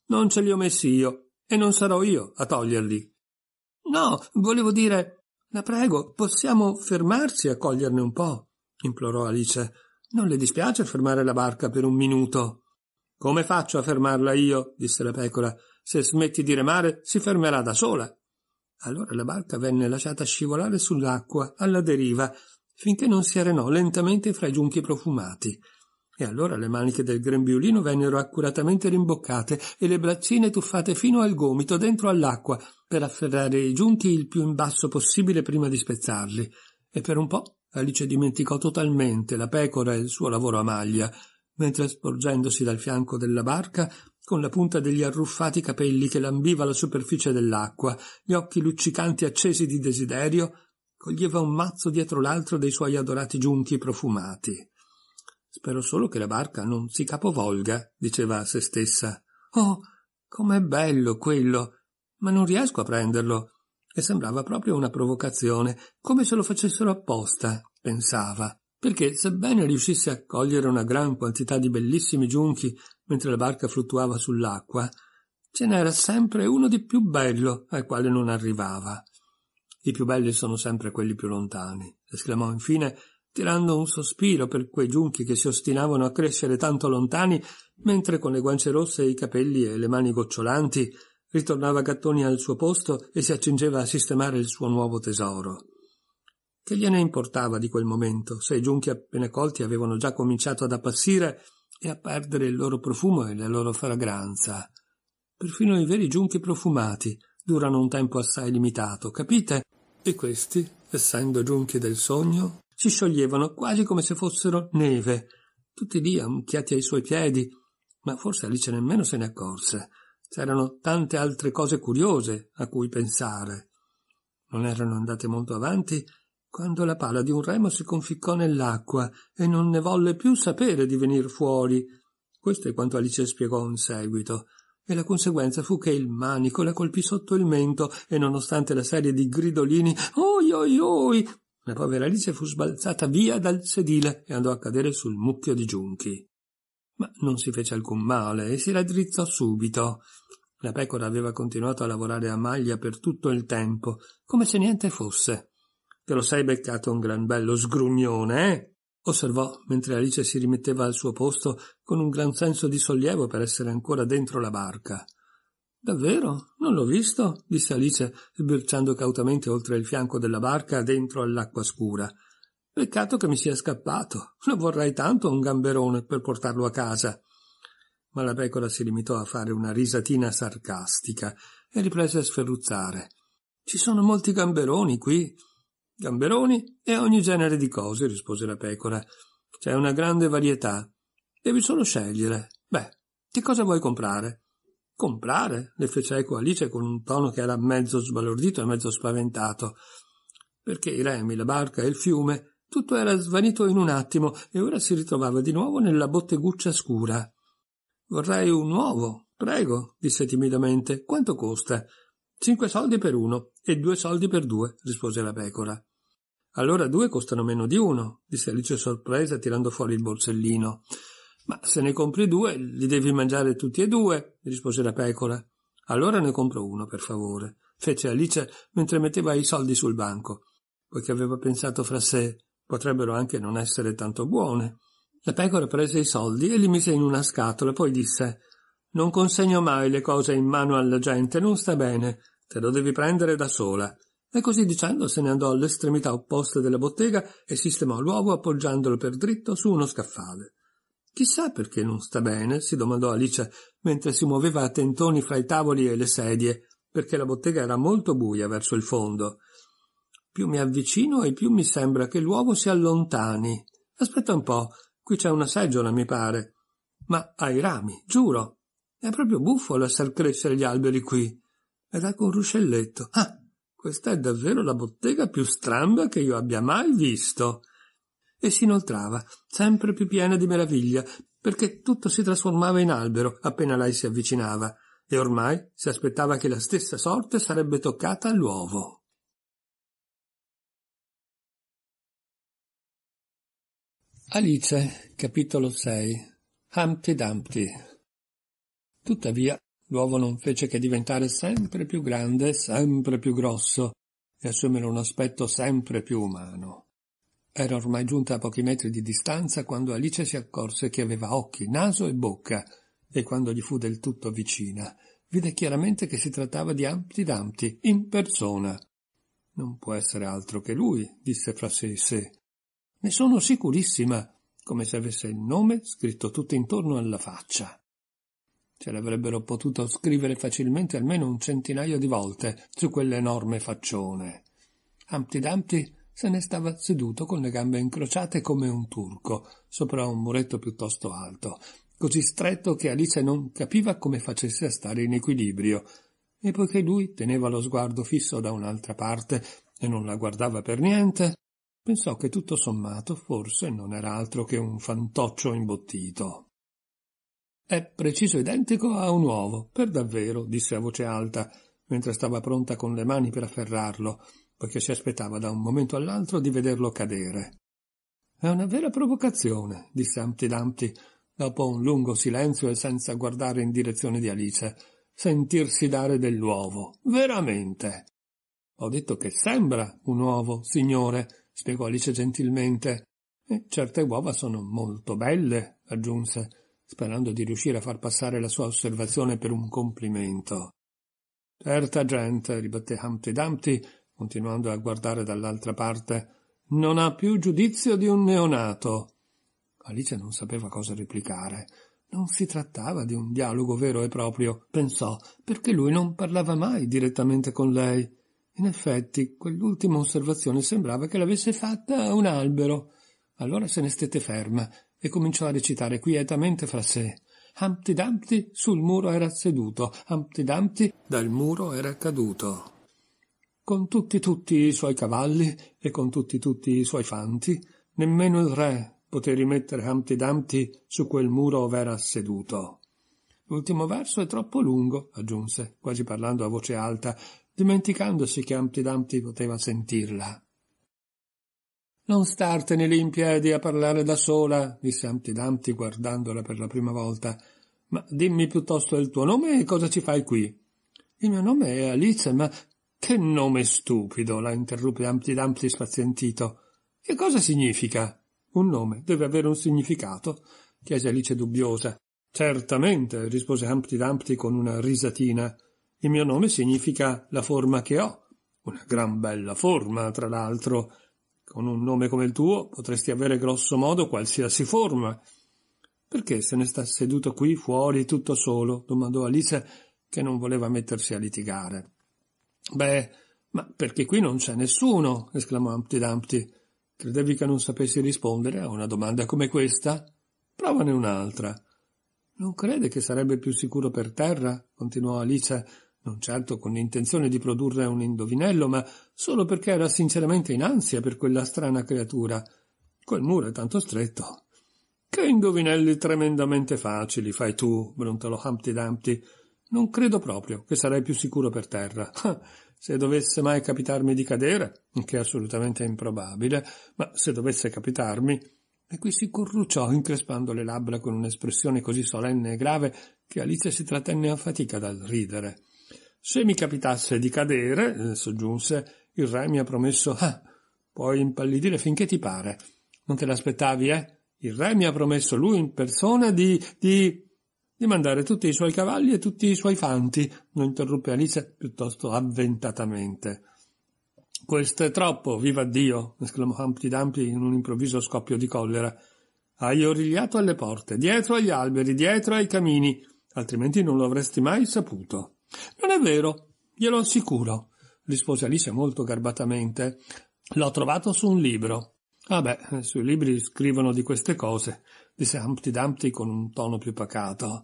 Non ce li ho messi io, e non sarò io a toglierli. No, volevo dire. La prego, possiamo fermarci a coglierne un po', implorò Alice. Non le dispiace fermare la barca per un minuto? Come faccio a fermarla io? disse la pecora. Se smetti di remare, si fermerà da sola. Allora la barca venne lasciata scivolare sull'acqua, alla deriva, finché non si arenò lentamente fra i giunchi profumati. E allora le maniche del grembiulino vennero accuratamente rimboccate e le braccine tuffate fino al gomito dentro all'acqua per afferrare i giunchi il più in basso possibile prima di spezzarli. E per un po' Alice dimenticò totalmente la pecora e il suo lavoro a maglia, mentre sporgendosi dal fianco della barca con la punta degli arruffati capelli che lambiva la superficie dell'acqua, gli occhi luccicanti accesi di desiderio, coglieva un mazzo dietro l'altro dei suoi adorati giunchi profumati. Spero solo che la barca non si capovolga, diceva a se stessa. Oh, com'è bello quello! Ma non riesco a prenderlo. E sembrava proprio una provocazione, come se lo facessero apposta, pensava perché sebbene riuscisse a cogliere una gran quantità di bellissimi giunchi mentre la barca fluttuava sull'acqua, ce n'era sempre uno di più bello al quale non arrivava. I più belli sono sempre quelli più lontani, esclamò infine, tirando un sospiro per quei giunchi che si ostinavano a crescere tanto lontani, mentre con le guance rosse e i capelli e le mani gocciolanti ritornava Gattoni al suo posto e si accingeva a sistemare il suo nuovo tesoro. Che gliene importava di quel momento, se i giunchi appena colti avevano già cominciato ad appassire e a perdere il loro profumo e la loro fragranza. Perfino i veri giunchi profumati durano un tempo assai limitato, capite? E questi, essendo giunchi del sogno, si scioglievano quasi come se fossero neve, tutti lì ammucchiati ai suoi piedi, ma forse Alice nemmeno se ne accorse. C'erano tante altre cose curiose a cui pensare. Non erano andate molto avanti quando la pala di un remo si conficcò nell'acqua e non ne volle più sapere di venir fuori. Questo è quanto Alice spiegò in seguito e la conseguenza fu che il manico la colpì sotto il mento e nonostante la serie di gridolini oi oi oi la povera Alice fu sbalzata via dal sedile e andò a cadere sul mucchio di giunchi. Ma non si fece alcun male e si raddrizzò subito. La pecora aveva continuato a lavorare a maglia per tutto il tempo, come se niente fosse. Te lo sei beccato un gran bello sgrugnone, eh? osservò mentre Alice si rimetteva al suo posto con un gran senso di sollievo per essere ancora dentro la barca. Davvero? Non l'ho visto? disse Alice, sbirciando cautamente oltre il fianco della barca dentro all'acqua scura. Peccato che mi sia scappato. Lo vorrei tanto un gamberone per portarlo a casa. Ma la pecora si limitò a fare una risatina sarcastica e riprese a sferruzzare. Ci sono molti gamberoni qui gamberoni e ogni genere di cose, rispose la pecora. C'è una grande varietà. Devi solo scegliere. Beh, che cosa vuoi comprare? Comprare? le fece eco Alice con un tono che era mezzo sbalordito e mezzo spaventato. Perché i remi, la barca e il fiume, tutto era svanito in un attimo e ora si ritrovava di nuovo nella botteguccia scura. Vorrei un uovo, prego, disse timidamente. Quanto costa? Cinque soldi per uno e due soldi per due, rispose la pecora. Allora due costano meno di uno, disse Alice sorpresa tirando fuori il borsellino. Ma se ne compri due, li devi mangiare tutti e due, rispose la pecora. Allora ne compro uno, per favore, fece Alice mentre metteva i soldi sul banco, poiché aveva pensato fra sé potrebbero anche non essere tanto buone. La pecora prese i soldi e li mise in una scatola, poi disse Non consegno mai le cose in mano alla gente, non sta bene, te lo devi prendere da sola. E così dicendo se ne andò all'estremità opposta della bottega e sistemò l'uovo appoggiandolo per dritto su uno scaffale. Chissà perché non sta bene, si domandò Alice mentre si muoveva a tentoni fra i tavoli e le sedie, perché la bottega era molto buia verso il fondo. Più mi avvicino e più mi sembra che l'uovo si allontani. Aspetta un po', qui c'è una seggiola, mi pare. Ma ai rami, giuro. È proprio buffo lasciar crescere gli alberi qui. Ed ecco un ruscelletto. Ah, questa è davvero la bottega più stramba che io abbia mai visto. E si inoltrava, sempre più piena di meraviglia, perché tutto si trasformava in albero appena lei si avvicinava, e ormai si aspettava che la stessa sorte sarebbe toccata all'uovo. Alice, capitolo 6 Humpty Dumpty Tuttavia, L'uovo non fece che diventare sempre più grande, sempre più grosso, e assumere un aspetto sempre più umano. Era ormai giunta a pochi metri di distanza quando Alice si accorse che aveva occhi, naso e bocca, e quando gli fu del tutto vicina, vide chiaramente che si trattava di Amti Damti, in persona. Non può essere altro che lui, disse fra sé e sé. Ne sono sicurissima, come se avesse il nome scritto tutto intorno alla faccia. Ce l'avrebbero potuto scrivere facilmente almeno un centinaio di volte su quell'enorme faccione. Humpty Dumpty se ne stava seduto con le gambe incrociate come un turco, sopra un muretto piuttosto alto, così stretto che Alice non capiva come facesse a stare in equilibrio. E poiché lui teneva lo sguardo fisso da un'altra parte e non la guardava per niente, pensò che tutto sommato forse non era altro che un fantoccio imbottito. È preciso identico a un uovo, per davvero, disse a voce alta, mentre stava pronta con le mani per afferrarlo, poiché si aspettava da un momento all'altro di vederlo cadere. È una vera provocazione, disse Amti Damti, dopo un lungo silenzio e senza guardare in direzione di Alice, sentirsi dare dell'uovo. Veramente. Ho detto che sembra un uovo, signore, spiegò Alice gentilmente. E certe uova sono molto belle, aggiunse sperando di riuscire a far passare la sua osservazione per un complimento. Certa gente, ribatté Humpty Dumpty, continuando a guardare dall'altra parte, non ha più giudizio di un neonato. Alice non sapeva cosa replicare. Non si trattava di un dialogo vero e proprio, pensò, perché lui non parlava mai direttamente con lei. In effetti, quell'ultima osservazione sembrava che l'avesse fatta un albero. Allora se ne stette ferma, e cominciò a recitare quietamente fra sé. Humpty Dumpty sul muro era seduto, Humpty Dumpty dal muro era caduto. Con tutti tutti i suoi cavalli e con tutti tutti i suoi fanti, nemmeno il re poté rimettere Humpty Dumpty su quel muro ov'era seduto. L'ultimo verso è troppo lungo, aggiunse, quasi parlando a voce alta, dimenticandosi che Humpty Dumpty poteva sentirla. Non startene lì in piedi a parlare da sola, disse Amtidanti guardandola per la prima volta. Ma dimmi piuttosto il tuo nome e cosa ci fai qui? Il mio nome è Alice, ma che nome stupido, la interruppe Amtidanti spazientito. Che cosa significa? Un nome deve avere un significato, chiese Alice dubbiosa. Certamente, rispose Amtidanti con una risatina. Il mio nome significa la forma che ho. Una gran bella forma, tra l'altro con un nome come il tuo potresti avere grosso modo qualsiasi forma. Perché se ne sta seduto qui fuori tutto solo? domandò Alice, che non voleva mettersi a litigare. Beh, ma perché qui non c'è nessuno? esclamò Humpty Dumpty. Credevi che non sapessi rispondere a una domanda come questa? Provane un'altra. Non crede che sarebbe più sicuro per terra? continuò Alice non certo con l'intenzione di produrre un indovinello, ma solo perché era sinceramente in ansia per quella strana creatura. Quel muro è tanto stretto. Che indovinelli tremendamente facili fai tu, brontolò Humpty Dumpty. Non credo proprio che sarei più sicuro per terra. Se dovesse mai capitarmi di cadere, che è assolutamente improbabile, ma se dovesse capitarmi. E qui si corrucciò, increspando le labbra con un'espressione così solenne e grave che Alice si trattenne a fatica dal ridere. Se mi capitasse di cadere, eh, soggiunse, il re mi ha promesso, ah, puoi impallidire finché ti pare. Non te l'aspettavi, eh? Il re mi ha promesso lui in persona di, di, di mandare tutti i suoi cavalli e tutti i suoi fanti, lo interruppe Alice piuttosto avventatamente. Questo è troppo, viva Dio! esclamò Humpty Dumpty in un improvviso scoppio di collera. Hai origliato alle porte, dietro agli alberi, dietro ai camini, altrimenti non lo avresti mai saputo. Non è vero, glielo assicuro, rispose Alice molto garbatamente. L'ho trovato su un libro. Ah beh, sui libri scrivono di queste cose, disse Humpty Dumpty con un tono più pacato.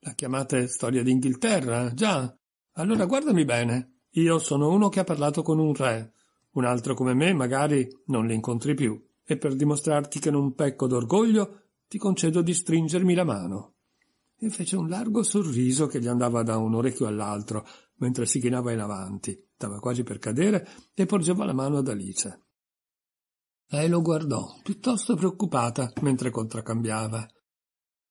La chiamate storia d'Inghilterra? Già. Allora guardami bene. Io sono uno che ha parlato con un re. Un altro come me magari non li incontri più. E per dimostrarti che non pecco d'orgoglio, ti concedo di stringermi la mano e fece un largo sorriso che gli andava da un orecchio all'altro, mentre si chinava in avanti, stava quasi per cadere, e porgeva la mano ad Alice. Lei lo guardò, piuttosto preoccupata, mentre contraccambiava.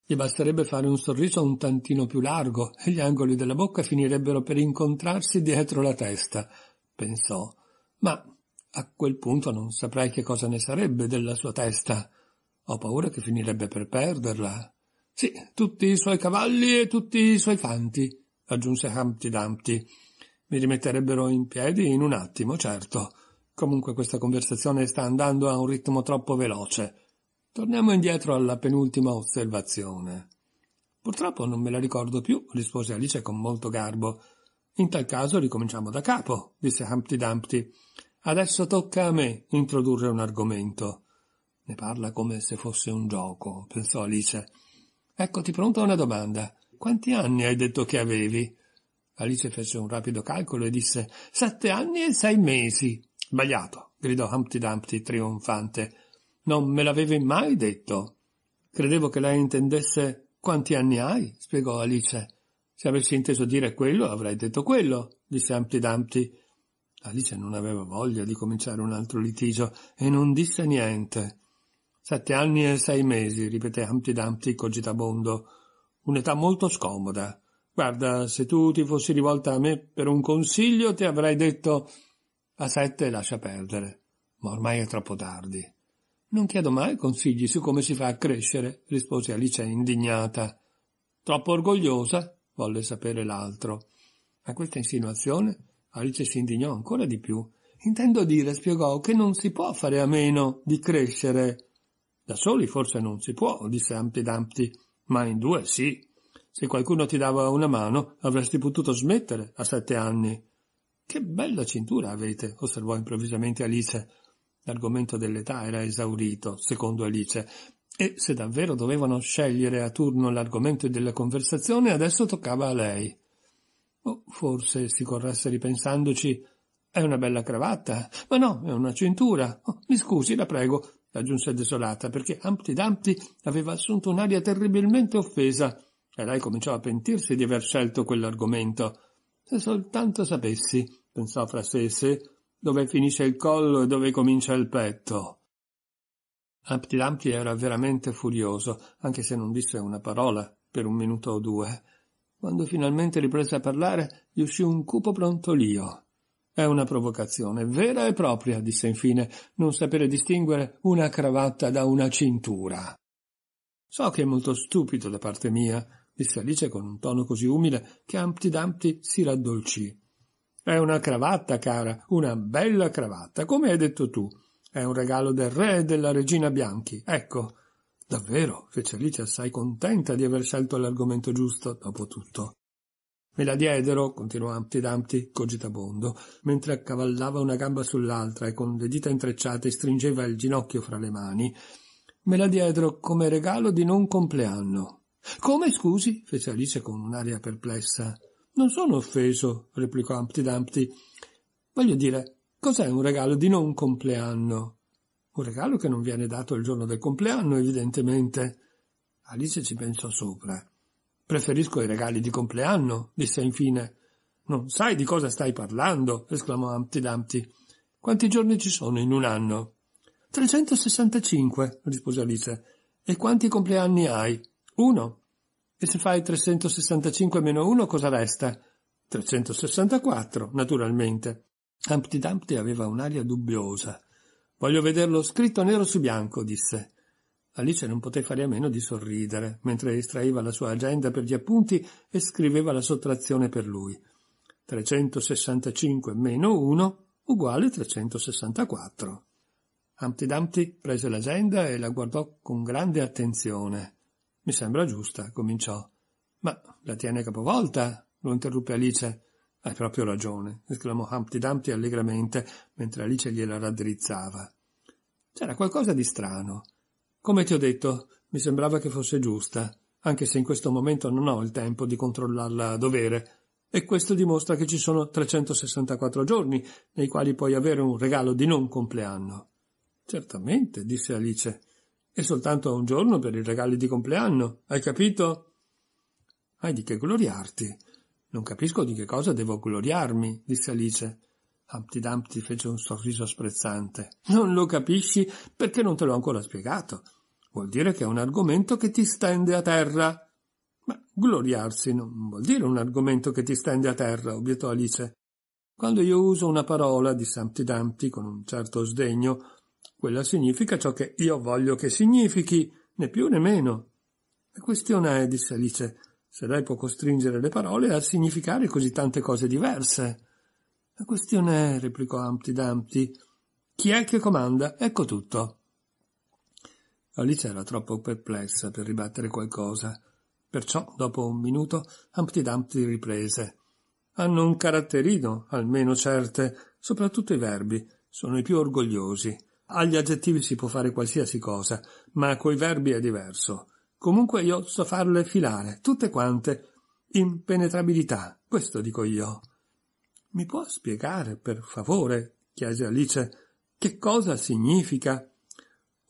Gli basterebbe fare un sorriso un tantino più largo e gli angoli della bocca finirebbero per incontrarsi dietro la testa, pensò. Ma a quel punto non saprei che cosa ne sarebbe della sua testa. Ho paura che finirebbe per perderla. Sì, tutti i suoi cavalli e tutti i suoi fanti, aggiunse Humpty Dumpty. Mi rimetterebbero in piedi in un attimo, certo. Comunque questa conversazione sta andando a un ritmo troppo veloce. Torniamo indietro alla penultima osservazione. Purtroppo non me la ricordo più, rispose Alice con molto garbo. In tal caso ricominciamo da capo, disse Humpty Dumpty. Adesso tocca a me introdurre un argomento. Ne parla come se fosse un gioco, pensò Alice. Eccoti pronta una domanda. Quanti anni hai detto che avevi? Alice fece un rapido calcolo e disse sette anni e sei mesi. Sbagliato, gridò Humpty Dumpty trionfante. Non me l'avevi mai detto. Credevo che lei intendesse quanti anni hai, spiegò Alice. Se avessi inteso dire quello, avrei detto quello, disse Humpty Dumpty. Alice non aveva voglia di cominciare un altro litigio e non disse niente. Sette anni e sei mesi, ripeté Humpty Dumpty cogitabondo. Un'età molto scomoda. Guarda, se tu ti fossi rivolta a me per un consiglio, ti avrei detto a sette lascia perdere. Ma ormai è troppo tardi. Non chiedo mai consigli su come si fa a crescere, rispose Alice indignata. Troppo orgogliosa? volle sapere l'altro. A questa insinuazione Alice si indignò ancora di più. Intendo dire, spiegò, che non si può fare a meno di crescere. Da soli forse non si può, disse Amti Dumpty, ma in due sì. Se qualcuno ti dava una mano, avresti potuto smettere a sette anni. Che bella cintura avete, osservò improvvisamente Alice. L'argomento dell'età era esaurito, secondo Alice, e se davvero dovevano scegliere a turno l'argomento della conversazione, adesso toccava a lei. Oh, forse, si corresse ripensandoci, è una bella cravatta, ma no, è una cintura. Oh, mi scusi, la prego, aggiunse desolata, perché Humpty Dumpty aveva assunto un'aria terribilmente offesa, e lei cominciò a pentirsi di aver scelto quell'argomento. Se soltanto sapessi, pensò fra sé e sé, dove finisce il collo e dove comincia il petto. Humpty Dumpty era veramente furioso, anche se non disse una parola per un minuto o due. Quando finalmente riprese a parlare, gli uscì un cupo brontolio. È una provocazione vera e propria, disse infine, non sapere distinguere una cravatta da una cintura. So che è molto stupido da parte mia, disse Alice con un tono così umile che Ampti Dumpty si raddolcì. È una cravatta, cara, una bella cravatta, come hai detto tu. È un regalo del re e della regina Bianchi. Ecco. Davvero, fece Alice assai contenta di aver scelto l'argomento giusto, dopo tutto. Me la diedero, continuò Amti Damti, cogitabondo, mentre accavallava una gamba sull'altra e con le dita intrecciate stringeva il ginocchio fra le mani. Me la diedero come regalo di non compleanno. Come scusi? fece Alice con un'aria perplessa. Non sono offeso, replicò Amti Damti. Voglio dire, cos'è un regalo di non compleanno? Un regalo che non viene dato il giorno del compleanno, evidentemente. Alice ci pensò sopra. Preferisco i regali di compleanno, disse infine. Non sai di cosa stai parlando, esclamò Humpty Dumpty. Quanti giorni ci sono in un anno? 365, rispose Alice. E quanti compleanni hai? Uno. E se fai 365 meno uno, cosa resta? 364, naturalmente. Humpty Dumpty aveva un'aria dubbiosa. Voglio vederlo scritto nero su bianco, disse. Alice non poté fare a meno di sorridere, mentre estraeva la sua agenda per gli appunti e scriveva la sottrazione per lui. 365 meno 1 uguale 364. Humpty Dumpty prese l'agenda e la guardò con grande attenzione. Mi sembra giusta, cominciò. Ma la tiene capovolta? lo interruppe Alice. Hai proprio ragione, esclamò Humpty Dumpty allegramente, mentre Alice gliela raddrizzava. C'era qualcosa di strano. Come ti ho detto, mi sembrava che fosse giusta, anche se in questo momento non ho il tempo di controllarla a dovere, e questo dimostra che ci sono 364 giorni nei quali puoi avere un regalo di non compleanno. Certamente, disse Alice. E soltanto un giorno per i regali di compleanno, hai capito? Hai di che gloriarti. Non capisco di che cosa devo gloriarmi, disse Alice. Humpty Dumpty fece un sorriso sprezzante. Non lo capisci perché non te l'ho ancora spiegato vuol dire che è un argomento che ti stende a terra. Ma gloriarsi non vuol dire un argomento che ti stende a terra, obiettò Alice. Quando io uso una parola di Sampti Damti con un certo sdegno, quella significa ciò che io voglio che significhi, né più né meno. La questione è, disse Alice, se lei può costringere le parole a significare così tante cose diverse. La questione è, replicò Ampti Damti, chi è che comanda? Ecco tutto. Alice era troppo perplessa per ribattere qualcosa. Perciò, dopo un minuto, Humpty Dumpty riprese. Hanno un caratterino, almeno certe, soprattutto i verbi, sono i più orgogliosi. Agli aggettivi si può fare qualsiasi cosa, ma coi verbi è diverso. Comunque io so farle filare, tutte quante. Impenetrabilità, questo dico io. Mi può spiegare, per favore, chiese Alice, che cosa significa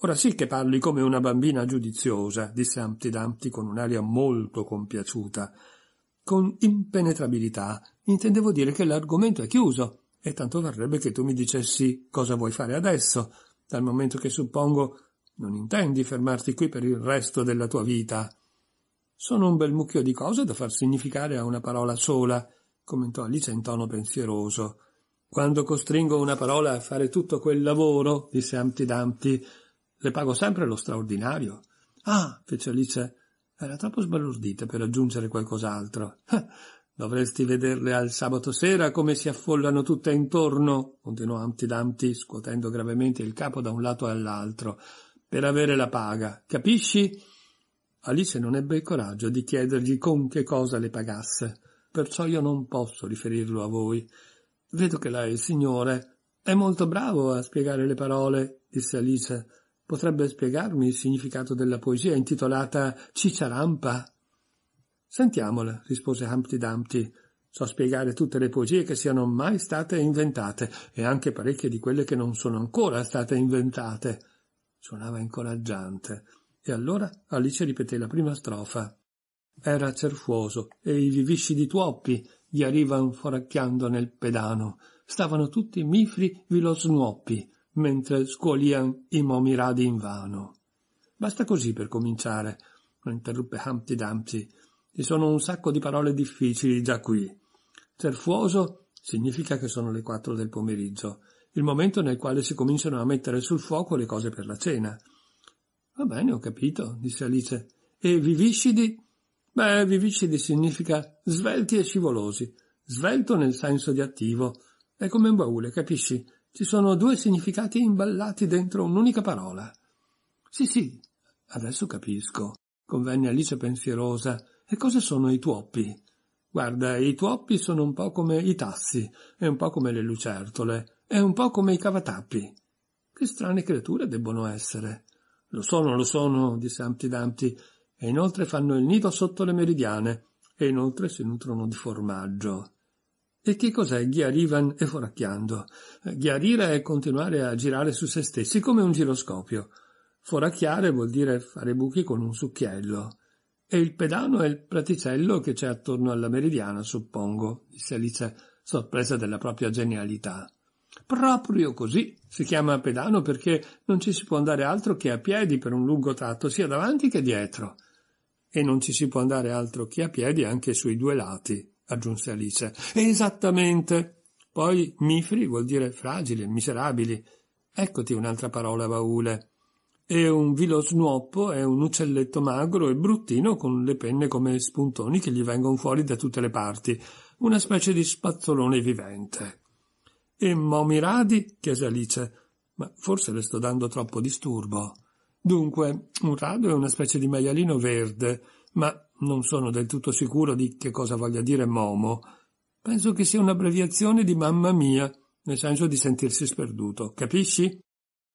Ora sì che parli come una bambina giudiziosa, disse Humpty Dumpty con un'aria molto compiaciuta. Con impenetrabilità intendevo dire che l'argomento è chiuso, e tanto varrebbe che tu mi dicessi cosa vuoi fare adesso, dal momento che suppongo non intendi fermarti qui per il resto della tua vita. Sono un bel mucchio di cose da far significare a una parola sola, commentò Alice in tono pensieroso. Quando costringo una parola a fare tutto quel lavoro, disse Humpty Dumpty, le pago sempre lo straordinario. Ah, fece Alice. Era troppo sbalordita per aggiungere qualcos'altro. Dovresti vederle al sabato sera come si affollano tutte intorno, continuò Amti Damti, scuotendo gravemente il capo da un lato all'altro, per avere la paga. Capisci? Alice non ebbe il coraggio di chiedergli con che cosa le pagasse, perciò io non posso riferirlo a voi. Vedo che lei, signore, è molto bravo a spiegare le parole, disse Alice. Potrebbe spiegarmi il significato della poesia intitolata Cicciarampa? Sentiamola, rispose Humpty Dumpty. So spiegare tutte le poesie che siano mai state inventate, e anche parecchie di quelle che non sono ancora state inventate. Suonava incoraggiante. E allora Alice ripeté la prima strofa. Era cerfuoso, e i vivisci di tuoppi gli arrivano foracchiando nel pedano. Stavano tutti mifri vilosnuoppi mentre scuolian i momiradi vano. Basta così per cominciare, lo interruppe Humpty Dumpty. Ci sono un sacco di parole difficili già qui. Cerfuoso significa che sono le quattro del pomeriggio, il momento nel quale si cominciano a mettere sul fuoco le cose per la cena. Va bene, ho capito, disse Alice. E viviscidi? Beh, viviscidi significa svelti e scivolosi. Svelto nel senso di attivo. È come un baule, capisci? Ci sono due significati imballati dentro un'unica parola. Sì, sì, adesso capisco, convenne Alice pensierosa. E cosa sono i tuoppi? Guarda, i tuoppi sono un po' come i tassi, e un po' come le lucertole, e un po' come i cavatappi. Che strane creature debbono essere. Lo sono, lo sono, disse Amti Damti, e inoltre fanno il nido sotto le meridiane, e inoltre si nutrono di formaggio. E che cos'è ghiarivan e foracchiando? Eh, Ghiarire è continuare a girare su se stessi come un giroscopio. Foracchiare vuol dire fare buchi con un succhiello. E il pedano è il praticello che c'è attorno alla meridiana, suppongo, disse Alice, sorpresa della propria genialità. Proprio così si chiama pedano perché non ci si può andare altro che a piedi per un lungo tratto, sia davanti che dietro. E non ci si può andare altro che a piedi anche sui due lati aggiunse Alice. Esattamente. Poi mifri vuol dire fragili, miserabili. Eccoti un'altra parola, baule. E un vilo snuoppo è un uccelletto magro e bruttino con le penne come spuntoni che gli vengono fuori da tutte le parti, una specie di spazzolone vivente. E momiradi? chiese Alice. Ma forse le sto dando troppo disturbo. Dunque, un rado è una specie di maialino verde, ma non sono del tutto sicuro di che cosa voglia dire Momo. Penso che sia un'abbreviazione di mamma mia, nel senso di sentirsi sperduto, capisci?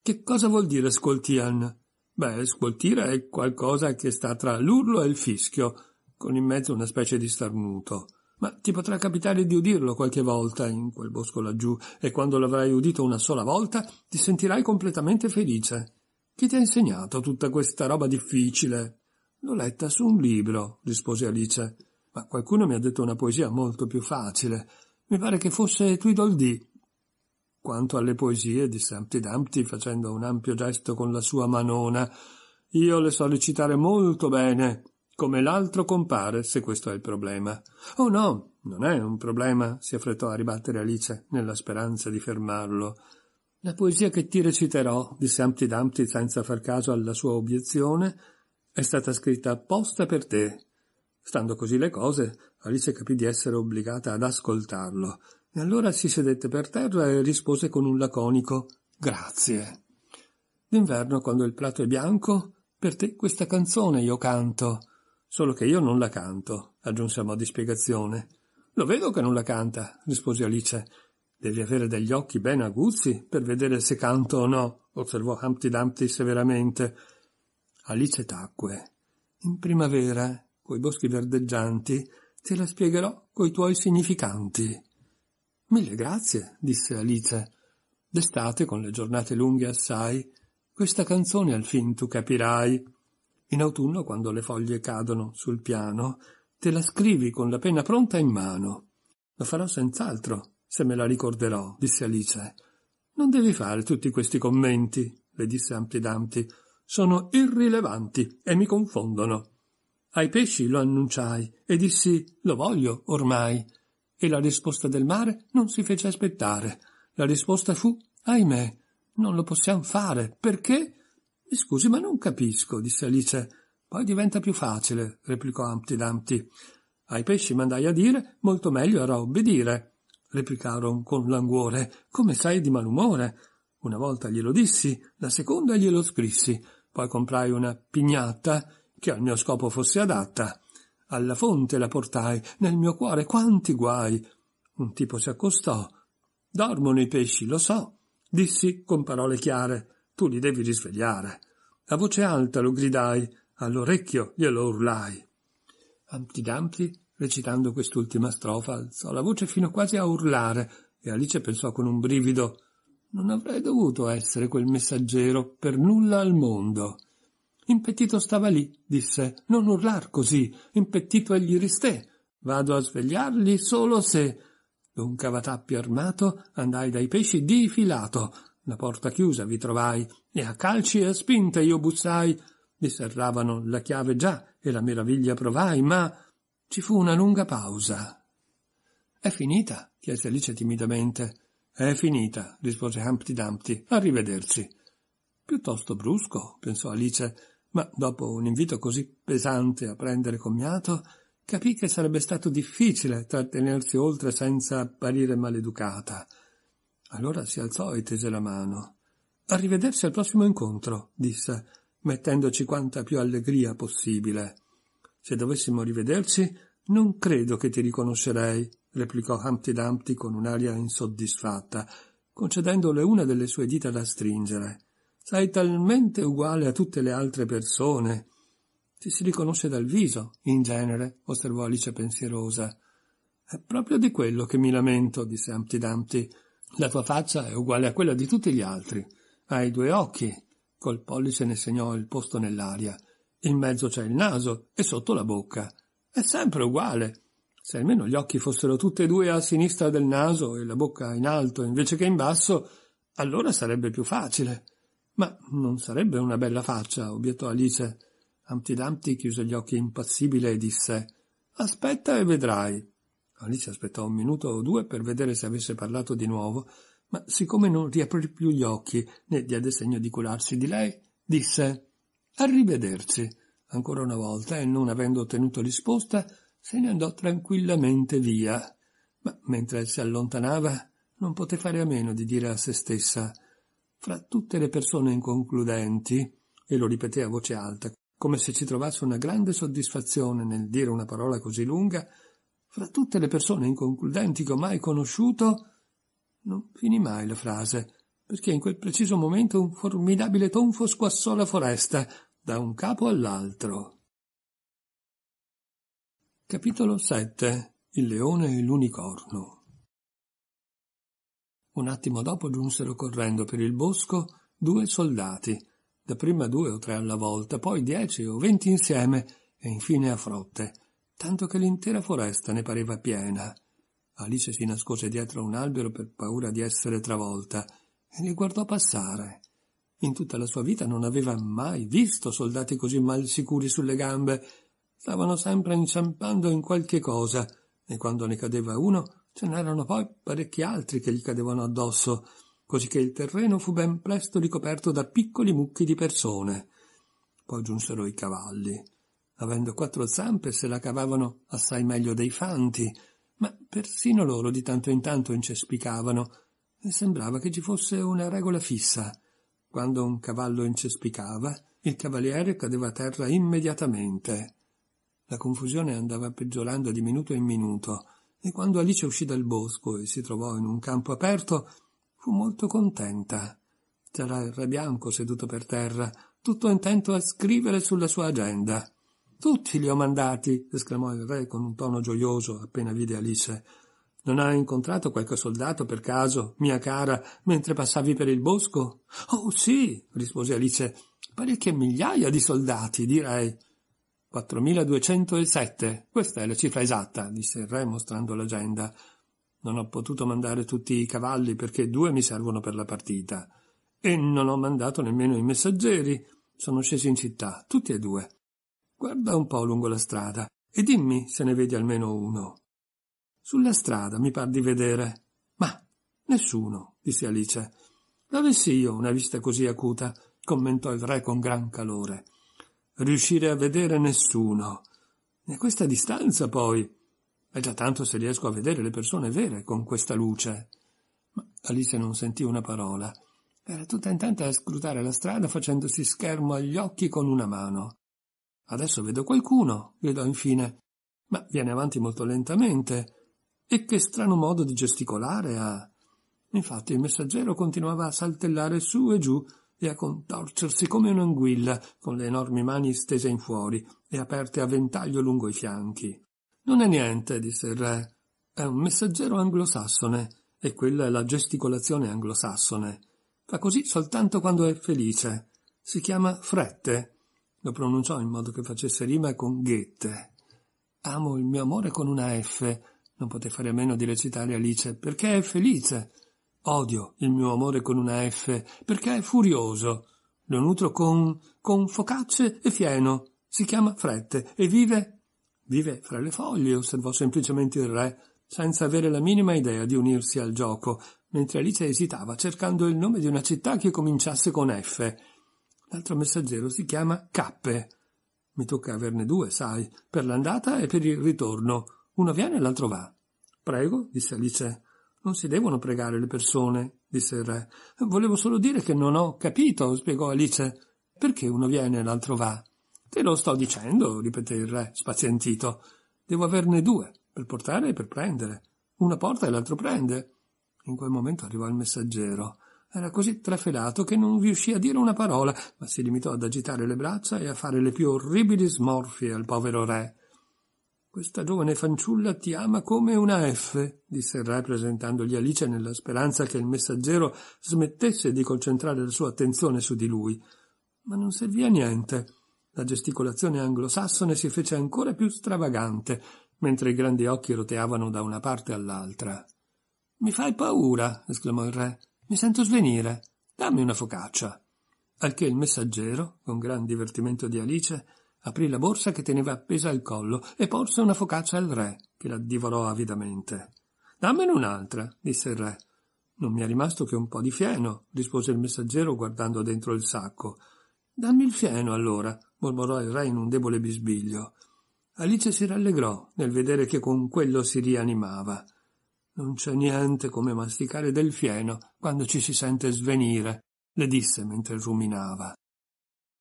Che cosa vuol dire scoltian? Beh, scoltira è qualcosa che sta tra l'urlo e il fischio, con in mezzo una specie di starnuto. Ma ti potrà capitare di udirlo qualche volta in quel bosco laggiù, e quando l'avrai udito una sola volta ti sentirai completamente felice. Chi ti ha insegnato tutta questa roba difficile? L'ho letta su un libro, rispose Alice, ma qualcuno mi ha detto una poesia molto più facile. Mi pare che fosse Tweedledee. Quanto alle poesie, disse Humpty Dumpty, facendo un ampio gesto con la sua manona, io le so recitare molto bene, come l'altro compare, se questo è il problema. Oh no, non è un problema, si affrettò a ribattere Alice, nella speranza di fermarlo. La poesia che ti reciterò, disse Humpty Dumpty senza far caso alla sua obiezione, è stata scritta apposta per te. Stando così le cose, Alice capì di essere obbligata ad ascoltarlo, e allora si sedette per terra e rispose con un laconico Grazie. D'inverno, quando il prato è bianco, per te questa canzone io canto. Solo che io non la canto, aggiunse a mo' di spiegazione. Lo vedo che non la canta, rispose Alice. Devi avere degli occhi ben aguzzi per vedere se canto o no, osservò Humpty Dumpty severamente. Alice tacque. In primavera, coi boschi verdeggianti, te la spiegherò coi tuoi significanti. Mille grazie, disse Alice. D'estate, con le giornate lunghe assai, questa canzone al fin tu capirai. In autunno, quando le foglie cadono sul piano, te la scrivi con la penna pronta in mano. Lo farò senz'altro, se me la ricorderò, disse Alice. Non devi fare tutti questi commenti, le disse Amplidampti sono irrilevanti e mi confondono. Ai pesci lo annunciai e dissi lo voglio ormai. E la risposta del mare non si fece aspettare. La risposta fu ahimè, non lo possiamo fare, perché? Mi scusi, ma non capisco, disse Alice. Poi diventa più facile, replicò Humpty Dumpty. Ai pesci mandai a dire molto meglio era obbedire, replicarono con languore. Come sei di malumore? Una volta glielo dissi, la seconda glielo scrissi, poi comprai una pignatta che al mio scopo fosse adatta. Alla fonte la portai, nel mio cuore quanti guai! Un tipo si accostò. Dormono i pesci, lo so, dissi con parole chiare. Tu li devi risvegliare. A voce alta lo gridai, all'orecchio glielo urlai. Amti Dumpty, recitando quest'ultima strofa, alzò la voce fino quasi a urlare, e Alice pensò con un brivido non avrei dovuto essere quel messaggero per nulla al mondo. Impettito stava lì, disse. Non urlar così. Impettito egli ristè. Vado a svegliargli solo se. D'un cavatappio armato andai dai pesci di filato. La porta chiusa vi trovai, e a calci e a spinte io bussai. Diserravano la chiave già, e la meraviglia provai, ma ci fu una lunga pausa. È finita? chiese Alice timidamente. È finita, rispose Humpty Dumpty. Arrivederci. Piuttosto brusco, pensò Alice, ma dopo un invito così pesante a prendere commiato, capì che sarebbe stato difficile trattenersi oltre senza apparire maleducata. Allora si alzò e tese la mano. Arrivederci al prossimo incontro, disse, mettendoci quanta più allegria possibile. Se dovessimo rivederci, non credo che ti riconoscerei, replicò Humpty Dumpty con un'aria insoddisfatta, concedendole una delle sue dita da stringere. Sei talmente uguale a tutte le altre persone. Ti si riconosce dal viso, in genere, osservò Alice pensierosa. È proprio di quello che mi lamento, disse Humpty Dumpty. La tua faccia è uguale a quella di tutti gli altri. Hai due occhi. Col pollice ne segnò il posto nell'aria. In mezzo c'è il naso e sotto la bocca. È sempre uguale. Se almeno gli occhi fossero tutti e due a sinistra del naso e la bocca in alto invece che in basso, allora sarebbe più facile. Ma non sarebbe una bella faccia, obiettò Alice. Humpty Dumpty chiuse gli occhi impassibile e disse Aspetta e vedrai. Alice aspettò un minuto o due per vedere se avesse parlato di nuovo, ma siccome non riaprì più gli occhi né diede segno di curarsi di lei, disse Arrivederci ancora una volta e non avendo ottenuto risposta se ne andò tranquillamente via. Ma mentre si allontanava non poté fare a meno di dire a se stessa fra tutte le persone inconcludenti, e lo ripeté a voce alta, come se ci trovasse una grande soddisfazione nel dire una parola così lunga, fra tutte le persone inconcludenti che ho mai conosciuto, non finì mai la frase, perché in quel preciso momento un formidabile tonfo squassò la foresta, da un capo all'altro. Capitolo 7 Il leone e l'unicorno Un attimo dopo giunsero correndo per il bosco due soldati, dapprima due o tre alla volta, poi dieci o venti insieme e infine a frotte, tanto che l'intera foresta ne pareva piena. Alice si nascose dietro un albero per paura di essere travolta e li guardò passare. In tutta la sua vita non aveva mai visto soldati così mal sicuri sulle gambe. Stavano sempre inciampando in qualche cosa, e quando ne cadeva uno ce n'erano poi parecchi altri che gli cadevano addosso, così che il terreno fu ben presto ricoperto da piccoli mucchi di persone. Poi giunsero i cavalli. Avendo quattro zampe se la cavavano assai meglio dei fanti, ma persino loro di tanto in tanto incespicavano, e sembrava che ci fosse una regola fissa quando un cavallo incespicava, il cavaliere cadeva a terra immediatamente. La confusione andava peggiorando di minuto in minuto, e quando Alice uscì dal bosco e si trovò in un campo aperto, fu molto contenta. C'era il re bianco seduto per terra, tutto intento a scrivere sulla sua agenda. Tutti li ho mandati, esclamò il re con un tono gioioso appena vide Alice. Non hai incontrato qualche soldato per caso, mia cara, mentre passavi per il bosco? Oh sì, rispose Alice, parecchie migliaia di soldati, direi. 4207, questa è la cifra esatta, disse il re mostrando l'agenda. Non ho potuto mandare tutti i cavalli perché due mi servono per la partita. E non ho mandato nemmeno i messaggeri. Sono scesi in città, tutti e due. Guarda un po' lungo la strada e dimmi se ne vedi almeno uno. Sulla strada mi par di vedere. Ma nessuno, disse Alice. L'avessi io una vista così acuta, commentò il re con gran calore. Riuscire a vedere nessuno. E questa distanza, poi. È già tanto se riesco a vedere le persone vere con questa luce. Ma Alice non sentì una parola. Era tutta intenta a scrutare la strada facendosi schermo agli occhi con una mano. Adesso vedo qualcuno, gridò infine, ma viene avanti molto lentamente e che strano modo di gesticolare ha! Infatti il messaggero continuava a saltellare su e giù e a contorcersi come un'anguilla, con le enormi mani stese in fuori e aperte a ventaglio lungo i fianchi. Non è niente, disse il re. È un messaggero anglosassone, e quella è la gesticolazione anglosassone. Fa così soltanto quando è felice. Si chiama frette. Lo pronunciò in modo che facesse rima con ghette. Amo il mio amore con una F non poté fare a meno di recitare Alice, perché è felice. Odio il mio amore con una F, perché è furioso. Lo nutro con, con focacce e fieno. Si chiama Frette e vive... Vive fra le foglie, osservò semplicemente il re, senza avere la minima idea di unirsi al gioco, mentre Alice esitava cercando il nome di una città che cominciasse con F. L'altro messaggero si chiama Cappe. Mi tocca averne due, sai, per l'andata e per il ritorno. Uno viene e l'altro va. Prego, disse Alice. Non si devono pregare le persone, disse il re. Volevo solo dire che non ho capito, spiegò Alice. Perché uno viene e l'altro va? Te lo sto dicendo, ripeté il re, spazientito. Devo averne due, per portare e per prendere. Una porta e l'altro prende. In quel momento arrivò il messaggero. Era così trafelato che non riuscì a dire una parola, ma si limitò ad agitare le braccia e a fare le più orribili smorfie al povero re. Questa giovane fanciulla ti ama come una F, disse il re presentandogli Alice nella speranza che il messaggero smettesse di concentrare la sua attenzione su di lui. Ma non servì a niente. La gesticolazione anglosassone si fece ancora più stravagante, mentre i grandi occhi roteavano da una parte all'altra. Mi fai paura, esclamò il re. Mi sento svenire. Dammi una focaccia. Al che il messaggero, con gran divertimento di Alice, aprì la borsa che teneva appesa al collo e porse una focaccia al re, che la divorò avidamente. Dammene un'altra, disse il re. Non mi è rimasto che un po di fieno, rispose il messaggero guardando dentro il sacco. Dammi il fieno, allora, mormorò il re in un debole bisbiglio. Alice si rallegrò nel vedere che con quello si rianimava. Non c'è niente come masticare del fieno quando ci si sente svenire, le disse mentre ruminava.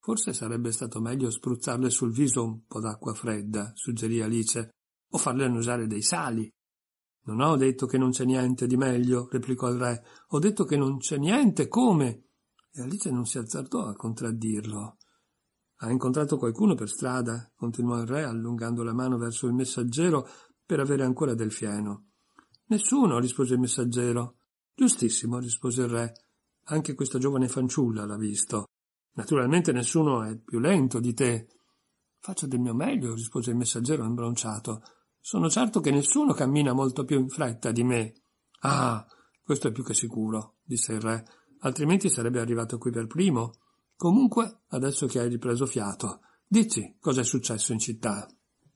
Forse sarebbe stato meglio spruzzarle sul viso un po' d'acqua fredda, suggerì Alice, o farle annusare dei sali. Non ho detto che non c'è niente di meglio, replicò il re. Ho detto che non c'è niente come. E Alice non si azzardò a contraddirlo. Ha incontrato qualcuno per strada? continuò il re, allungando la mano verso il messaggero per avere ancora del fieno. Nessuno, rispose il messaggero. Giustissimo, rispose il re. Anche questa giovane fanciulla l'ha visto. Naturalmente nessuno è più lento di te. Faccio del mio meglio, rispose il messaggero imbronciato. Sono certo che nessuno cammina molto più in fretta di me. Ah, questo è più che sicuro, disse il re, altrimenti sarebbe arrivato qui per primo. Comunque, adesso che hai ripreso fiato, dici cosa è successo in città.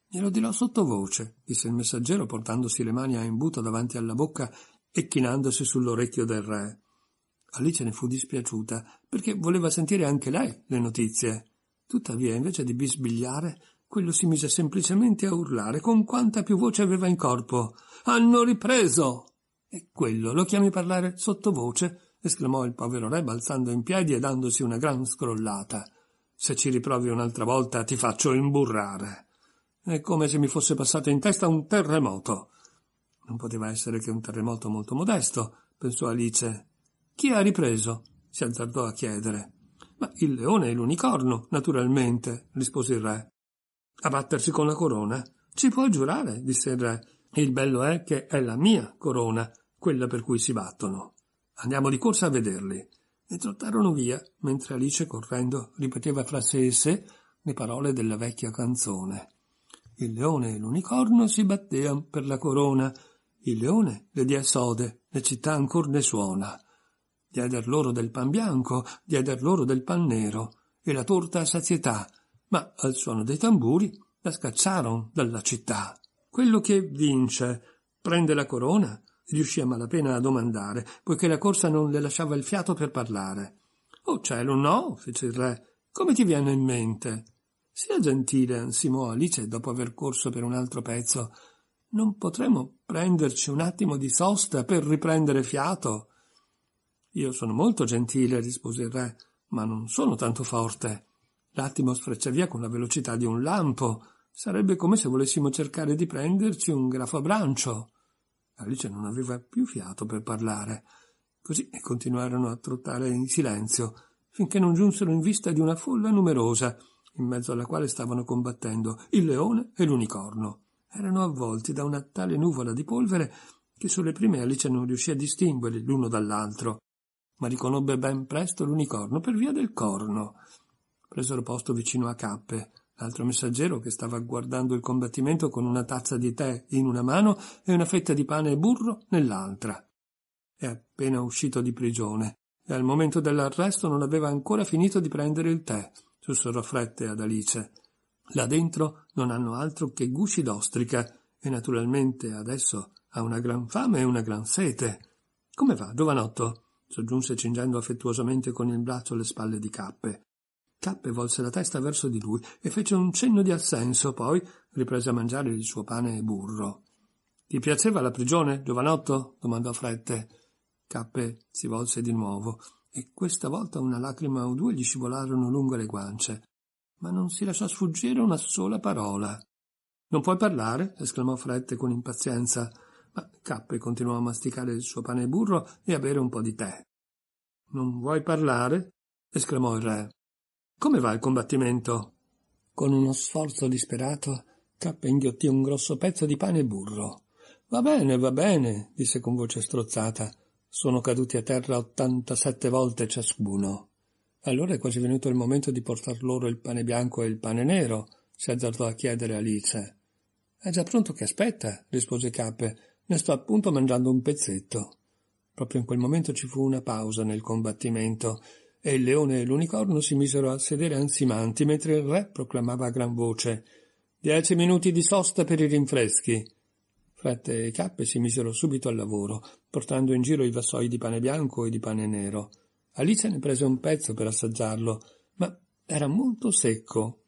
Glielo dirò sottovoce, disse il messaggero portandosi le mani a imbuto davanti alla bocca e chinandosi sull'orecchio del re. Alice ne fu dispiaciuta, perché voleva sentire anche lei le notizie. Tuttavia, invece di bisbigliare, quello si mise semplicemente a urlare con quanta più voce aveva in corpo. Hanno ripreso! E quello lo chiami parlare sottovoce? esclamò il povero re balzando in piedi e dandosi una gran scrollata. Se ci riprovi un'altra volta ti faccio imburrare. È come se mi fosse passato in testa un terremoto. Non poteva essere che un terremoto molto modesto, pensò Alice. Chi ha ripreso? si azzardò a chiedere. Ma il leone e l'unicorno, naturalmente, rispose il re. A battersi con la corona? Ci puoi giurare, disse il re. Il bello è che è la mia corona, quella per cui si battono. Andiamo di corsa a vederli. E trottarono via, mentre Alice, correndo, ripeteva fra sé e sé le parole della vecchia canzone. Il leone e l'unicorno si battean per la corona. Il leone le dia sode, la città ancor ne suona dieder loro del pan bianco, dieder loro del pan nero e la torta a sazietà, ma al suono dei tamburi la scacciarono dalla città. Quello che vince prende la corona? riuscì a malapena a domandare, poiché la corsa non le lasciava il fiato per parlare. Oh cielo, no, fece il re. Come ti viene in mente? Sia gentile, ansimò Alice dopo aver corso per un altro pezzo. Non potremmo prenderci un attimo di sosta per riprendere fiato? Io sono molto gentile, rispose il re, ma non sono tanto forte. L'attimo sfreccia via con la velocità di un lampo. Sarebbe come se volessimo cercare di prenderci un grafo a brancio. Alice non aveva più fiato per parlare. Così continuarono a trottare in silenzio, finché non giunsero in vista di una folla numerosa, in mezzo alla quale stavano combattendo il leone e l'unicorno. Erano avvolti da una tale nuvola di polvere che sulle prime Alice non riuscì a distinguerli l'uno dall'altro ma riconobbe ben presto l'unicorno per via del corno. Presero posto vicino a Cappe, l'altro messaggero che stava guardando il combattimento con una tazza di tè in una mano e una fetta di pane e burro nell'altra. È appena uscito di prigione e al momento dell'arresto non aveva ancora finito di prendere il tè, sussurrò frette ad Alice. Là dentro non hanno altro che gusci d'ostrica e naturalmente adesso ha una gran fame e una gran sete. Come va, giovanotto? soggiunse cingendo affettuosamente con il braccio le spalle di Cappe. Cappe volse la testa verso di lui e fece un cenno di assenso, poi riprese a mangiare il suo pane e burro. Ti piaceva la prigione, giovanotto? domandò Frette. Cappe si volse di nuovo e questa volta una lacrima o due gli scivolarono lungo le guance, ma non si lasciò sfuggire una sola parola. Non puoi parlare? esclamò Frette con impazienza ma Cappe continuò a masticare il suo pane e burro e a bere un po di tè. Non vuoi parlare? esclamò il re. Come va il combattimento? Con uno sforzo disperato, Cappe inghiottì un grosso pezzo di pane e burro. Va bene, va bene, disse con voce strozzata. Sono caduti a terra 87 volte ciascuno. Allora è quasi venuto il momento di portar loro il pane bianco e il pane nero, si azzardò a chiedere Alice. È già pronto che aspetta, rispose Cappe, ne sto appunto mangiando un pezzetto. Proprio in quel momento ci fu una pausa nel combattimento e il leone e l'unicorno si misero a sedere ansimanti mentre il re proclamava a gran voce Dieci minuti di sosta per i rinfreschi. Frette e cappe si misero subito al lavoro, portando in giro i vassoi di pane bianco e di pane nero. Alice ne prese un pezzo per assaggiarlo, ma era molto secco.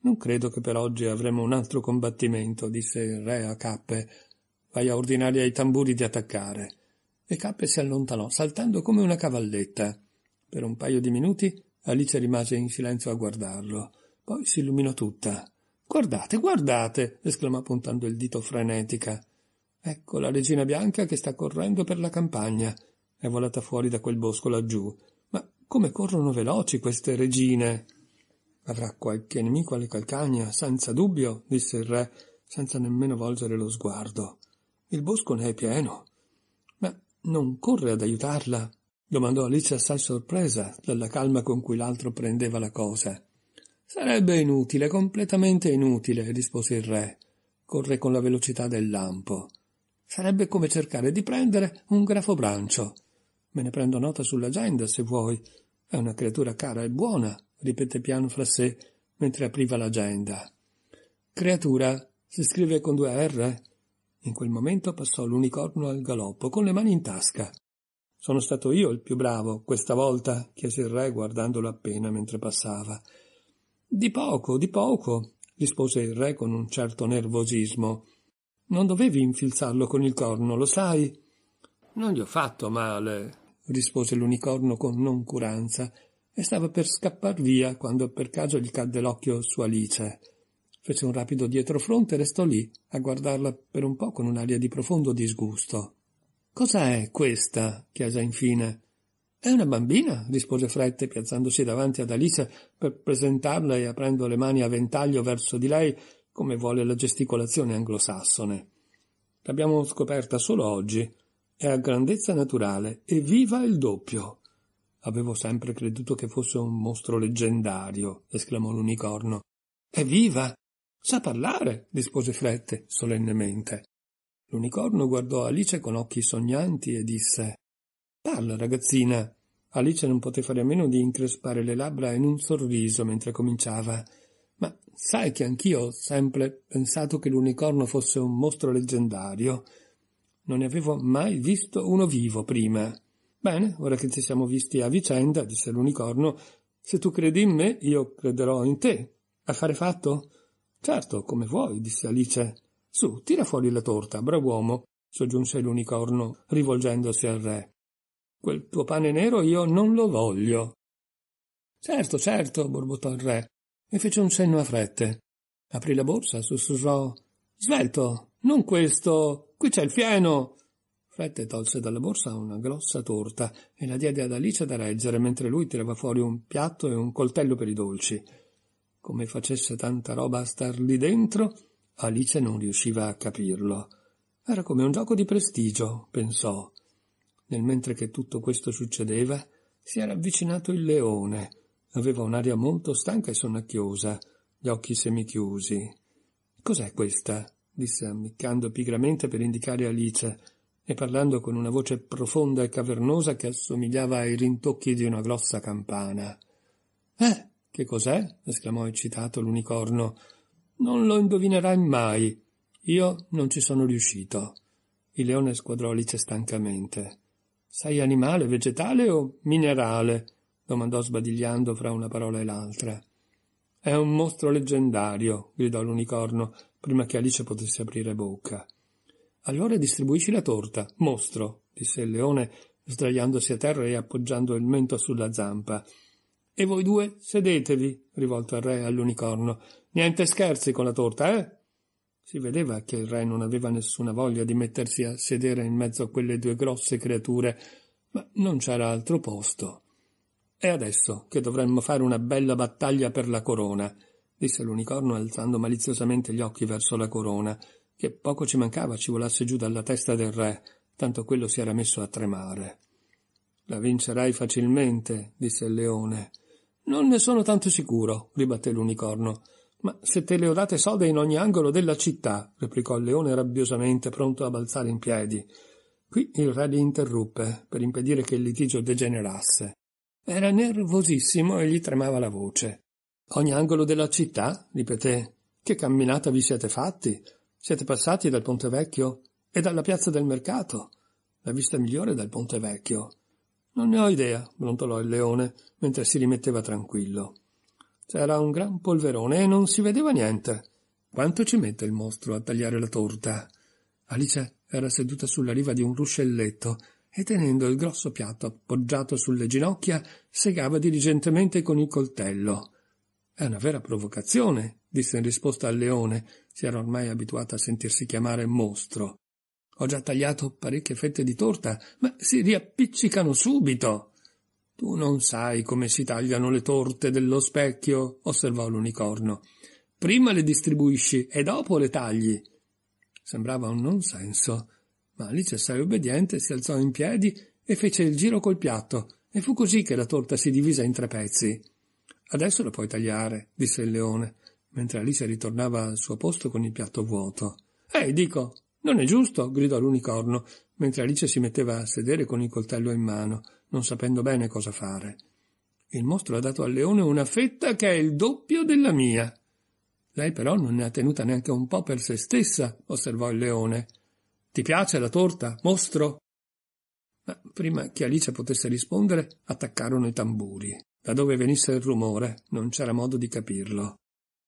Non credo che per oggi avremo un altro combattimento, disse il re a cappe, Vai a ordinare ai tamburi di attaccare. E Cappe si allontanò, saltando come una cavalletta. Per un paio di minuti Alice rimase in silenzio a guardarlo. Poi si illuminò tutta. Guardate, guardate! esclamò puntando il dito frenetica. Ecco la regina bianca che sta correndo per la campagna. È volata fuori da quel bosco laggiù. Ma come corrono veloci queste regine! Avrà qualche nemico alle calcagna, senza dubbio, disse il re, senza nemmeno volgere lo sguardo. Il bosco ne è pieno. Ma non corre ad aiutarla? domandò Alice assai sorpresa dalla calma con cui l'altro prendeva la cosa. Sarebbe inutile, completamente inutile, rispose il re. Corre con la velocità del lampo. Sarebbe come cercare di prendere un grafobrancio. Me ne prendo nota sull'agenda, se vuoi. È una creatura cara e buona, ripete piano fra sé, mentre apriva l'agenda. Creatura si scrive con due R? Eh? In quel momento passò l'unicorno al galoppo, con le mani in tasca. Sono stato io il più bravo, questa volta, chiese il re guardandolo appena mentre passava. Di poco, di poco, rispose il re con un certo nervosismo. Non dovevi infilzarlo con il corno, lo sai? Non gli ho fatto male, rispose l'unicorno con noncuranza, e stava per scappar via quando per caso gli cadde l'occhio su Alice fece un rapido dietro fronte e restò lì a guardarla per un po' con un'aria di profondo disgusto. Cosa è questa? chiese infine. È una bambina, rispose Frette, piazzandosi davanti ad Alice per presentarla e aprendo le mani a ventaglio verso di lei, come vuole la gesticolazione anglosassone. L'abbiamo scoperta solo oggi. È a grandezza naturale e viva il doppio. Avevo sempre creduto che fosse un mostro leggendario, esclamò l'unicorno. È viva! Sa parlare, rispose Flette solennemente. L'unicorno guardò Alice con occhi sognanti e disse Parla, ragazzina. Alice non poté fare a meno di increspare le labbra in un sorriso mentre cominciava. Ma sai che anch'io ho sempre pensato che l'unicorno fosse un mostro leggendario. Non ne avevo mai visto uno vivo prima. Bene, ora che ci siamo visti a vicenda, disse l'unicorno, se tu credi in me, io crederò in te. Affare fatto? Certo, come vuoi, disse Alice. Su, tira fuori la torta, brav'uomo, soggiunse l'unicorno, rivolgendosi al re. Quel tuo pane nero io non lo voglio. Certo, certo, borbottò il re, e fece un cenno a frette. Aprì la borsa, sussurrò. Svelto, non questo, qui c'è il fieno. Frette tolse dalla borsa una grossa torta e la diede ad Alice da reggere mentre lui tirava fuori un piatto e un coltello per i dolci come facesse tanta roba a star lì dentro, Alice non riusciva a capirlo. Era come un gioco di prestigio, pensò. Nel mentre che tutto questo succedeva, si era avvicinato il leone. Aveva un'aria molto stanca e sonnacchiosa, gli occhi semichiusi. Cos'è questa? disse ammiccando pigramente per indicare Alice e parlando con una voce profonda e cavernosa che assomigliava ai rintocchi di una grossa campana. Eh, che cos'è? esclamò eccitato l'unicorno. Non lo indovinerai mai. Io non ci sono riuscito. Il leone squadrò Alice stancamente. Sei animale, vegetale o minerale? domandò sbadigliando fra una parola e l'altra. È un mostro leggendario, gridò l'unicorno, prima che Alice potesse aprire bocca. Allora distribuisci la torta, mostro, disse il leone, sdraiandosi a terra e appoggiando il mento sulla zampa. E voi due sedetevi, rivolto il re all'unicorno. Niente scherzi con la torta, eh? Si vedeva che il re non aveva nessuna voglia di mettersi a sedere in mezzo a quelle due grosse creature, ma non c'era altro posto. E adesso che dovremmo fare una bella battaglia per la corona, disse l'unicorno alzando maliziosamente gli occhi verso la corona, che poco ci mancava ci volasse giù dalla testa del re, tanto quello si era messo a tremare. La vincerai facilmente, disse il leone. Non ne sono tanto sicuro, ribatté l'unicorno. Ma se te le ho date sode in ogni angolo della città, replicò il leone rabbiosamente, pronto a balzare in piedi. Qui il re li interruppe, per impedire che il litigio degenerasse. Era nervosissimo e gli tremava la voce. Ogni angolo della città? ripeté. Che camminata vi siete fatti? Siete passati dal Ponte Vecchio e dalla piazza del mercato? La vista migliore dal Ponte Vecchio. Non ne ho idea, brontolò il leone mentre si rimetteva tranquillo. C'era un gran polverone e non si vedeva niente. Quanto ci mette il mostro a tagliare la torta? Alice era seduta sulla riva di un ruscelletto e tenendo il grosso piatto appoggiato sulle ginocchia segava diligentemente con il coltello. È una vera provocazione, disse in risposta al leone, si era ormai abituata a sentirsi chiamare mostro. Ho già tagliato parecchie fette di torta, ma si riappiccicano subito. Tu non sai come si tagliano le torte dello specchio, osservò l'unicorno. Prima le distribuisci e dopo le tagli. Sembrava un non senso, ma Alice, assai obbediente, si alzò in piedi e fece il giro col piatto, e fu così che la torta si divise in tre pezzi. Adesso la puoi tagliare, disse il leone, mentre Alice ritornava al suo posto con il piatto vuoto. Ehi, dico, non è giusto, gridò l'unicorno, mentre Alice si metteva a sedere con il coltello in mano, non sapendo bene cosa fare. Il mostro ha dato al leone una fetta che è il doppio della mia. Lei però non ne ha tenuta neanche un po' per se stessa, osservò il leone. Ti piace la torta, mostro? Ma prima che Alice potesse rispondere, attaccarono i tamburi. Da dove venisse il rumore non c'era modo di capirlo.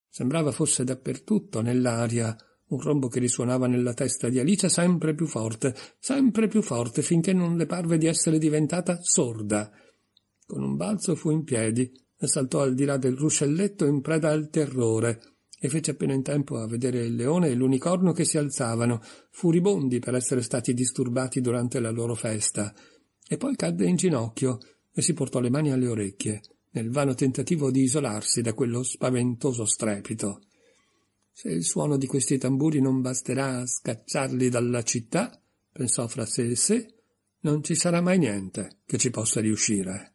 Sembrava fosse dappertutto nell'aria, un rombo che risuonava nella testa di Alice sempre più forte, sempre più forte, finché non le parve di essere diventata sorda. Con un balzo fu in piedi e saltò al di là del ruscelletto in preda al terrore e fece appena in tempo a vedere il leone e l'unicorno che si alzavano, furibondi per essere stati disturbati durante la loro festa. E poi cadde in ginocchio e si portò le mani alle orecchie, nel vano tentativo di isolarsi da quello spaventoso strepito. Se il suono di questi tamburi non basterà a scacciarli dalla città, pensò fra sé e sé, non ci sarà mai niente che ci possa riuscire.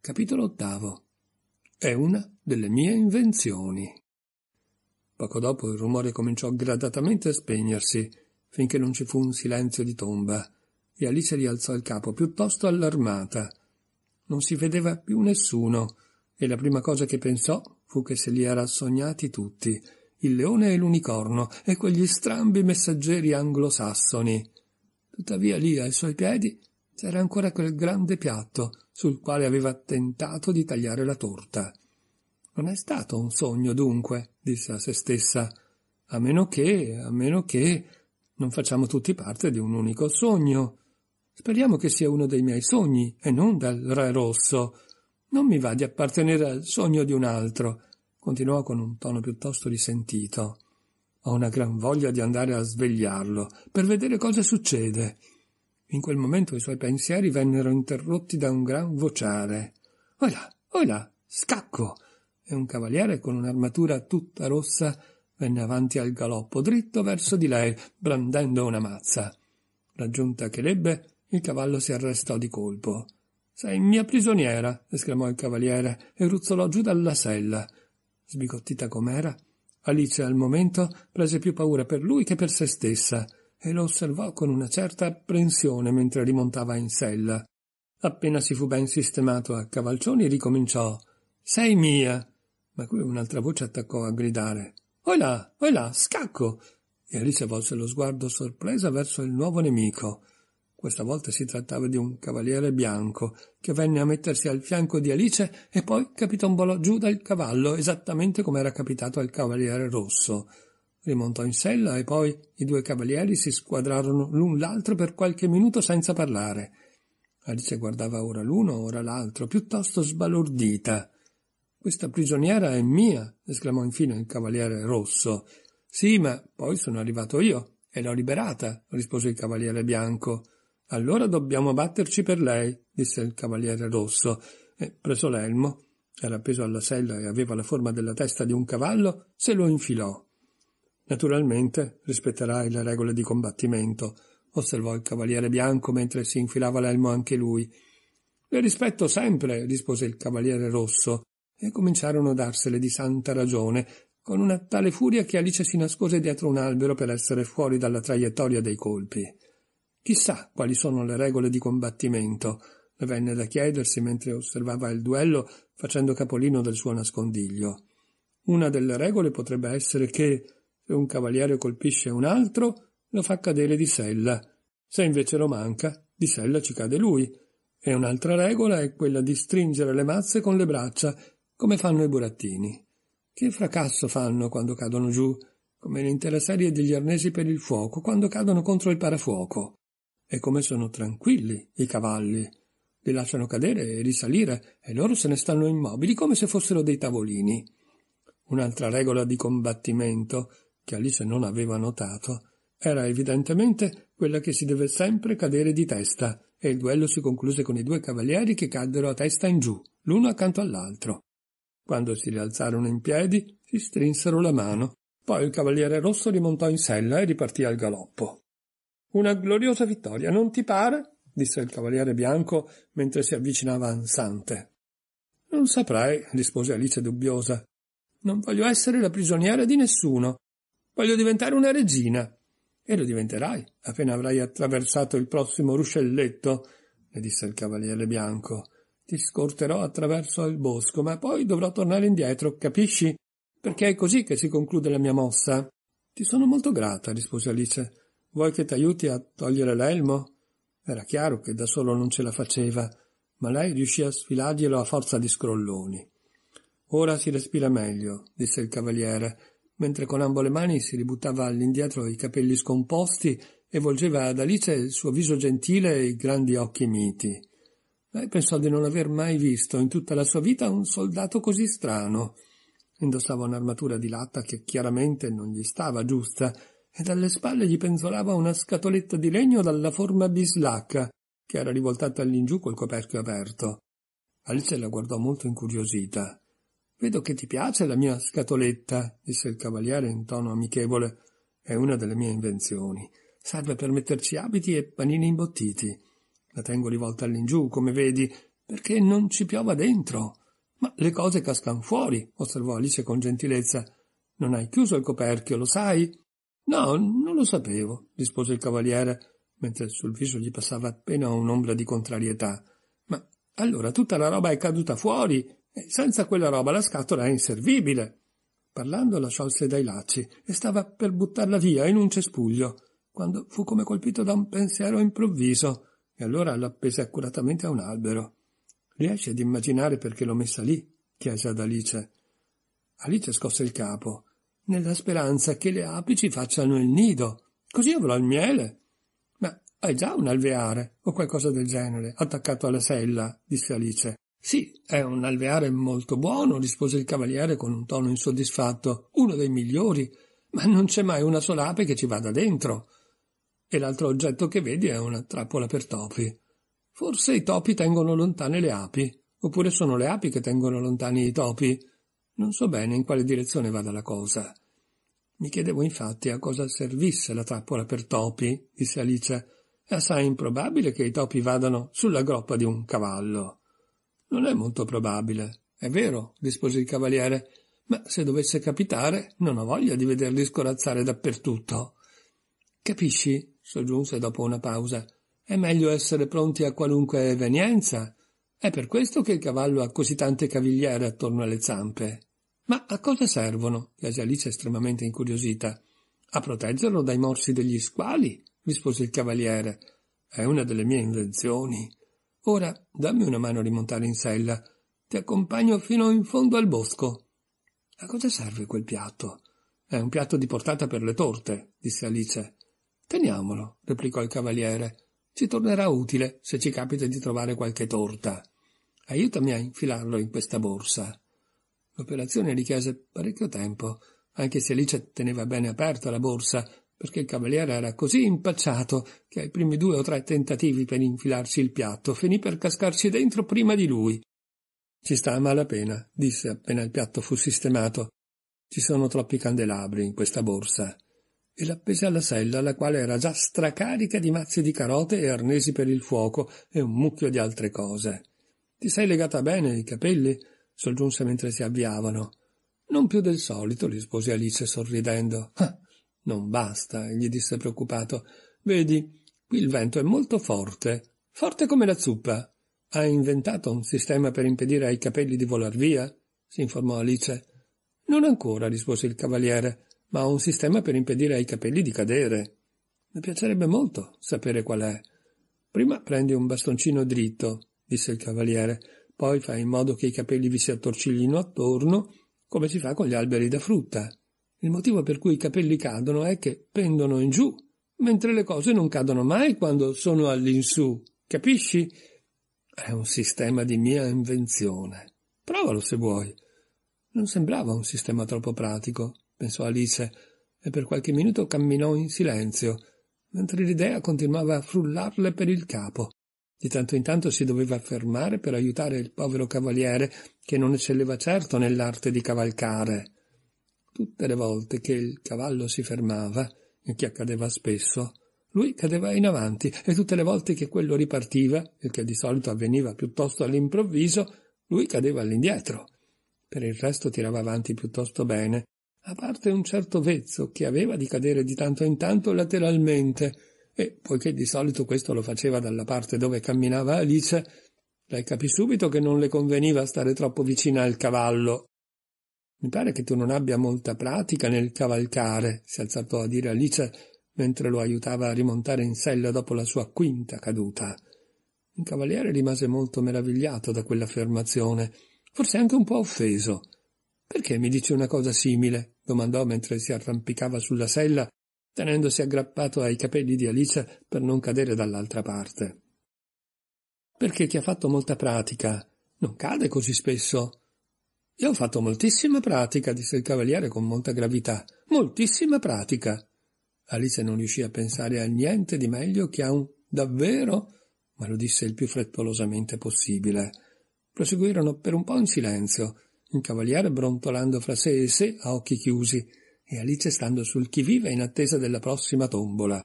Capitolo ottavo. È una delle mie invenzioni. Poco dopo il rumore cominciò gradatamente a spegnersi, finché non ci fu un silenzio di tomba, e Alice rialzò il capo, piuttosto allarmata. Non si vedeva più nessuno, e la prima cosa che pensò fu che se li era sognati tutti, il leone e l'unicorno e quegli strambi messaggeri anglosassoni. Tuttavia lì ai suoi piedi c'era ancora quel grande piatto sul quale aveva tentato di tagliare la torta. Non è stato un sogno, dunque, disse a se stessa, a meno che, a meno che non facciamo tutti parte di un unico sogno. Speriamo che sia uno dei miei sogni e non del Re Rosso. Non mi va di appartenere al sogno di un altro, continuò con un tono piuttosto risentito. Ho una gran voglia di andare a svegliarlo, per vedere cosa succede. In quel momento i suoi pensieri vennero interrotti da un gran vociare. Olà, olà, scacco! E un cavaliere con un'armatura tutta rossa venne avanti al galoppo, dritto verso di lei, brandendo una mazza. Raggiunta che l'ebbe, il cavallo si arrestò di colpo. Sei mia prigioniera! esclamò il cavaliere e ruzzolò giù dalla sella sbigottita com'era, Alice al momento prese più paura per lui che per se stessa e lo osservò con una certa apprensione mentre rimontava in sella. Appena si fu ben sistemato a cavalcioni ricominciò Sei mia! Ma qui un'altra voce attaccò a gridare Oilà, oilà, scacco! E Alice volse lo sguardo sorpresa verso il nuovo nemico. Questa volta si trattava di un cavaliere bianco, che venne a mettersi al fianco di Alice e poi capitombolò giù dal cavallo, esattamente come era capitato al cavaliere rosso. Rimontò in sella e poi i due cavalieri si squadrarono l'un l'altro per qualche minuto senza parlare. Alice guardava ora l'uno, ora l'altro, piuttosto sbalordita. Questa prigioniera è mia, esclamò infine il cavaliere rosso. Sì, ma poi sono arrivato io e l'ho liberata, rispose il cavaliere bianco. Allora dobbiamo batterci per lei, disse il cavaliere rosso, e preso l'elmo, era appeso alla sella e aveva la forma della testa di un cavallo, se lo infilò. Naturalmente rispetterai le regole di combattimento, osservò il cavaliere bianco mentre si infilava l'elmo anche lui. Le rispetto sempre, rispose il cavaliere rosso, e cominciarono a darsele di santa ragione, con una tale furia che Alice si nascose dietro un albero per essere fuori dalla traiettoria dei colpi. Chissà quali sono le regole di combattimento, le venne da chiedersi mentre osservava il duello facendo capolino del suo nascondiglio. Una delle regole potrebbe essere che, se un cavaliere colpisce un altro, lo fa cadere di sella. Se invece lo manca, di sella ci cade lui. E un'altra regola è quella di stringere le mazze con le braccia, come fanno i burattini. Che fracasso fanno quando cadono giù, come l'intera serie degli arnesi per il fuoco, quando cadono contro il parafuoco e come sono tranquilli i cavalli. Li lasciano cadere e risalire e loro se ne stanno immobili come se fossero dei tavolini. Un'altra regola di combattimento che Alice non aveva notato era evidentemente quella che si deve sempre cadere di testa e il duello si concluse con i due cavalieri che caddero a testa in giù, l'uno accanto all'altro. Quando si rialzarono in piedi, si strinsero la mano. Poi il cavaliere rosso rimontò in sella e ripartì al galoppo. Una gloriosa vittoria, non ti pare? disse il cavaliere bianco mentre si avvicinava ansante. Non saprai, rispose Alice dubbiosa. Non voglio essere la prigioniera di nessuno. Voglio diventare una regina. E lo diventerai appena avrai attraversato il prossimo ruscelletto, le disse il cavaliere bianco. Ti scorterò attraverso il bosco, ma poi dovrò tornare indietro, capisci? Perché è così che si conclude la mia mossa. Ti sono molto grata, rispose Alice. Vuoi che t'aiuti a togliere l'elmo? Era chiaro che da solo non ce la faceva, ma lei riuscì a sfilarglielo a forza di scrolloni. Ora si respira meglio, disse il cavaliere, mentre con ambo le mani si ributtava all'indietro i capelli scomposti e volgeva ad Alice il suo viso gentile e i grandi occhi miti. Lei pensò di non aver mai visto in tutta la sua vita un soldato così strano. Indossava un'armatura di latta che chiaramente non gli stava giusta e dalle spalle gli penzolava una scatoletta di legno dalla forma bislacca, che era rivoltata all'ingiù col coperchio aperto. Alice la guardò molto incuriosita. Vedo che ti piace la mia scatoletta, disse il cavaliere in tono amichevole. È una delle mie invenzioni. Serve per metterci abiti e panini imbottiti. La tengo rivolta all'ingiù, come vedi, perché non ci piova dentro. Ma le cose cascano fuori, osservò Alice con gentilezza. Non hai chiuso il coperchio, lo sai? No, non lo sapevo, rispose il cavaliere, mentre sul viso gli passava appena un'ombra di contrarietà. Ma allora tutta la roba è caduta fuori, e senza quella roba la scatola è inservibile. Parlando la sciolse dai lacci e stava per buttarla via in un cespuglio, quando fu come colpito da un pensiero improvviso, e allora l'appese accuratamente a un albero. Riesci ad immaginare perché l'ho messa lì? chiese ad Alice. Alice scosse il capo nella speranza che le api ci facciano il nido, così avrò il miele. Ma hai già un alveare o qualcosa del genere attaccato alla sella, disse Alice. Sì, è un alveare molto buono, rispose il cavaliere con un tono insoddisfatto, uno dei migliori, ma non c'è mai una sola ape che ci vada dentro. E l'altro oggetto che vedi è una trappola per topi. Forse i topi tengono lontane le api, oppure sono le api che tengono lontani i topi. Non so bene in quale direzione vada la cosa. Mi chiedevo infatti a cosa servisse la trappola per topi, disse Alice. È assai improbabile che i topi vadano sulla groppa di un cavallo. Non è molto probabile, è vero, rispose il cavaliere, ma se dovesse capitare non ho voglia di vederli scorazzare dappertutto. Capisci, soggiunse dopo una pausa, è meglio essere pronti a qualunque evenienza è per questo che il cavallo ha così tante cavigliere attorno alle zampe. Ma a cosa servono? chiese Alice estremamente incuriosita. A proteggerlo dai morsi degli squali, rispose il cavaliere. È una delle mie invenzioni. Ora dammi una mano a rimontare in sella. Ti accompagno fino in fondo al bosco. A cosa serve quel piatto? È un piatto di portata per le torte, disse Alice. Teniamolo, replicò il cavaliere. Ci tornerà utile se ci capita di trovare qualche torta. Aiutami a infilarlo in questa borsa. L'operazione richiese parecchio tempo, anche se Alice teneva bene aperta la borsa, perché il cavaliere era così impacciato che ai primi due o tre tentativi per infilarsi il piatto finì per cascarci dentro prima di lui. Ci sta a malapena, disse appena il piatto fu sistemato. Ci sono troppi candelabri in questa borsa. E l'appese alla sella, la quale era già stracarica di mazzi di carote e arnesi per il fuoco e un mucchio di altre cose. Ti sei legata bene i capelli? soggiunse mentre si avviavano. Non più del solito, rispose Alice sorridendo. Ah, non basta, gli disse preoccupato. Vedi, qui il vento è molto forte, forte come la zuppa. Hai inventato un sistema per impedire ai capelli di volar via? si informò Alice. Non ancora, rispose il cavaliere, ma ho un sistema per impedire ai capelli di cadere. Mi piacerebbe molto sapere qual è. Prima prendi un bastoncino dritto, disse il cavaliere. Poi fai in modo che i capelli vi si attorciglino attorno, come si fa con gli alberi da frutta. Il motivo per cui i capelli cadono è che pendono in giù, mentre le cose non cadono mai quando sono all'insù. Capisci? È un sistema di mia invenzione. Provalo se vuoi. Non sembrava un sistema troppo pratico, pensò Alice, e per qualche minuto camminò in silenzio, mentre l'idea continuava a frullarle per il capo. Di tanto in tanto si doveva fermare per aiutare il povero cavaliere, che non eccelleva certo nell'arte di cavalcare. Tutte le volte che il cavallo si fermava, il che accadeva spesso, lui cadeva in avanti e tutte le volte che quello ripartiva, il che di solito avveniva piuttosto all'improvviso, lui cadeva all'indietro. Per il resto tirava avanti piuttosto bene, a parte un certo vezzo che aveva di cadere di tanto in tanto lateralmente, e poiché di solito questo lo faceva dalla parte dove camminava Alice, lei capì subito che non le conveniva stare troppo vicina al cavallo. Mi pare che tu non abbia molta pratica nel cavalcare, si alzò a dire Alice mentre lo aiutava a rimontare in sella dopo la sua quinta caduta. Il cavaliere rimase molto meravigliato da quell'affermazione, forse anche un po' offeso. Perché mi dici una cosa simile? domandò mentre si arrampicava sulla sella tenendosi aggrappato ai capelli di Alice per non cadere dall'altra parte. Perché ti ha fatto molta pratica non cade così spesso. Io ho fatto moltissima pratica, disse il cavaliere con molta gravità. Moltissima pratica. Alice non riuscì a pensare a niente di meglio che a un davvero, ma lo disse il più frettolosamente possibile. Proseguirono per un po' in silenzio, il cavaliere brontolando fra sé e sé a occhi chiusi, e Alice stando sul chi vive in attesa della prossima tombola.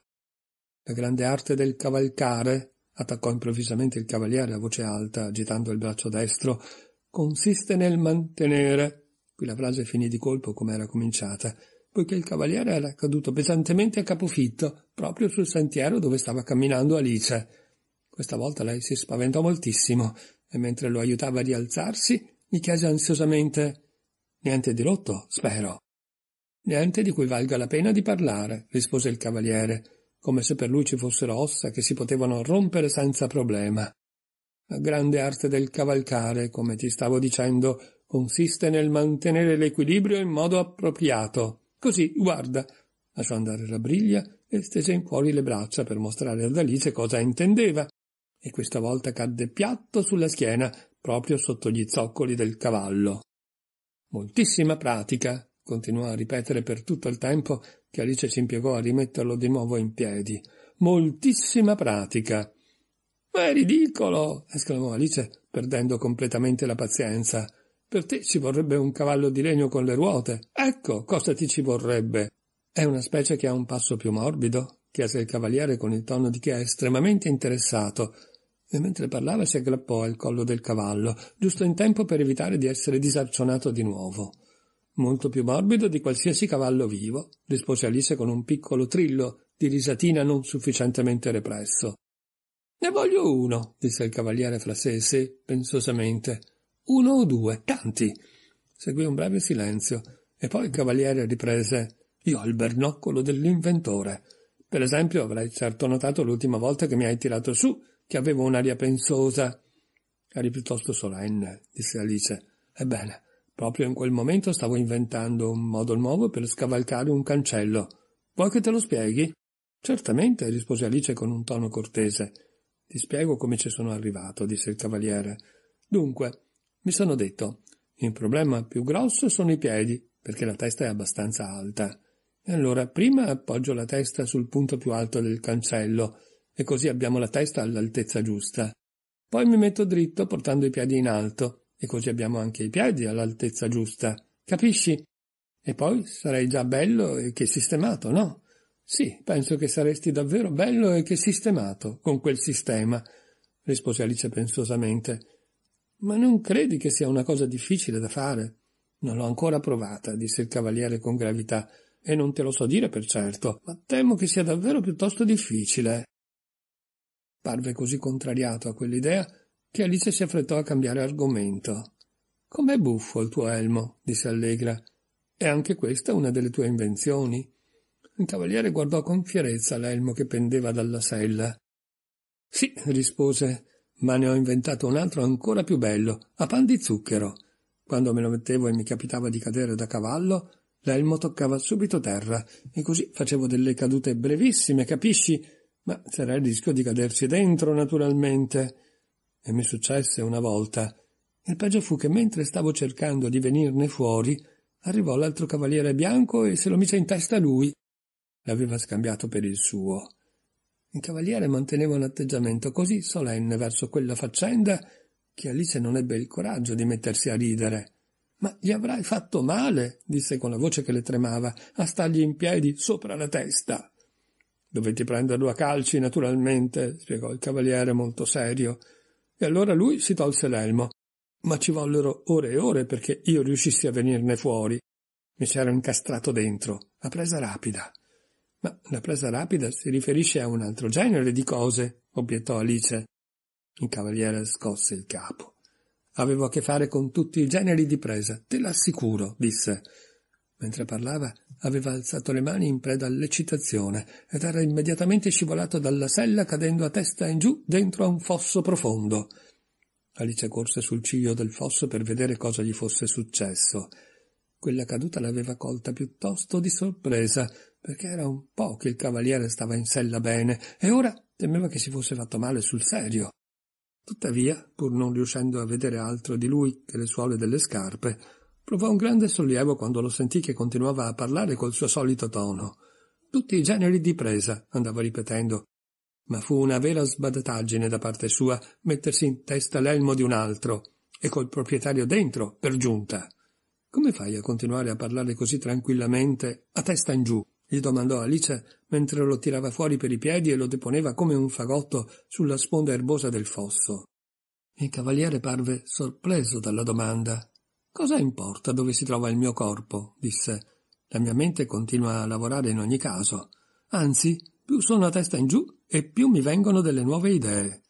La grande arte del cavalcare, attaccò improvvisamente il cavaliere a voce alta, agitando il braccio destro, consiste nel mantenere. Qui la frase finì di colpo come era cominciata, poiché il cavaliere era caduto pesantemente a capofitto, proprio sul sentiero dove stava camminando Alice. Questa volta lei si spaventò moltissimo, e mentre lo aiutava a rialzarsi, gli chiese ansiosamente Niente di rotto, spero. Niente di cui valga la pena di parlare, rispose il cavaliere, come se per lui ci fossero ossa che si potevano rompere senza problema. La grande arte del cavalcare, come ti stavo dicendo, consiste nel mantenere l'equilibrio in modo appropriato. Così, guarda, lasciò andare la briglia e stese in fuori le braccia per mostrare ad Alice cosa intendeva, e questa volta cadde piatto sulla schiena, proprio sotto gli zoccoli del cavallo. Moltissima pratica, continuò a ripetere per tutto il tempo che Alice si impiegò a rimetterlo di nuovo in piedi. Moltissima pratica. Ma è ridicolo! esclamò Alice, perdendo completamente la pazienza. Per te ci vorrebbe un cavallo di legno con le ruote. Ecco cosa ti ci vorrebbe. È una specie che ha un passo più morbido? chiese il cavaliere con il tono di chi è estremamente interessato, e mentre parlava si aggrappò al collo del cavallo, giusto in tempo per evitare di essere disarcionato di nuovo molto più morbido di qualsiasi cavallo vivo, rispose Alice con un piccolo trillo di risatina non sufficientemente represso. Ne voglio uno, disse il cavaliere fra sé e sé, pensosamente. Uno o due, tanti. Seguì un breve silenzio, e poi il cavaliere riprese Io ho il bernoccolo dell'inventore. Per esempio, avrai certo notato l'ultima volta che mi hai tirato su, che avevo un'aria pensosa. Eri piuttosto solenne, disse Alice. Ebbene, Proprio in quel momento stavo inventando un modo nuovo per scavalcare un cancello. Vuoi che te lo spieghi? Certamente, rispose Alice con un tono cortese. Ti spiego come ci sono arrivato, disse il cavaliere. Dunque, mi sono detto, il problema più grosso sono i piedi, perché la testa è abbastanza alta. E allora prima appoggio la testa sul punto più alto del cancello, e così abbiamo la testa all'altezza giusta. Poi mi metto dritto portando i piedi in alto, e così abbiamo anche i piedi all'altezza giusta, capisci? E poi sarei già bello e che sistemato, no? Sì, penso che saresti davvero bello e che sistemato con quel sistema, rispose Alice pensosamente. Ma non credi che sia una cosa difficile da fare? Non l'ho ancora provata, disse il cavaliere con gravità, e non te lo so dire per certo, ma temo che sia davvero piuttosto difficile. Parve così contrariato a quell'idea che Alice si affrettò a cambiare argomento. Com'è buffo il tuo elmo, disse Allegra. È anche questa una delle tue invenzioni? Il cavaliere guardò con fierezza l'elmo che pendeva dalla sella. Sì, rispose, ma ne ho inventato un altro ancora più bello, a pan di zucchero. Quando me lo mettevo e mi capitava di cadere da cavallo, l'elmo toccava subito terra, e così facevo delle cadute brevissime, capisci? Ma c'era il rischio di cadersi dentro, naturalmente e mi successe una volta. Il peggio fu che mentre stavo cercando di venirne fuori, arrivò l'altro cavaliere bianco e se lo mise in testa lui. L'aveva scambiato per il suo. Il cavaliere manteneva un atteggiamento così solenne verso quella faccenda che Alice non ebbe il coraggio di mettersi a ridere. Ma gli avrai fatto male, disse con la voce che le tremava, a stargli in piedi sopra la testa. Dovetti prenderlo a calci, naturalmente, spiegò il cavaliere molto serio. E allora lui si tolse l'elmo. Ma ci vollero ore e ore perché io riuscissi a venirne fuori. Mi c'era incastrato dentro, La presa rapida. Ma la presa rapida si riferisce a un altro genere di cose, obiettò Alice. Il cavaliere scosse il capo. Avevo a che fare con tutti i generi di presa, te l'assicuro, disse. Mentre parlava, aveva alzato le mani in preda all'eccitazione ed era immediatamente scivolato dalla sella cadendo a testa in giù dentro a un fosso profondo. Alice corse sul ciglio del fosso per vedere cosa gli fosse successo. Quella caduta l'aveva colta piuttosto di sorpresa, perché era un po' che il cavaliere stava in sella bene, e ora temeva che si fosse fatto male sul serio. Tuttavia, pur non riuscendo a vedere altro di lui che le suole delle scarpe, Provò un grande sollievo quando lo sentì che continuava a parlare col suo solito tono. Tutti i generi di presa, andava ripetendo. Ma fu una vera sbadataggine da parte sua mettersi in testa l'elmo di un altro, e col proprietario dentro, per giunta. Come fai a continuare a parlare così tranquillamente, a testa in giù? gli domandò Alice mentre lo tirava fuori per i piedi e lo deponeva come un fagotto sulla sponda erbosa del fosso. Il cavaliere parve sorpreso dalla domanda Cosa importa dove si trova il mio corpo? disse. La mia mente continua a lavorare in ogni caso. Anzi, più sono a testa in giù e più mi vengono delle nuove idee.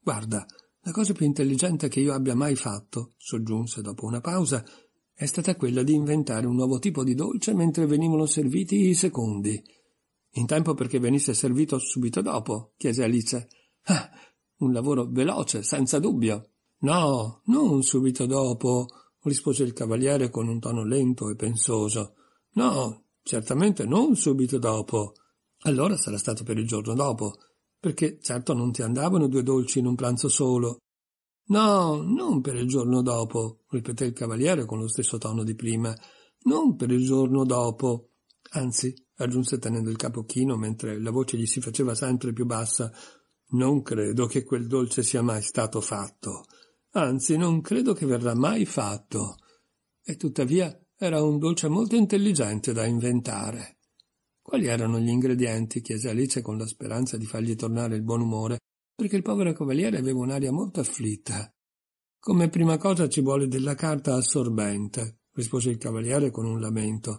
Guarda, la cosa più intelligente che io abbia mai fatto, soggiunse dopo una pausa, è stata quella di inventare un nuovo tipo di dolce mentre venivano serviti i secondi. In tempo perché venisse servito subito dopo, chiese Alice. Ah, un lavoro veloce, senza dubbio. No, non subito dopo, rispose il cavaliere con un tono lento e pensoso. No, certamente non subito dopo. Allora sarà stato per il giorno dopo, perché certo non ti andavano due dolci in un pranzo solo. No, non per il giorno dopo, ripeté il cavaliere con lo stesso tono di prima. Non per il giorno dopo. Anzi, aggiunse tenendo il capo chino mentre la voce gli si faceva sempre più bassa, non credo che quel dolce sia mai stato fatto anzi non credo che verrà mai fatto, e tuttavia era un dolce molto intelligente da inventare. Quali erano gli ingredienti? chiese Alice con la speranza di fargli tornare il buon umore, perché il povero cavaliere aveva un'aria molto afflitta. Come prima cosa ci vuole della carta assorbente, rispose il cavaliere con un lamento.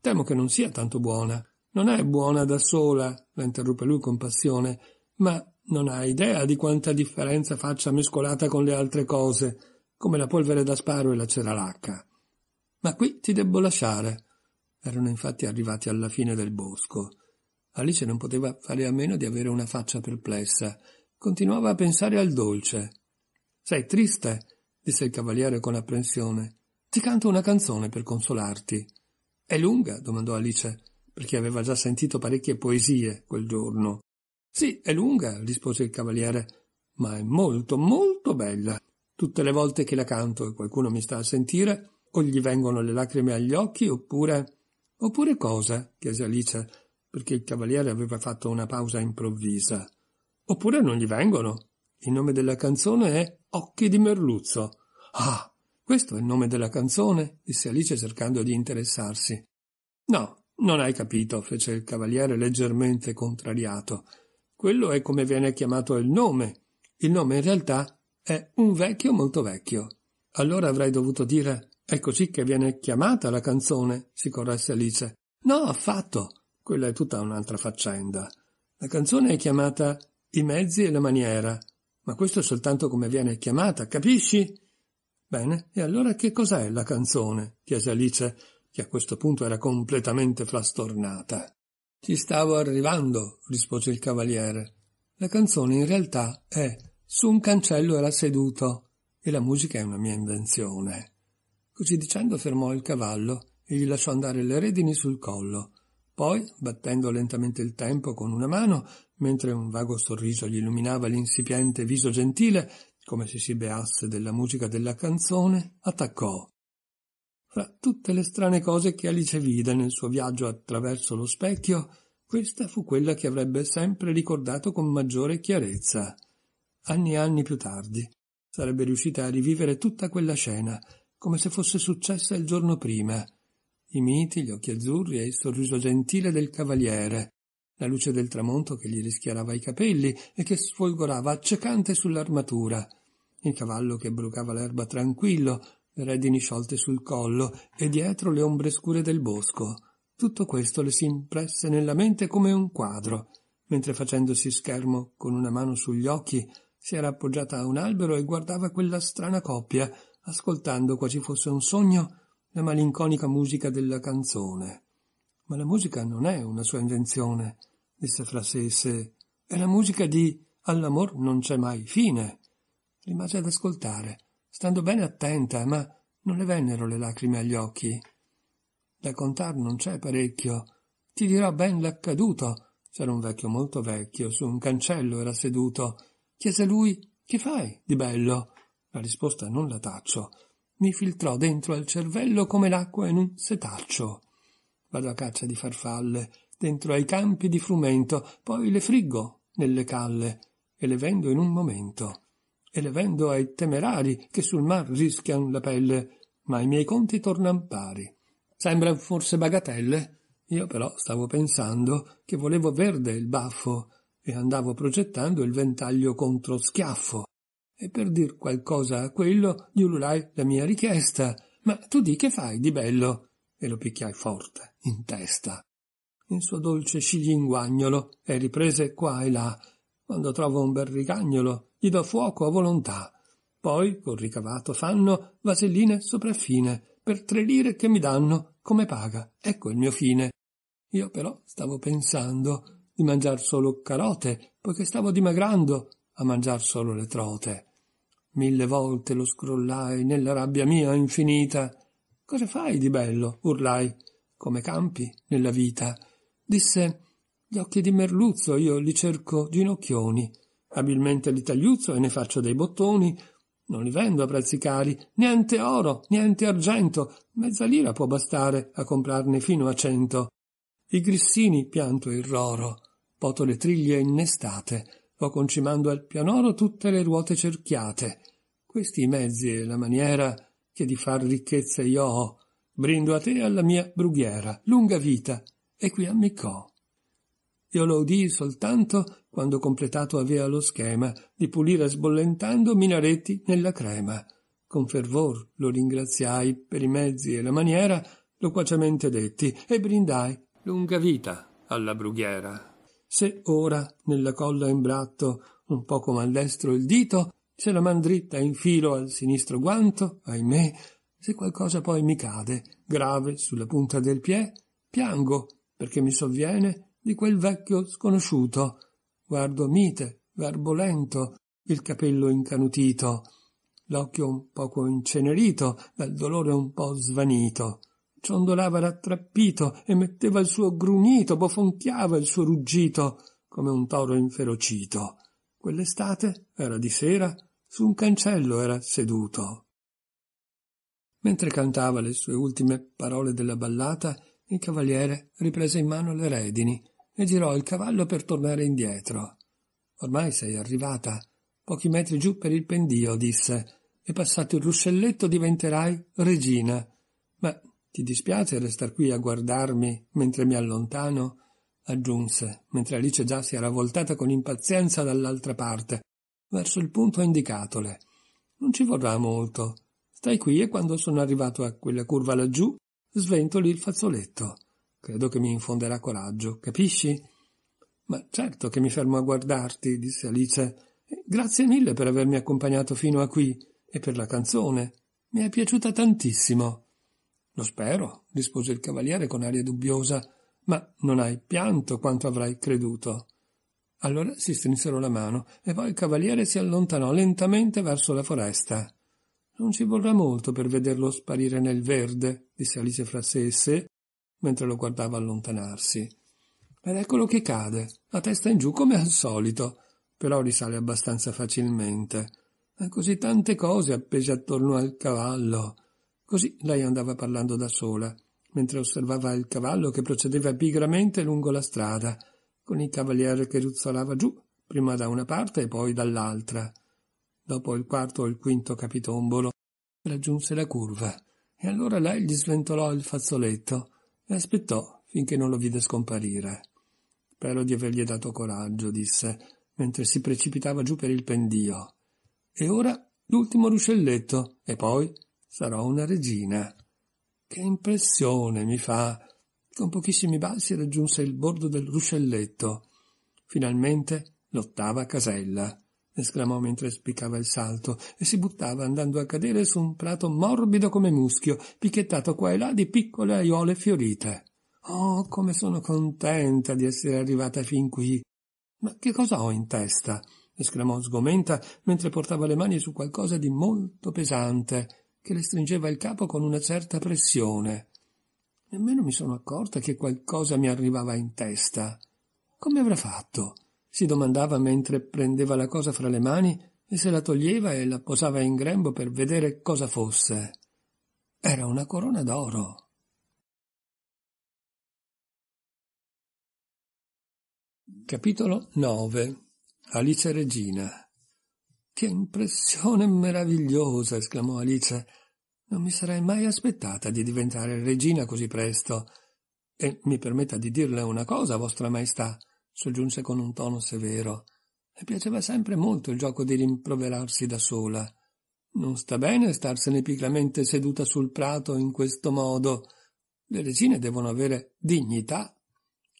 Temo che non sia tanto buona. Non è buona da sola, la interruppe lui con passione, ma non ha idea di quanta differenza faccia mescolata con le altre cose, come la polvere da sparo e la ceralacca. Ma qui ti debbo lasciare. Erano infatti arrivati alla fine del bosco. Alice non poteva fare a meno di avere una faccia perplessa. Continuava a pensare al dolce. Sei triste? disse il cavaliere con apprensione. Ti canto una canzone per consolarti. È lunga? domandò Alice, perché aveva già sentito parecchie poesie quel giorno. Sì, è lunga, rispose il cavaliere, ma è molto, molto bella. Tutte le volte che la canto e qualcuno mi sta a sentire, o gli vengono le lacrime agli occhi, oppure. Oppure cosa? chiese Alice, perché il cavaliere aveva fatto una pausa improvvisa. Oppure non gli vengono. Il nome della canzone è Occhi di Merluzzo. Ah, questo è il nome della canzone? disse Alice cercando di interessarsi. No, non hai capito, fece il cavaliere leggermente contrariato. Quello è come viene chiamato il nome. Il nome in realtà è un vecchio molto vecchio. Allora avrei dovuto dire è così che viene chiamata la canzone, si corresse Alice. No, affatto. Quella è tutta un'altra faccenda. La canzone è chiamata I mezzi e la maniera, ma questo è soltanto come viene chiamata, capisci? Bene, e allora che cos'è la canzone? chiese Alice, che a questo punto era completamente frastornata. Ci stavo arrivando, rispose il cavaliere. La canzone in realtà è Su un cancello era seduto e la musica è una mia invenzione. Così dicendo fermò il cavallo e gli lasciò andare le redini sul collo. Poi, battendo lentamente il tempo con una mano, mentre un vago sorriso gli illuminava l'insipiente viso gentile, come se si beasse della musica della canzone, attaccò fra tutte le strane cose che Alice vide nel suo viaggio attraverso lo specchio, questa fu quella che avrebbe sempre ricordato con maggiore chiarezza. Anni e anni più tardi sarebbe riuscita a rivivere tutta quella scena, come se fosse successa il giorno prima. I miti, gli occhi azzurri e il sorriso gentile del cavaliere, la luce del tramonto che gli rischiarava i capelli e che sfolgorava accecante sull'armatura, il cavallo che brucava l'erba tranquillo, redini sciolte sul collo e dietro le ombre scure del bosco. Tutto questo le si impresse nella mente come un quadro, mentre facendosi schermo con una mano sugli occhi si era appoggiata a un albero e guardava quella strana coppia, ascoltando quasi fosse un sogno la malinconica musica della canzone. Ma la musica non è una sua invenzione, disse fra sé e sé, è la musica di All'amor non c'è mai fine. Rimase ad ascoltare stando bene attenta, ma non le vennero le lacrime agli occhi. Da contar non c'è parecchio. Ti dirò ben l'accaduto. C'era un vecchio molto vecchio, su un cancello era seduto. Chiese lui, che fai di bello? La risposta non la taccio. Mi filtrò dentro al cervello come l'acqua in un setaccio. Vado a caccia di farfalle, dentro ai campi di frumento, poi le friggo nelle calle e le vendo in un momento e le vendo ai temerari che sul mar rischian la pelle, ma i miei conti tornan pari. Sembran forse bagatelle, io però stavo pensando che volevo verde il baffo e andavo progettando il ventaglio contro schiaffo. E per dir qualcosa a quello gli giulurai la mia richiesta. Ma tu di che fai di bello? E lo picchiai forte, in testa. Il suo dolce scilinguagnolo e riprese qua e là. Quando trovo un bel rigagnolo, gli do fuoco a volontà. Poi, col ricavato, fanno vaselline sopraffine, per tre lire che mi danno, come paga. Ecco il mio fine. Io però stavo pensando di mangiar solo carote, poiché stavo dimagrando a mangiar solo le trote. Mille volte lo scrollai nella rabbia mia infinita. Cosa fai di bello? urlai. Come campi nella vita. Disse, gli occhi di merluzzo io li cerco ginocchioni abilmente li tagliuzzo e ne faccio dei bottoni. Non li vendo a prezzi cari, niente oro, niente argento, mezza lira può bastare a comprarne fino a cento. I grissini pianto il roro, poto le triglie innestate, vo concimando al pianoro tutte le ruote cerchiate. Questi i mezzi e la maniera che di far ricchezza io ho. Brindo a te e alla mia brughiera, lunga vita, e qui ammiccò. Io lo udii soltanto quando completato avea lo schema di pulire sbollentando minaretti nella crema. Con fervor lo ringraziai per i mezzi e la maniera, loquacemente detti, e brindai lunga vita alla brughiera. Se ora, nella colla in bratto, un poco maldestro il dito, se la man dritta filo al sinistro guanto, ahimè, se qualcosa poi mi cade, grave sulla punta del piè, piango, perché mi sovviene di quel vecchio sconosciuto, guardo mite, garbolento, il capello incanutito, l'occhio un poco incenerito, dal dolore un po' svanito. Ciondolava rattrappito e metteva il suo grugnito, bofonchiava il suo ruggito, come un toro inferocito. Quell'estate era di sera, su un cancello era seduto. Mentre cantava le sue ultime parole della ballata, il cavaliere riprese in mano le redini e girò il cavallo per tornare indietro. Ormai sei arrivata. Pochi metri giù per il pendio, disse, e passato il ruscelletto diventerai regina. Ma ti dispiace restar qui a guardarmi mentre mi allontano? aggiunse, mentre Alice già si era voltata con impazienza dall'altra parte, verso il punto indicatole. Non ci vorrà molto. Stai qui e quando sono arrivato a quella curva laggiù, sventoli il fazzoletto. Credo che mi infonderà coraggio, capisci? Ma certo che mi fermo a guardarti, disse Alice. Eh, grazie mille per avermi accompagnato fino a qui e per la canzone. Mi è piaciuta tantissimo. Lo spero, rispose il cavaliere con aria dubbiosa, ma non hai pianto quanto avrai creduto. Allora si strinsero la mano e poi il cavaliere si allontanò lentamente verso la foresta. Non ci vorrà molto per vederlo sparire nel verde, disse Alice fra sé e sé, mentre lo guardava allontanarsi. Ed eccolo che cade, a testa in giù come al solito, però risale abbastanza facilmente. Ha così tante cose appese attorno al cavallo. Così lei andava parlando da sola, mentre osservava il cavallo che procedeva pigramente lungo la strada, con il cavaliere che ruzzolava giù, prima da una parte e poi dall'altra. Dopo il quarto o il quinto capitombolo, raggiunse la curva, e allora lei gli sventolò il fazzoletto e aspettò finché non lo vide scomparire. Spero di avergli dato coraggio, disse, mentre si precipitava giù per il pendio. E ora l'ultimo ruscelletto, e poi sarò una regina. Che impressione mi fa! Con pochissimi balzi raggiunse il bordo del ruscelletto. Finalmente l'ottava casella esclamò mentre spiccava il salto, e si buttava andando a cadere su un prato morbido come muschio, picchettato qua e là di piccole aiole fiorite. Oh, come sono contenta di essere arrivata fin qui. Ma che cosa ho in testa? esclamò sgomenta mentre portava le mani su qualcosa di molto pesante, che le stringeva il capo con una certa pressione. Nemmeno mi sono accorta che qualcosa mi arrivava in testa. Come avrà fatto? si domandava mentre prendeva la cosa fra le mani e se la toglieva e la posava in grembo per vedere cosa fosse. Era una corona d'oro. Capitolo 9 Alice Regina Che impressione meravigliosa! esclamò Alice. Non mi sarei mai aspettata di diventare regina così presto. E mi permetta di dirle una cosa, vostra maestà soggiunse con un tono severo. Le piaceva sempre molto il gioco di rimproverarsi da sola. Non sta bene starsene picamente seduta sul prato in questo modo. Le regine devono avere dignità.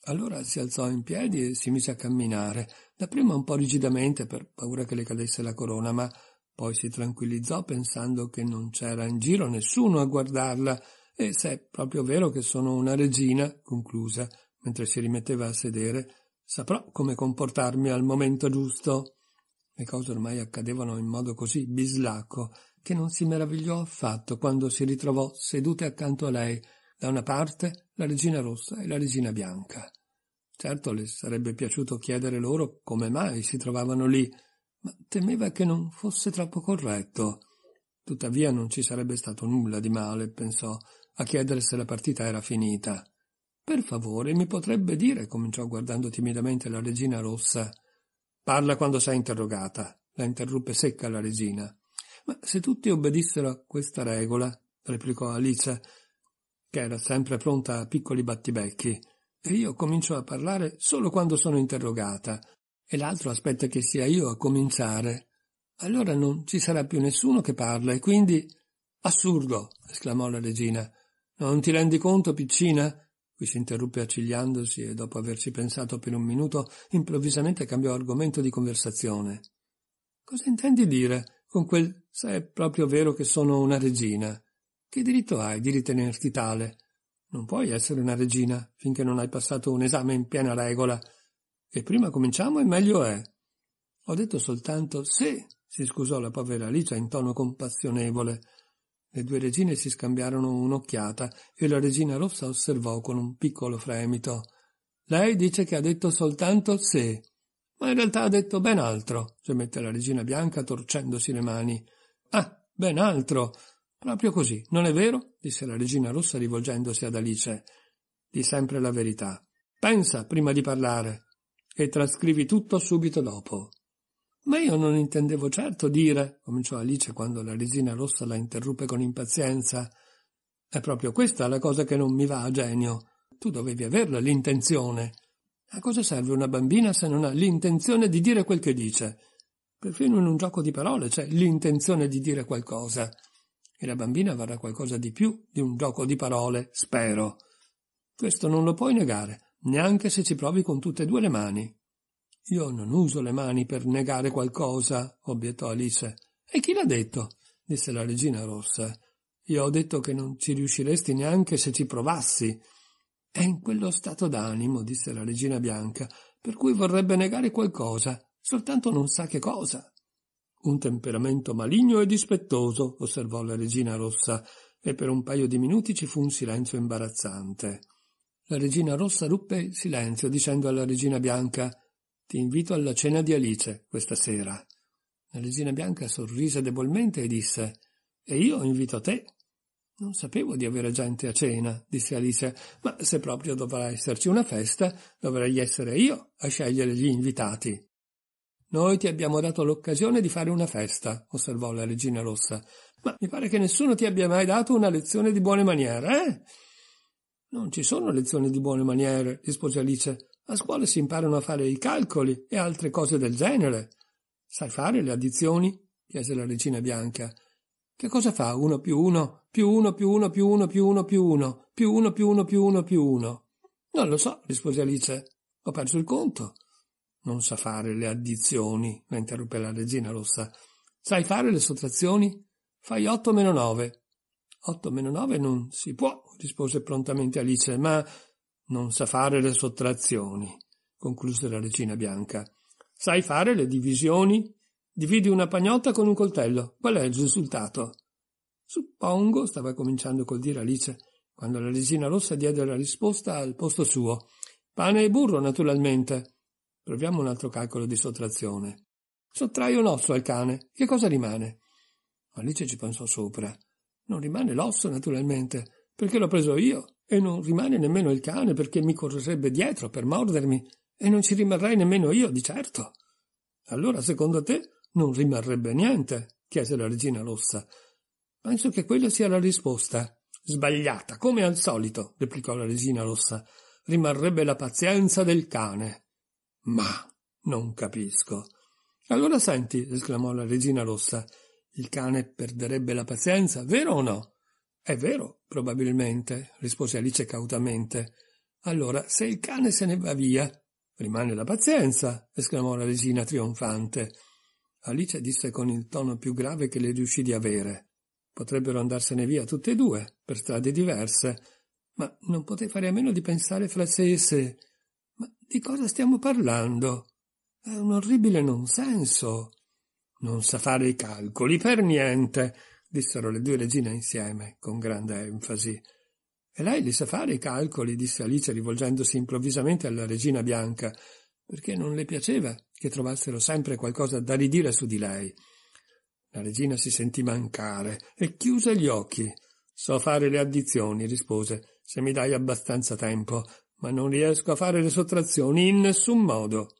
Allora si alzò in piedi e si mise a camminare, dapprima un po' rigidamente per paura che le cadesse la corona, ma poi si tranquillizzò pensando che non c'era in giro nessuno a guardarla, e se è proprio vero che sono una regina, concluse, mentre si rimetteva a sedere, Saprò come comportarmi al momento giusto. Le cose ormai accadevano in modo così bislacco che non si meravigliò affatto quando si ritrovò sedute accanto a lei, da una parte la regina rossa e la regina bianca. Certo le sarebbe piaciuto chiedere loro come mai si trovavano lì, ma temeva che non fosse troppo corretto. Tuttavia non ci sarebbe stato nulla di male, pensò, a chiedere se la partita era finita. Per favore, mi potrebbe dire, cominciò guardando timidamente la regina rossa. Parla quando sei interrogata, la interruppe secca la regina. Ma se tutti obbedissero a questa regola, replicò Alice, che era sempre pronta a piccoli battibecchi, e io comincio a parlare solo quando sono interrogata, e l'altro aspetta che sia io a cominciare. Allora non ci sarà più nessuno che parla, e quindi. Assurdo! esclamò la regina. Non ti rendi conto, piccina? Qui si interruppe accigliandosi e dopo averci pensato per un minuto, improvvisamente cambiò argomento di conversazione. Cosa intendi dire con quel se è proprio vero che sono una regina? Che diritto hai di ritenerti tale? Non puoi essere una regina finché non hai passato un esame in piena regola. E prima cominciamo e meglio è. Ho detto soltanto se, si scusò la povera Alice in tono compassionevole. Le due regine si scambiarono un'occhiata e la regina rossa osservò con un piccolo fremito. Lei dice che ha detto soltanto sé, ma in realtà ha detto ben altro, gemette la regina bianca torcendosi le mani. Ah, ben altro. Proprio così, non è vero? disse la regina rossa rivolgendosi ad Alice. Di sempre la verità. Pensa prima di parlare e trascrivi tutto subito dopo. Ma io non intendevo certo dire, cominciò Alice quando la resina rossa la interruppe con impazienza. È proprio questa la cosa che non mi va a genio. Tu dovevi averla l'intenzione. A cosa serve una bambina se non ha l'intenzione di dire quel che dice? Perfino in un gioco di parole c'è l'intenzione di dire qualcosa. E la bambina varrà qualcosa di più di un gioco di parole, spero. Questo non lo puoi negare, neanche se ci provi con tutte e due le mani. Io non uso le mani per negare qualcosa, obiettò Alice. E chi l'ha detto? disse la regina rossa. Io ho detto che non ci riusciresti neanche se ci provassi. È in quello stato d'animo, disse la regina bianca, per cui vorrebbe negare qualcosa, soltanto non sa che cosa. Un temperamento maligno e dispettoso, osservò la regina rossa, e per un paio di minuti ci fu un silenzio imbarazzante. La regina rossa ruppe il silenzio, dicendo alla regina bianca ti invito alla cena di Alice questa sera. La regina bianca sorrise debolmente e disse E io invito te. Non sapevo di avere gente a cena, disse Alice, ma se proprio dovrà esserci una festa, dovrei essere io a scegliere gli invitati. Noi ti abbiamo dato l'occasione di fare una festa, osservò la regina rossa, ma mi pare che nessuno ti abbia mai dato una lezione di buone maniere, eh? Non ci sono lezioni di buone maniere, rispose Alice. A scuola si imparano a fare i calcoli e altre cose del genere. Sai fare le addizioni? chiese la regina bianca. Che cosa fa uno più uno più uno più uno più uno più uno più uno più uno più uno più uno più uno? Non lo so, rispose Alice. Ho perso il conto. Non sa fare le addizioni, la interruppe la regina rossa. Sai fare le sottrazioni? Fai otto meno nove. Otto meno nove non si può, rispose prontamente Alice, ma non sa fare le sottrazioni, concluse la regina bianca. Sai fare le divisioni? Dividi una pagnotta con un coltello. Qual è il risultato? Suppongo, stava cominciando col dire Alice, quando la regina rossa diede la risposta al posto suo. Pane e burro, naturalmente. Proviamo un altro calcolo di sottrazione. Sottrai un osso al cane. Che cosa rimane? Alice ci pensò sopra. Non rimane l'osso, naturalmente perché l'ho preso io, e non rimane nemmeno il cane perché mi correrebbe dietro per mordermi, e non ci rimarrei nemmeno io, di certo. Allora, secondo te, non rimarrebbe niente? chiese la regina rossa. Penso che quella sia la risposta. Sbagliata, come al solito, replicò la regina rossa. Rimarrebbe la pazienza del cane. Ma non capisco. Allora senti, esclamò la regina rossa, il cane perderebbe la pazienza, vero o no? È vero, Probabilmente, rispose Alice cautamente. Allora, se il cane se ne va via, rimane la pazienza, esclamò la regina trionfante. Alice disse con il tono più grave che le riuscì di avere. Potrebbero andarsene via tutte e due, per strade diverse, ma non poté fare a meno di pensare fra sé e sé. Ma di cosa stiamo parlando? È un orribile nonsenso. Non sa fare i calcoli per niente dissero le due regine insieme, con grande enfasi. E lei li sa fare i calcoli, disse Alice rivolgendosi improvvisamente alla regina bianca, perché non le piaceva che trovassero sempre qualcosa da ridire su di lei. La regina si sentì mancare e chiuse gli occhi. So fare le addizioni, rispose, se mi dai abbastanza tempo, ma non riesco a fare le sottrazioni in nessun modo.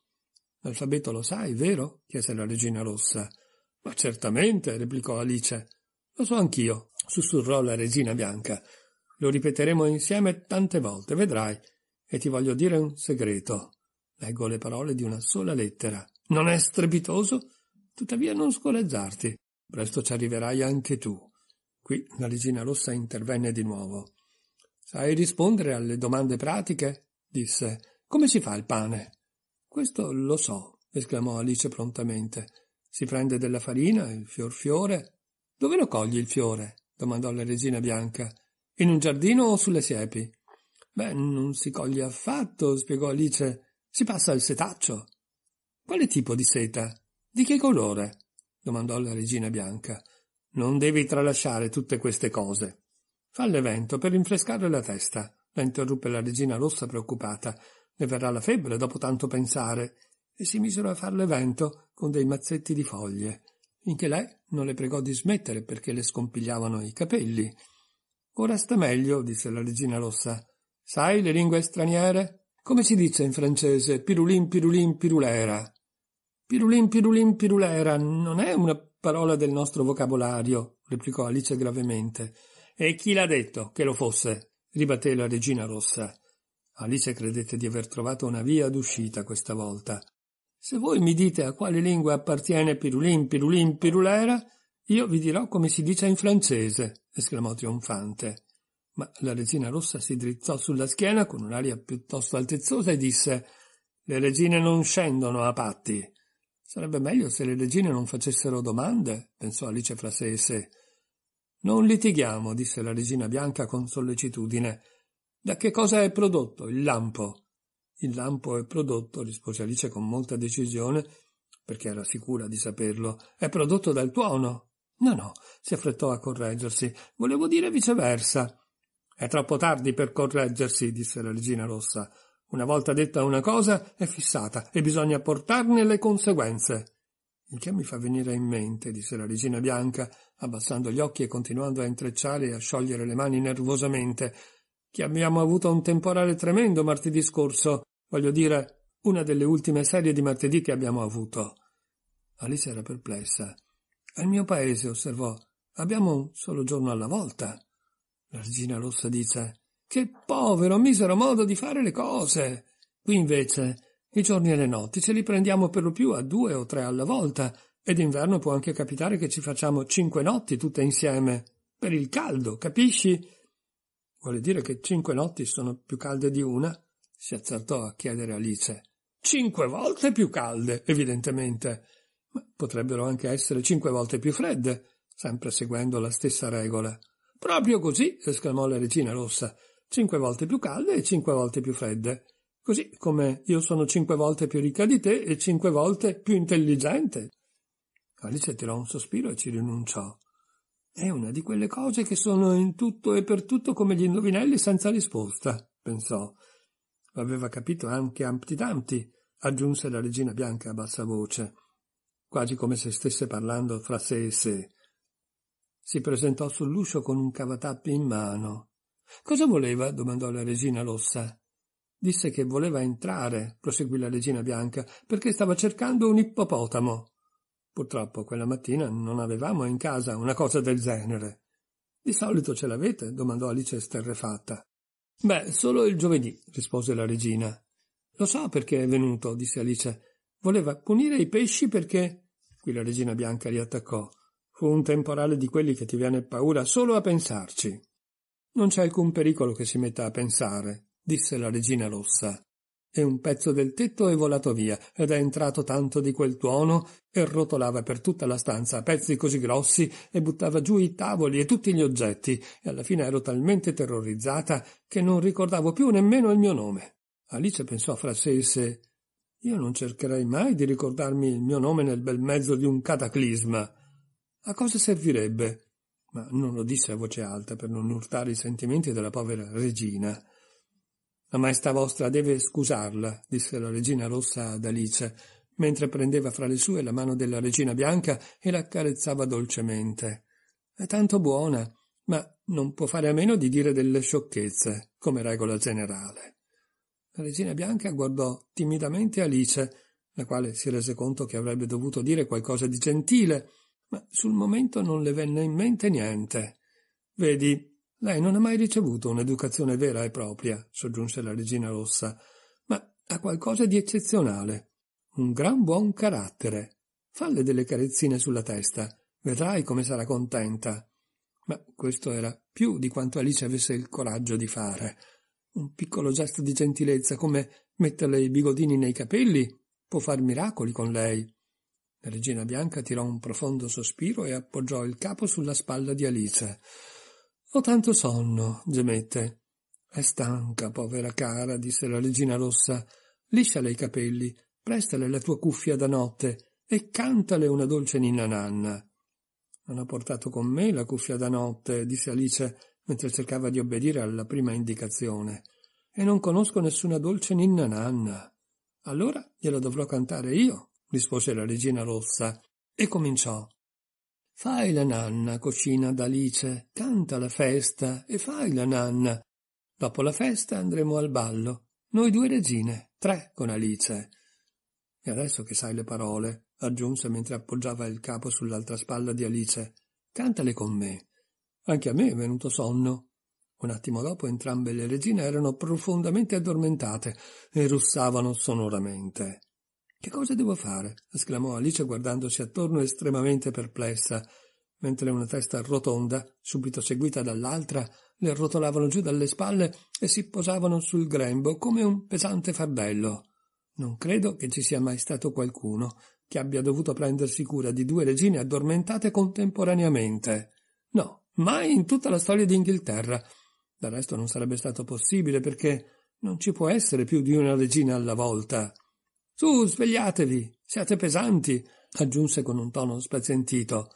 L'alfabeto lo sai, vero? chiese la regina rossa. Ma certamente, replicò Alice. Lo so anch'io, sussurrò la regina bianca. Lo ripeteremo insieme tante volte, vedrai. E ti voglio dire un segreto. Leggo le parole di una sola lettera. Non è strepitoso? Tuttavia non scoraggiarti. Presto ci arriverai anche tu. Qui la regina rossa intervenne di nuovo. Sai rispondere alle domande pratiche? disse. Come si fa il pane? Questo lo so, esclamò Alice prontamente. Si prende della farina, il fior fiore, dove lo cogli il fiore? domandò la regina bianca. In un giardino o sulle siepi? Beh, non si coglie affatto, spiegò Alice. Si passa al setaccio. Quale tipo di seta? Di che colore? domandò la regina bianca. Non devi tralasciare tutte queste cose. Falle vento per rinfrescare la testa, la interruppe la regina rossa preoccupata. Ne verrà la febbre dopo tanto pensare. E si misero a farle vento con dei mazzetti di foglie finché lei non le pregò di smettere perché le scompigliavano i capelli. Ora sta meglio, disse la regina rossa. Sai le lingue straniere? Come si dice in francese pirulin pirulin pirulera? Pirulin pirulin pirulera non è una parola del nostro vocabolario, replicò Alice gravemente. E chi l'ha detto che lo fosse? ribatté la regina rossa. Alice credette di aver trovato una via d'uscita questa volta. Se voi mi dite a quale lingua appartiene Pirulin, Pirulin, Pirulera, io vi dirò come si dice in francese, esclamò trionfante. Ma la regina rossa si drizzò sulla schiena con un'aria piuttosto altezzosa e disse Le regine non scendono a patti. Sarebbe meglio se le regine non facessero domande, pensò Alice fra sé e sé. Non litighiamo, disse la regina bianca con sollecitudine. Da che cosa è prodotto il lampo? Il lampo è prodotto, rispose Alice con molta decisione, perché era sicura di saperlo, è prodotto dal tuono. No, no, si affrettò a correggersi. Volevo dire viceversa. È troppo tardi per correggersi, disse la regina rossa. Una volta detta una cosa è fissata e bisogna portarne le conseguenze. Il che mi fa venire in mente, disse la regina bianca, abbassando gli occhi e continuando a intrecciare e a sciogliere le mani nervosamente, che abbiamo avuto un temporale tremendo martedì scorso Voglio dire, una delle ultime serie di martedì che abbiamo avuto. Alice era perplessa. Al mio paese, osservò, abbiamo un solo giorno alla volta. La regina rossa disse, che povero, misero modo di fare le cose. Qui invece, i giorni e le notti ce li prendiamo per lo più a due o tre alla volta, ed inverno può anche capitare che ci facciamo cinque notti tutte insieme. Per il caldo, capisci? Vuole dire che cinque notti sono più calde di una? si azzardò a chiedere Alice. Cinque volte più calde, evidentemente. Ma potrebbero anche essere cinque volte più fredde, sempre seguendo la stessa regola. Proprio così, esclamò la regina rossa. Cinque volte più calde e cinque volte più fredde. Così come io sono cinque volte più ricca di te e cinque volte più intelligente. Alice tirò un sospiro e ci rinunciò. È una di quelle cose che sono in tutto e per tutto come gli indovinelli senza risposta, pensò. Lo aveva capito anche Ampti aggiunse la regina bianca a bassa voce, quasi come se stesse parlando fra sé e sé. Si presentò sull'uscio con un cavatappi in mano. Cosa voleva? domandò la regina rossa. Disse che voleva entrare, proseguì la regina bianca, perché stava cercando un ippopotamo. Purtroppo quella mattina non avevamo in casa una cosa del genere. Di solito ce l'avete? domandò Alice esterrefatta. Beh, solo il giovedì, rispose la regina. Lo so perché è venuto, disse Alice. Voleva punire i pesci perché... Qui la regina bianca riattaccò. Fu un temporale di quelli che ti viene paura solo a pensarci. Non c'è alcun pericolo che si metta a pensare, disse la regina rossa e un pezzo del tetto è volato via ed è entrato tanto di quel tuono e rotolava per tutta la stanza a pezzi così grossi e buttava giù i tavoli e tutti gli oggetti e alla fine ero talmente terrorizzata che non ricordavo più nemmeno il mio nome. Alice pensò fra sé e sé io non cercherei mai di ricordarmi il mio nome nel bel mezzo di un cataclisma. A cosa servirebbe? Ma non lo disse a voce alta per non urtare i sentimenti della povera regina. La maestà vostra deve scusarla, disse la regina rossa ad Alice, mentre prendeva fra le sue la mano della regina bianca e la accarezzava dolcemente. È tanto buona, ma non può fare a meno di dire delle sciocchezze, come regola generale. La regina bianca guardò timidamente Alice, la quale si rese conto che avrebbe dovuto dire qualcosa di gentile, ma sul momento non le venne in mente niente. Vedi, lei non ha mai ricevuto un'educazione vera e propria, soggiunse la regina rossa, ma ha qualcosa di eccezionale. Un gran buon carattere. Falle delle carezzine sulla testa, vedrai come sarà contenta. Ma questo era più di quanto Alice avesse il coraggio di fare. Un piccolo gesto di gentilezza come metterle i bigodini nei capelli può far miracoli con lei. La regina bianca tirò un profondo sospiro e appoggiò il capo sulla spalla di Alice. Ho tanto sonno, gemette. È stanca, povera cara, disse la regina rossa. Lisciale i capelli, prestale la tua cuffia da notte e cantale una dolce ninna nanna. Non ho portato con me la cuffia da notte, disse Alice, mentre cercava di obbedire alla prima indicazione. E non conosco nessuna dolce ninna nanna. Allora gliela dovrò cantare io, rispose la regina rossa, e cominciò. Fai la nanna, cucina d'Alice, canta la festa e fai la nanna. Dopo la festa andremo al ballo, noi due regine, tre con Alice. E adesso che sai le parole, aggiunse mentre appoggiava il capo sull'altra spalla di Alice, cantale con me. Anche a me è venuto sonno. Un attimo dopo entrambe le regine erano profondamente addormentate e russavano sonoramente. Che cosa devo fare? esclamò Alice guardandosi attorno estremamente perplessa, mentre una testa rotonda, subito seguita dall'altra, le arrotolavano giù dalle spalle e si posavano sul grembo come un pesante fardello. Non credo che ci sia mai stato qualcuno che abbia dovuto prendersi cura di due regine addormentate contemporaneamente. No, mai in tutta la storia d'Inghilterra. Del resto non sarebbe stato possibile perché non ci può essere più di una regina alla volta. Su, svegliatevi, siate pesanti, aggiunse con un tono spazientito.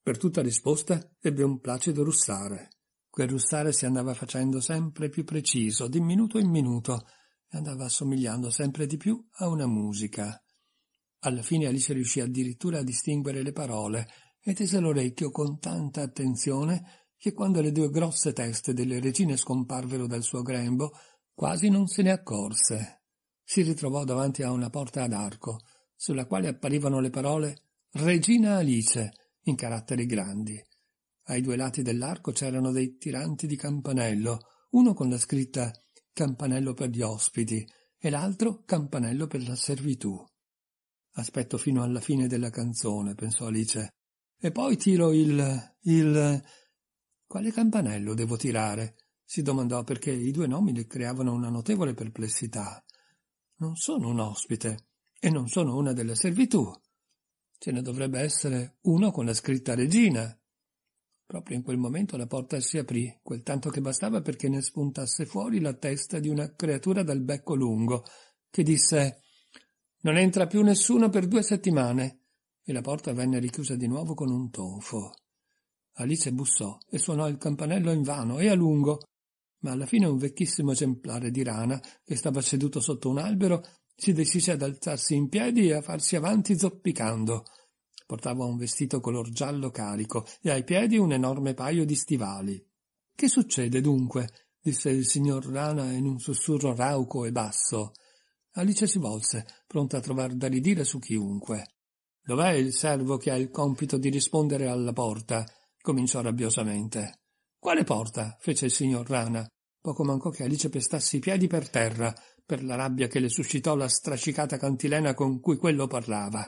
Per tutta risposta ebbe un placido russare. Quel russare si andava facendo sempre più preciso, di minuto in minuto, e andava assomigliando sempre di più a una musica. Alla fine Alice riuscì addirittura a distinguere le parole e tese l'orecchio con tanta attenzione che quando le due grosse teste delle regine scomparvero dal suo grembo, quasi non se ne accorse si ritrovò davanti a una porta ad arco, sulla quale apparivano le parole Regina Alice in caratteri grandi. Ai due lati dell'arco c'erano dei tiranti di campanello, uno con la scritta Campanello per gli ospiti e l'altro Campanello per la servitù. Aspetto fino alla fine della canzone, pensò Alice, e poi tiro il... il... Quale campanello devo tirare? si domandò perché i due nomi le creavano una notevole perplessità non sono un ospite e non sono una delle servitù. Ce ne dovrebbe essere uno con la scritta regina. Proprio in quel momento la porta si aprì, quel tanto che bastava perché ne spuntasse fuori la testa di una creatura dal becco lungo, che disse Non entra più nessuno per due settimane. E la porta venne richiusa di nuovo con un tonfo. Alice bussò e suonò il campanello invano e a lungo, ma alla fine un vecchissimo esemplare di rana, che stava seduto sotto un albero, si decise ad alzarsi in piedi e a farsi avanti zoppicando. Portava un vestito color giallo carico e ai piedi un enorme paio di stivali. Che succede dunque? disse il signor Rana in un sussurro rauco e basso. Alice si volse, pronta a trovar da ridire su chiunque. Dov'è il servo che ha il compito di rispondere alla porta? cominciò rabbiosamente. Quale porta? fece il signor Rana. Poco mancò che Alice pestasse i piedi per terra, per la rabbia che le suscitò la stracicata cantilena con cui quello parlava.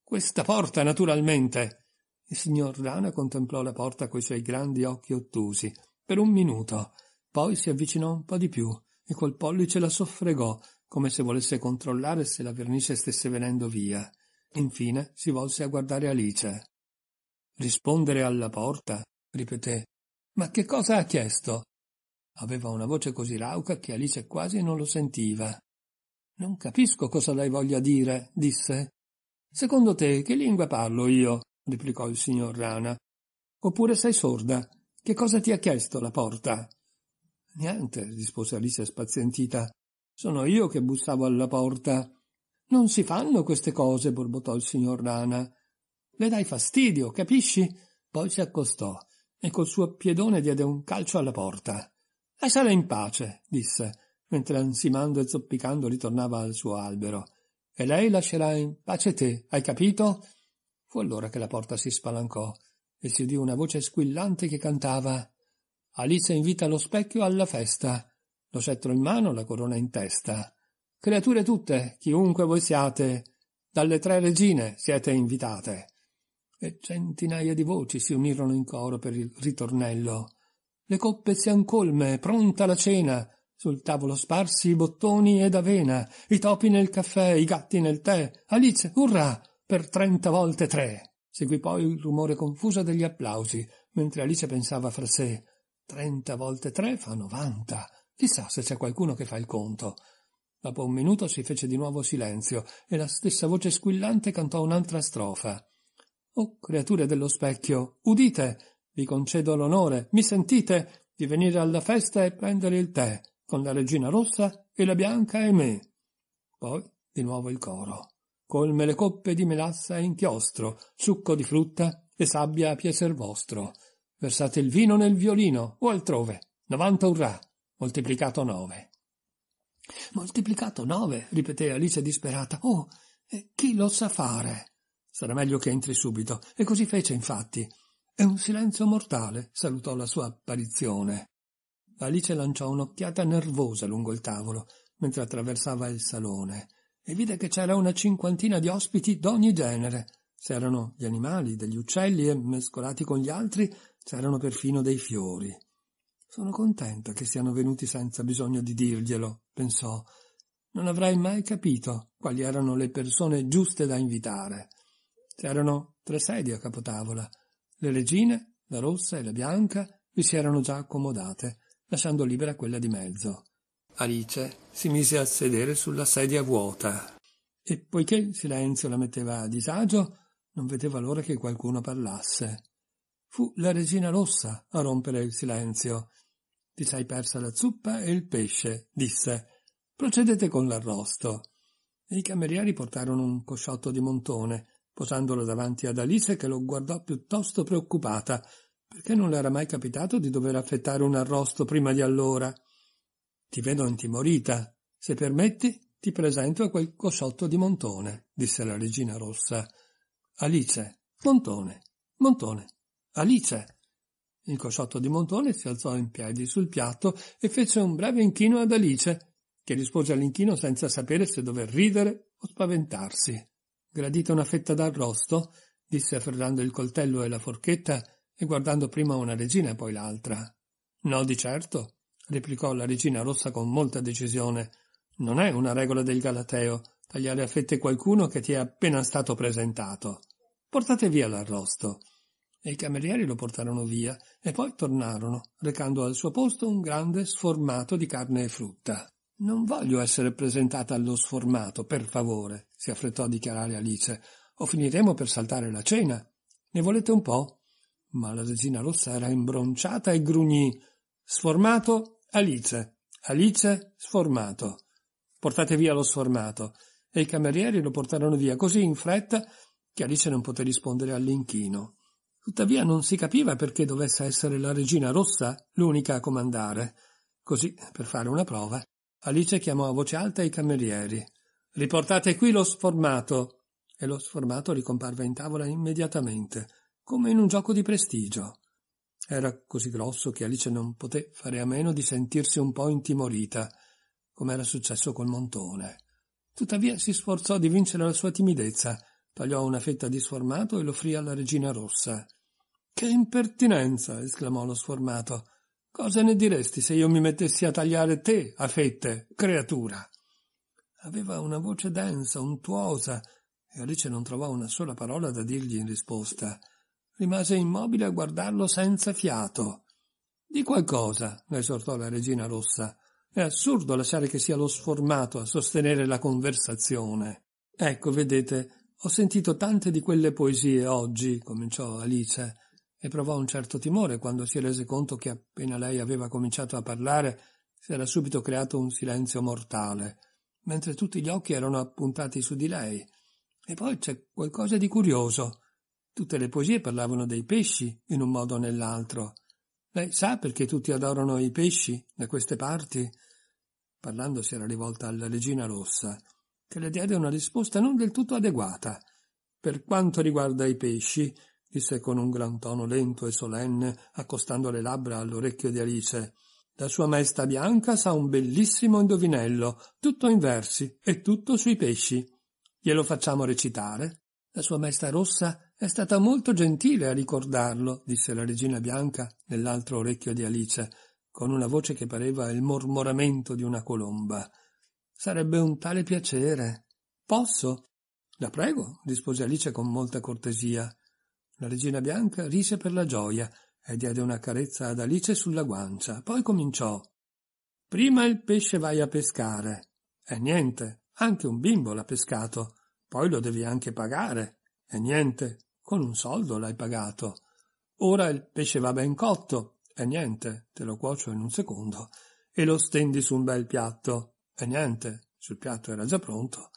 Questa porta, naturalmente. Il signor Rana contemplò la porta coi suoi grandi occhi ottusi, per un minuto, poi si avvicinò un po' di più e col pollice la soffregò, come se volesse controllare se la vernice stesse venendo via. Infine si volse a guardare Alice. Rispondere alla porta? ripeté ma che cosa ha chiesto? Aveva una voce così rauca che Alice quasi non lo sentiva. Non capisco cosa lei voglia dire, disse. Secondo te che lingua parlo io? replicò il signor Rana. Oppure sei sorda? Che cosa ti ha chiesto la porta? Niente, rispose Alice spazientita. Sono io che bussavo alla porta. Non si fanno queste cose, borbottò il signor Rana. Le dai fastidio, capisci? Poi si accostò e col suo piedone diede un calcio alla porta. Lasciala in pace, disse, mentre ansimando e zoppicando ritornava al suo albero. E lei lascerà in pace te, hai capito? Fu allora che la porta si spalancò e si udì una voce squillante che cantava Alice invita lo specchio alla festa, lo scettro in mano, la corona in testa. Creature tutte, chiunque voi siate, dalle tre regine siete invitate e centinaia di voci si unirono in coro per il ritornello. Le coppe sian colme, pronta la cena, sul tavolo sparsi i bottoni ed avena, i topi nel caffè, i gatti nel tè. Alice, urrà, per trenta volte tre. Seguì poi il rumore confuso degli applausi, mentre Alice pensava fra sé Trenta volte tre fa novanta. Chissà se c'è qualcuno che fa il conto. Dopo un minuto si fece di nuovo silenzio e la stessa voce squillante cantò un'altra strofa. O creature dello specchio, udite, vi concedo l'onore, mi sentite, di venire alla festa e prendere il tè, con la regina rossa e la bianca e me. Poi di nuovo il coro. Colme le coppe di melassa e inchiostro, succo di frutta e sabbia a piacer vostro. Versate il vino nel violino o altrove. Novanta urrà, moltiplicato nove. Moltiplicato nove, ripeté Alice disperata. Oh, chi lo sa fare? Sarà meglio che entri subito. E così fece, infatti. E un silenzio mortale salutò la sua apparizione. Alice lanciò un'occhiata nervosa lungo il tavolo, mentre attraversava il salone, e vide che c'era una cinquantina di ospiti d'ogni genere. C'erano gli animali, degli uccelli e, mescolati con gli altri, c'erano perfino dei fiori. Sono contenta che siano venuti senza bisogno di dirglielo, pensò. Non avrei mai capito quali erano le persone giuste da invitare. C'erano tre sedie a capotavola. Le regine, la rossa e la bianca, vi si erano già accomodate, lasciando libera quella di mezzo. Alice si mise a sedere sulla sedia vuota e poiché il silenzio la metteva a disagio, non vedeva l'ora che qualcuno parlasse. Fu la regina rossa a rompere il silenzio. Ti sei persa la zuppa e il pesce, disse. Procedete con l'arrosto. E I camerieri portarono un cosciotto di montone posandolo davanti ad Alice che lo guardò piuttosto preoccupata, perché non le era mai capitato di dover affettare un arrosto prima di allora. Ti vedo intimorita. Se permetti, ti presento a quel cosciotto di Montone, disse la regina rossa. Alice, Montone, Montone, Alice. Il cosciotto di Montone si alzò in piedi sul piatto e fece un breve inchino ad Alice, che rispose all'inchino senza sapere se dover ridere o spaventarsi. Gradita una fetta d'arrosto? disse afferrando il coltello e la forchetta e guardando prima una regina e poi l'altra. No, di certo, replicò la regina rossa con molta decisione. Non è una regola del Galateo tagliare a fette qualcuno che ti è appena stato presentato. Portate via l'arrosto. E i camerieri lo portarono via e poi tornarono, recando al suo posto un grande sformato di carne e frutta. Non voglio essere presentata allo sformato, per favore, si affrettò a dichiarare Alice, o finiremo per saltare la cena. Ne volete un po'? Ma la regina rossa era imbronciata e grugnì. Sformato, Alice. Alice, sformato. Portate via lo sformato. E i camerieri lo portarono via così in fretta che Alice non poté rispondere all'inchino. Tuttavia non si capiva perché dovesse essere la regina rossa l'unica a comandare. Così, per fare una prova, Alice chiamò a voce alta i camerieri. Riportate qui lo sformato! E lo sformato ricomparve in tavola immediatamente, come in un gioco di prestigio. Era così grosso che Alice non poté fare a meno di sentirsi un po' intimorita, come era successo col montone. Tuttavia si sforzò di vincere la sua timidezza, tagliò una fetta di sformato e lo offrì alla regina rossa. Che impertinenza! esclamò lo sformato. Cosa ne diresti se io mi mettessi a tagliare te a fette, creatura? Aveva una voce densa, untuosa, e Alice non trovò una sola parola da dirgli in risposta. Rimase immobile a guardarlo senza fiato. Di qualcosa, esortò la regina rossa. È assurdo lasciare che sia lo sformato a sostenere la conversazione. Ecco, vedete, ho sentito tante di quelle poesie oggi, cominciò Alice, e provò un certo timore quando si rese conto che appena lei aveva cominciato a parlare si era subito creato un silenzio mortale, mentre tutti gli occhi erano appuntati su di lei. E poi c'è qualcosa di curioso. Tutte le poesie parlavano dei pesci, in un modo o nell'altro. Lei sa perché tutti adorano i pesci da queste parti? Parlando si era rivolta alla regina rossa, che le diede una risposta non del tutto adeguata. Per quanto riguarda i pesci, disse con un gran tono lento e solenne, accostando le labbra all'orecchio di Alice. La sua maestà bianca sa un bellissimo indovinello, tutto in versi e tutto sui pesci. Glielo facciamo recitare? La sua maestà rossa è stata molto gentile a ricordarlo, disse la regina bianca nell'altro orecchio di Alice, con una voce che pareva il mormoramento di una colomba. Sarebbe un tale piacere. Posso? La prego, rispose Alice con molta cortesia. La regina bianca rise per la gioia e diede una carezza ad Alice sulla guancia, poi cominciò. Prima il pesce vai a pescare. E niente, anche un bimbo l'ha pescato. Poi lo devi anche pagare. E niente, con un soldo l'hai pagato. Ora il pesce va ben cotto. E niente, te lo cuocio in un secondo. E lo stendi su un bel piatto. E niente, sul piatto era già pronto.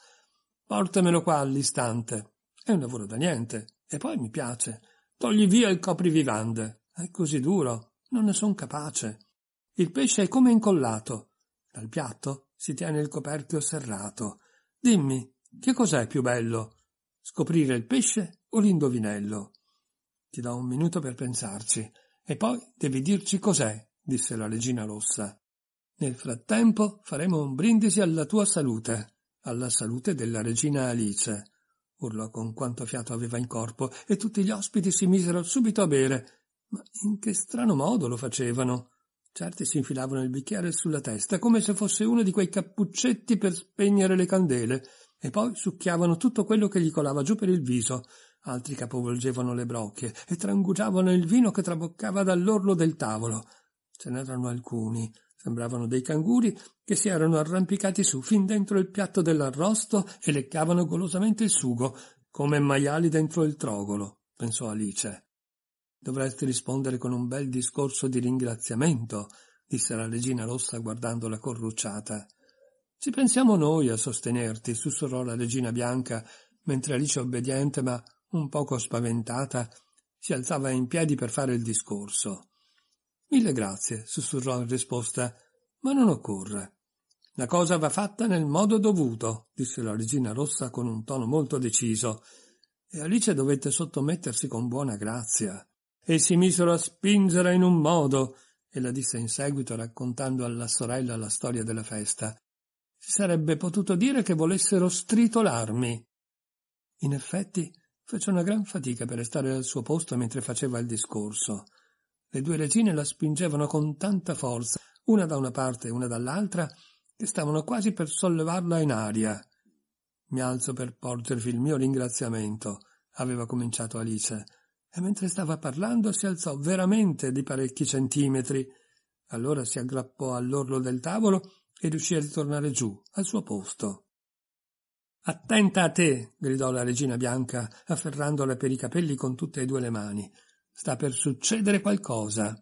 Portamelo qua all'istante. È un lavoro da niente. E poi mi piace. Togli via il coprivivande. È così duro. Non ne son capace. Il pesce è come incollato. Dal piatto si tiene il coperchio serrato. Dimmi, che cos'è più bello? Scoprire il pesce o l'indovinello? Ti do un minuto per pensarci, e poi devi dirci cos'è, disse la regina rossa. Nel frattempo faremo un brindisi alla tua salute, alla salute della regina Alice urlò con quanto fiato aveva in corpo, e tutti gli ospiti si misero subito a bere. Ma in che strano modo lo facevano? Certi si infilavano il bicchiere sulla testa come se fosse uno di quei cappuccetti per spegnere le candele, e poi succhiavano tutto quello che gli colava giù per il viso. Altri capovolgevano le brocche e trangugiavano il vino che traboccava dall'orlo del tavolo. Ce n'erano alcuni, Sembravano dei canguri che si erano arrampicati su fin dentro il piatto dell'arrosto e leccavano golosamente il sugo, come maiali dentro il trogolo, pensò Alice. Dovresti rispondere con un bel discorso di ringraziamento, disse la regina rossa guardandola corrucciata. Ci pensiamo noi a sostenerti, sussurrò la regina bianca, mentre Alice obbediente ma un poco spaventata si alzava in piedi per fare il discorso. Mille grazie, sussurrò in risposta, ma non occorre. La cosa va fatta nel modo dovuto, disse la regina rossa con un tono molto deciso, e Alice dovette sottomettersi con buona grazia. E si misero a spingere in un modo, ella disse in seguito raccontando alla sorella la storia della festa. Si sarebbe potuto dire che volessero stritolarmi. In effetti, fece una gran fatica per restare al suo posto mentre faceva il discorso. Le due regine la spingevano con tanta forza, una da una parte e una dall'altra, che stavano quasi per sollevarla in aria. Mi alzo per porgervi il mio ringraziamento, aveva cominciato Alice, e mentre stava parlando si alzò veramente di parecchi centimetri. Allora si aggrappò all'orlo del tavolo e riuscì a ritornare giù, al suo posto. Attenta a te, gridò la regina bianca, afferrandola per i capelli con tutte e due le mani. Sta per succedere qualcosa.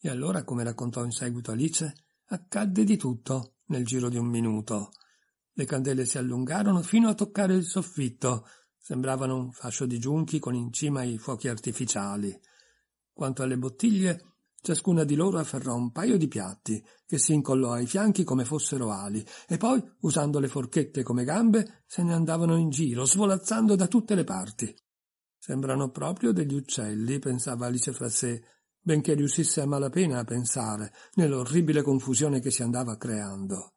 E allora, come raccontò in seguito Alice, accadde di tutto nel giro di un minuto. Le candele si allungarono fino a toccare il soffitto, sembravano un fascio di giunchi con in cima i fuochi artificiali. Quanto alle bottiglie, Ciascuna di loro afferrò un paio di piatti, che si incollò ai fianchi come fossero ali, e poi, usando le forchette come gambe, se ne andavano in giro, svolazzando da tutte le parti. Sembrano proprio degli uccelli, pensava Alice fra sé, benché riuscisse a malapena a pensare, nell'orribile confusione che si andava creando.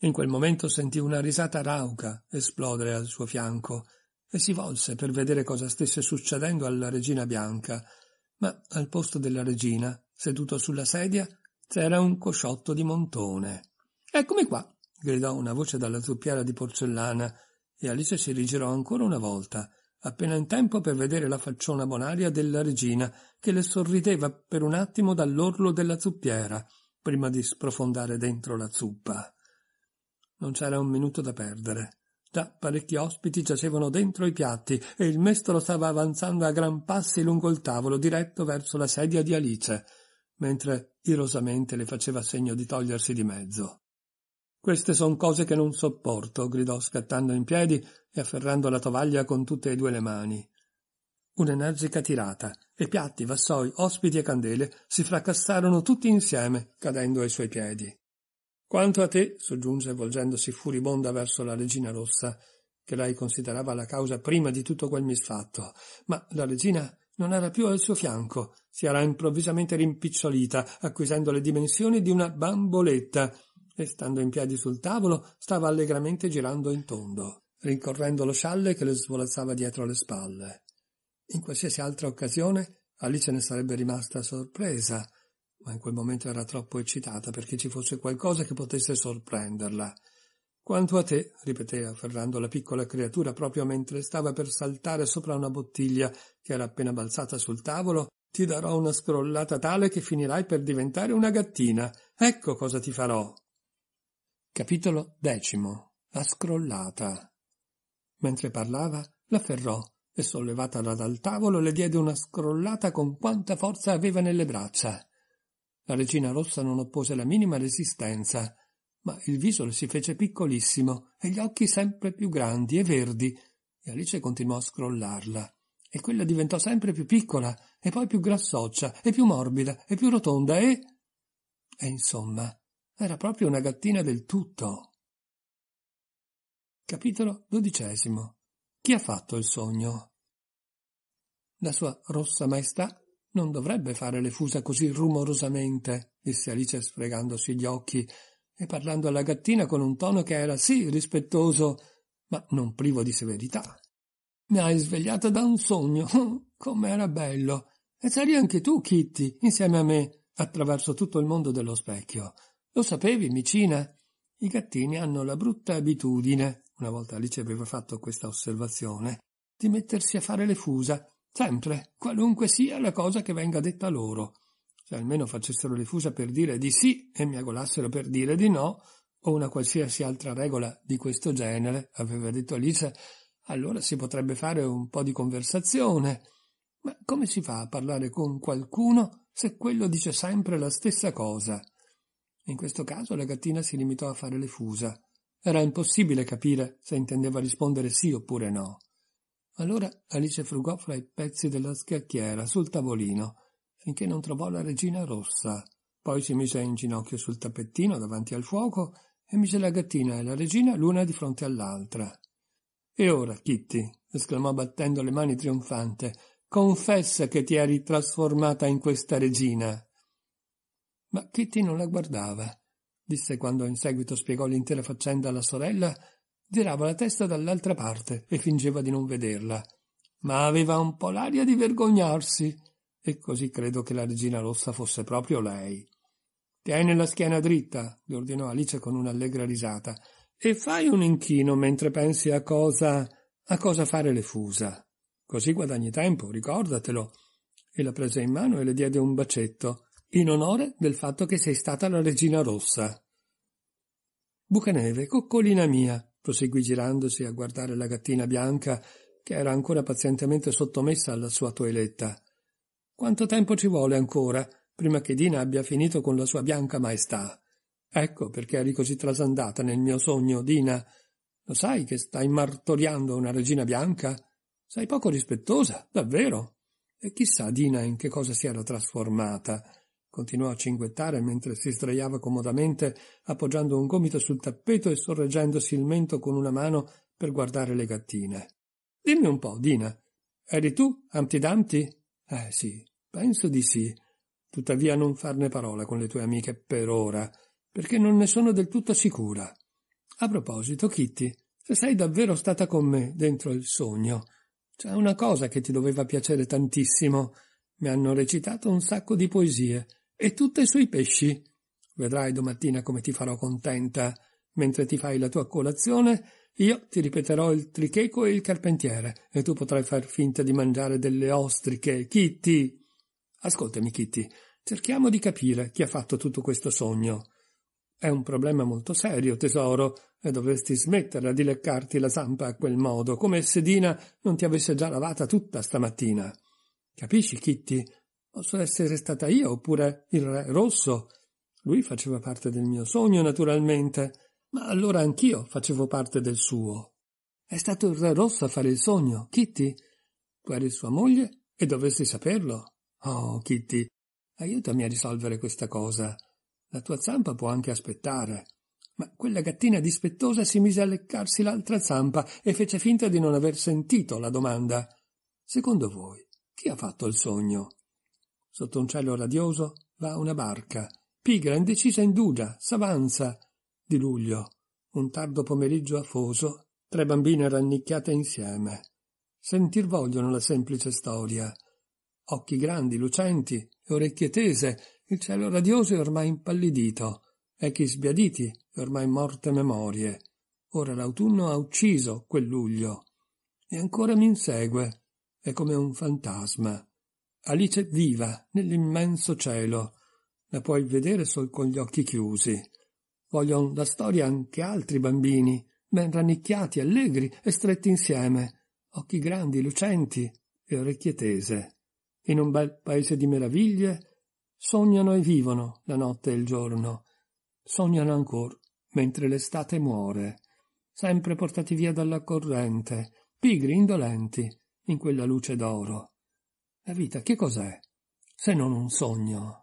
In quel momento sentì una risata rauca esplodere al suo fianco e si volse per vedere cosa stesse succedendo alla regina bianca, ma al posto della regina, seduto sulla sedia, c'era un cosciotto di montone. Eccomi qua, gridò una voce dalla zuppiera di porcellana, e Alice si rigirò ancora una volta appena in tempo per vedere la facciona bonaria della regina, che le sorrideva per un attimo dall'orlo della zuppiera, prima di sprofondare dentro la zuppa. Non c'era un minuto da perdere. Già parecchi ospiti giacevano dentro i piatti e il mestolo stava avanzando a gran passi lungo il tavolo, diretto verso la sedia di Alice, mentre irosamente le faceva segno di togliersi di mezzo. Queste son cose che non sopporto, gridò scattando in piedi e afferrando la tovaglia con tutte e due le mani. Un'energica tirata, e piatti, vassoi, ospiti e candele si fracassarono tutti insieme, cadendo ai suoi piedi. Quanto a te, soggiunse, volgendosi furibonda verso la regina rossa, che lei considerava la causa prima di tutto quel misfatto, ma la regina non era più al suo fianco, si era improvvisamente rimpicciolita, acquisendo le dimensioni di una bamboletta, e stando in piedi sul tavolo stava allegramente girando in tondo rincorrendo lo scialle che le svolazzava dietro le spalle. In qualsiasi altra occasione Alice ne sarebbe rimasta sorpresa, ma in quel momento era troppo eccitata perché ci fosse qualcosa che potesse sorprenderla. Quanto a te, ripeté afferrando la piccola creatura proprio mentre stava per saltare sopra una bottiglia che era appena balzata sul tavolo, ti darò una scrollata tale che finirai per diventare una gattina. Ecco cosa ti farò. Capitolo decimo. La scrollata. Mentre parlava, l'afferrò e sollevatala dal tavolo le diede una scrollata con quanta forza aveva nelle braccia. La regina rossa non oppose la minima resistenza, ma il viso le si fece piccolissimo e gli occhi sempre più grandi e verdi, e Alice continuò a scrollarla. E quella diventò sempre più piccola, e poi più grassoccia, e più morbida, e più rotonda, e... E insomma, era proprio una gattina del tutto. Capitolo dodicesimo. Chi ha fatto il sogno? La sua rossa maestà non dovrebbe fare le fusa così rumorosamente, disse Alice sfregandosi gli occhi e parlando alla gattina con un tono che era sì rispettoso, ma non privo di severità. Mi hai svegliata da un sogno, com'era bello! E c'eri anche tu, Kitty, insieme a me, attraverso tutto il mondo dello specchio. Lo sapevi, micina? I gattini hanno la brutta abitudine una volta Alice aveva fatto questa osservazione, di mettersi a fare le fusa, sempre, qualunque sia la cosa che venga detta loro. Se almeno facessero le fusa per dire di sì e miagolassero per dire di no, o una qualsiasi altra regola di questo genere, aveva detto Alice, allora si potrebbe fare un po' di conversazione. Ma come si fa a parlare con qualcuno se quello dice sempre la stessa cosa? In questo caso la gattina si limitò a fare le fusa. Era impossibile capire se intendeva rispondere sì oppure no. Allora Alice frugò fra i pezzi della scacchiera sul tavolino, finché non trovò la regina rossa. Poi si mise in ginocchio sul tappettino davanti al fuoco e mise la gattina e la regina l'una di fronte all'altra. E ora, Kitty, esclamò battendo le mani trionfante, confessa che ti eri trasformata in questa regina. Ma Kitty non la guardava disse quando in seguito spiegò l'intera faccenda alla sorella, girava la testa dall'altra parte e fingeva di non vederla. Ma aveva un po' l'aria di vergognarsi, e così credo che la regina rossa fosse proprio lei. Tieni la schiena dritta, gli ordinò Alice con un'allegra risata, e fai un inchino mentre pensi a cosa. a cosa fare le fusa. Così guadagni tempo, ricordatelo. E la prese in mano e le diede un bacetto in onore del fatto che sei stata la regina rossa. Bucaneve, coccolina mia, proseguì girandosi a guardare la gattina bianca che era ancora pazientemente sottomessa alla sua toeletta. Quanto tempo ci vuole ancora prima che Dina abbia finito con la sua bianca maestà? Ecco perché eri così trasandata nel mio sogno, Dina. Lo sai che stai martoriando una regina bianca? Sei poco rispettosa, davvero. E chissà Dina in che cosa si era trasformata continuò a cinguettare mentre si sdraiava comodamente appoggiando un gomito sul tappeto e sorreggendosi il mento con una mano per guardare le gattine. Dimmi un po', Dina, eri tu, Amti Damti? Eh sì, penso di sì. Tuttavia non farne parola con le tue amiche per ora, perché non ne sono del tutto sicura. A proposito, Kitty, se sei davvero stata con me dentro il sogno, c'è una cosa che ti doveva piacere tantissimo. Mi hanno recitato un sacco di poesie e tutti i suoi pesci. Vedrai domattina come ti farò contenta. Mentre ti fai la tua colazione, io ti ripeterò il tricheco e il carpentiere, e tu potrai far finta di mangiare delle ostriche. Kitty! Ascoltami, Kitty, cerchiamo di capire chi ha fatto tutto questo sogno. È un problema molto serio, tesoro, e dovresti smetterla di leccarti la zampa a quel modo, come se Dina non ti avesse già lavata tutta stamattina. Capisci, Kitty, Posso essere stata io, oppure il re rosso. Lui faceva parte del mio sogno, naturalmente, ma allora anch'io facevo parte del suo. È stato il re rosso a fare il sogno, Kitty. Tu eri sua moglie e dovresti saperlo. Oh, Kitty, aiutami a risolvere questa cosa. La tua zampa può anche aspettare. Ma quella gattina dispettosa si mise a leccarsi l'altra zampa e fece finta di non aver sentito la domanda. Secondo voi, chi ha fatto il sogno? Sotto un cielo radioso va una barca, pigra, indecisa, indugia, s'avanza. Di luglio, un tardo pomeriggio afoso, tre bambine rannicchiate insieme. Sentir vogliono la semplice storia. Occhi grandi, lucenti, e orecchie tese, il cielo radioso è ormai impallidito, echi sbiaditi e ormai morte memorie. Ora l'autunno ha ucciso quel luglio. E ancora mi insegue, è come un fantasma. Alice viva nell'immenso cielo. La puoi vedere sol con gli occhi chiusi. Vogliono la storia anche altri bambini, ben rannicchiati, allegri e stretti insieme, occhi grandi, lucenti e orecchie tese. In un bel paese di meraviglie sognano e vivono la notte e il giorno. Sognano ancora mentre l'estate muore, sempre portati via dalla corrente, pigri indolenti in quella luce d'oro la vita che cos'è se non un sogno?